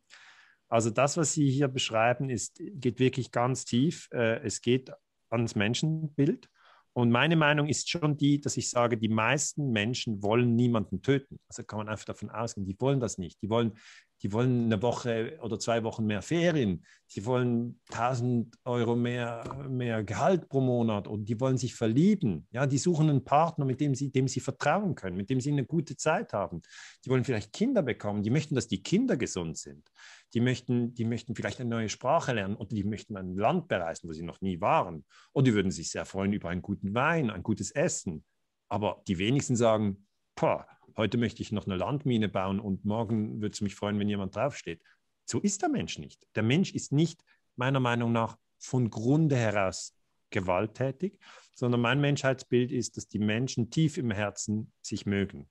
Also das, was Sie hier beschreiben, ist, geht wirklich ganz tief. Äh, es geht ans Menschenbild. Und meine Meinung ist schon die, dass ich sage, die meisten Menschen wollen niemanden töten. Also kann man einfach davon ausgehen, die wollen das nicht. Die wollen die wollen eine Woche oder zwei Wochen mehr Ferien, die wollen 1000 Euro mehr, mehr Gehalt pro Monat und die wollen sich verlieben. Ja, die suchen einen Partner, mit dem sie, dem sie vertrauen können, mit dem sie eine gute Zeit haben. Die wollen vielleicht Kinder bekommen, die möchten, dass die Kinder gesund sind. Die möchten, die möchten vielleicht eine neue Sprache lernen oder die möchten ein Land bereisen, wo sie noch nie waren. Und die würden sich sehr freuen über einen guten Wein, ein gutes Essen. Aber die wenigsten sagen, boah, heute möchte ich noch eine Landmine bauen und morgen würde es mich freuen, wenn jemand draufsteht. So ist der Mensch nicht. Der Mensch ist nicht meiner Meinung nach von Grunde heraus gewalttätig, sondern mein Menschheitsbild ist, dass die Menschen tief im Herzen sich mögen.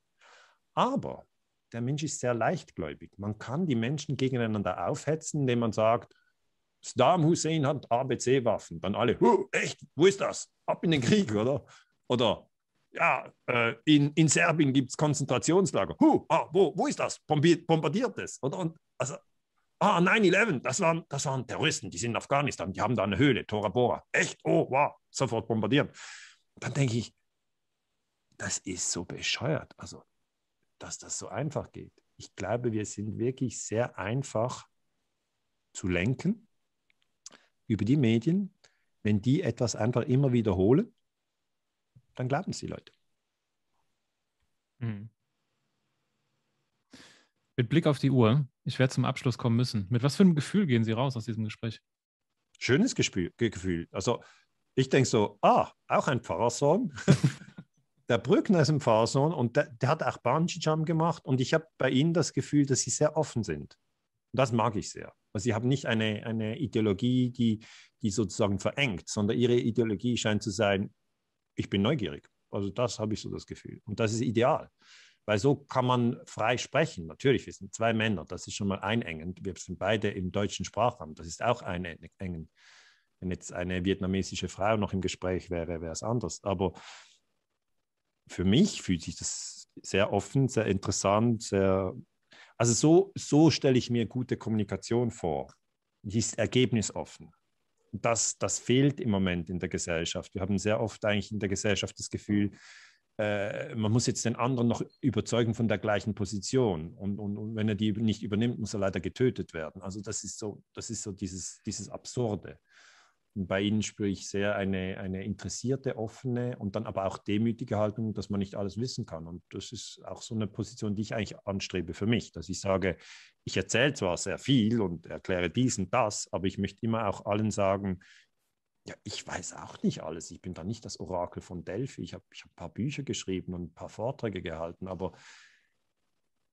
Aber der Mensch ist sehr leichtgläubig. Man kann die Menschen gegeneinander aufhetzen, indem man sagt, Saddam Hussein hat ABC-Waffen. Dann alle, echt, wo ist das? Ab in den Krieg, oder? Oder ja, äh, in, in Serbien gibt es Konzentrationslager. Huh, ah, wo, wo ist das? Bombardiert es. Oder? Und, also, ah, 9-11, das waren, das waren Terroristen, die sind in Afghanistan, die haben da eine Höhle, Tora Bora. Echt? Oh, wow, sofort bombardiert. Dann denke ich, das ist so bescheuert, also, dass das so einfach geht. Ich glaube, wir sind wirklich sehr einfach zu lenken über die Medien, wenn die etwas einfach immer wiederholen dann glauben es die Leute. Mhm. Mit Blick auf die Uhr, ich werde zum Abschluss kommen müssen. Mit was für einem Gefühl gehen Sie raus aus diesem Gespräch? Schönes Gespür, Gefühl. Also ich denke so, ah, auch ein Pfarrersohn. *laughs* der Brückner ist ein Pfarrersohn und der, der hat auch Bungee-Jump gemacht und ich habe bei ihnen das Gefühl, dass sie sehr offen sind. Und das mag ich sehr. Also sie haben nicht eine, eine Ideologie, die, die sozusagen verengt, sondern ihre Ideologie scheint zu sein, ich bin neugierig. Also das habe ich so das Gefühl. Und das ist ideal, weil so kann man frei sprechen. Natürlich, wir sind zwei Männer, das ist schon mal einengend. Wir sind beide im deutschen Sprachraum, das ist auch einengend. Wenn jetzt eine vietnamesische Frau noch im Gespräch wäre, wäre es anders. Aber für mich fühlt sich das sehr offen, sehr interessant, sehr also so, so stelle ich mir gute Kommunikation vor. Die ist ergebnisoffen das, das fehlt im Moment in der Gesellschaft. Wir haben sehr oft eigentlich in der Gesellschaft das Gefühl, äh, man muss jetzt den anderen noch überzeugen von der gleichen Position. Und, und, und, wenn er die nicht übernimmt, muss er leider getötet werden. Also das ist so, das ist so dieses, dieses Absurde bei Ihnen spüre ich sehr eine, eine interessierte, offene und dann aber auch demütige Haltung, dass man nicht alles wissen kann. Und das ist auch so eine Position, die ich eigentlich anstrebe für mich, dass ich sage, ich erzähle zwar sehr viel und erkläre dies und das, aber ich möchte immer auch allen sagen, ja, ich weiß auch nicht alles. Ich bin da nicht das Orakel von Delphi. Ich habe ich hab ein paar Bücher geschrieben und ein paar Vorträge gehalten, aber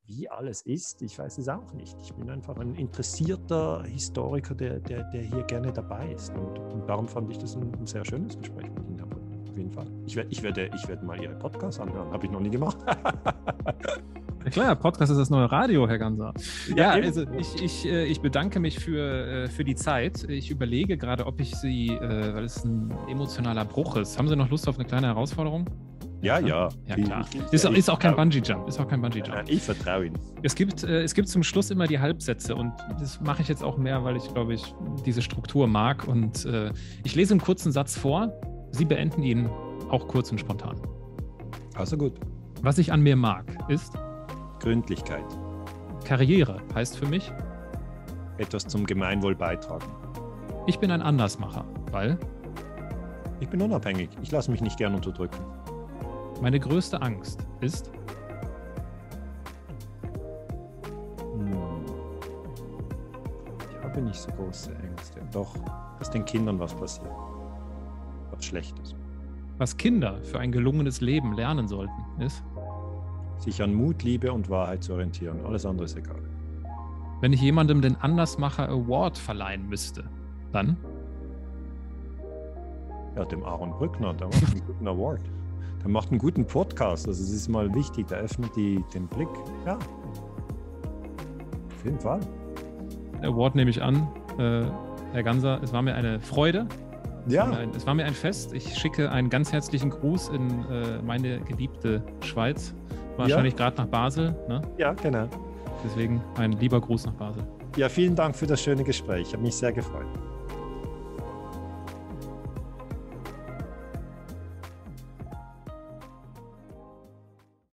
wie alles ist, ich weiß es auch nicht. Ich bin einfach ein interessierter Historiker, der, der, der hier gerne dabei ist. Und, und darum fand ich das ein, ein, sehr schönes Gespräch mit Ihnen, auf jeden Fall. Ich, werd, ich, werde, ich werde mal Ihren Podcast anhören, habe ich noch nie gemacht. Ja, klar, Podcast ist das neue Radio, Herr Ganser. Ja, ja also ich, ich, äh, ich bedanke mich für, äh, für die Zeit. Ich überlege gerade, ob ich Sie, äh, weil es ein emotionaler Bruch ist, haben Sie noch Lust auf eine kleine Herausforderung? Ja, ja. Ja, klar. Ist, ist, auch kein Bungee-Jump. Ist auch kein Bungee-Jump. Ich vertraue Ihnen. Es gibt, äh, es gibt zum Schluss immer die Halbsätze und das mache ich jetzt auch mehr, weil ich, glaube ich, diese Struktur mag. Und äh, ich lese einen kurzen Satz vor. Sie beenden ihn auch kurz und spontan. Also gut. Was ich an mir mag, ist Gründlichkeit. Karriere heißt für mich etwas zum Gemeinwohl beitragen. Ich bin ein Andersmacher, weil ich bin unabhängig. Ich lasse mich nicht gern unterdrücken. Meine größte Angst ist. Hm. Ich habe nicht so große Ängste. Doch, dass den Kindern was passiert. Was Schlechtes. Was Kinder für ein gelungenes Leben lernen sollten, ist. Sich an Mut, Liebe und Wahrheit zu orientieren. Alles andere ist egal. Wenn ich jemandem den Andersmacher Award verleihen müsste, dann? Ja, dem Aaron Brückner, der macht einen guten Award. Er macht einen guten Podcast, also es ist mal wichtig, da öffnet die, den Blick. Ja, auf jeden Fall. Award nehme ich an. Äh, Herr Ganser, es war mir eine Freude. Es ja. War ein, es war mir ein Fest. Ich schicke einen ganz herzlichen Gruß in äh, meine geliebte Schweiz. Wahrscheinlich ja. gerade nach Basel. Ne? Ja, genau. Deswegen ein lieber Gruß nach Basel. Ja, vielen Dank für das schöne Gespräch. Ich habe mich sehr gefreut.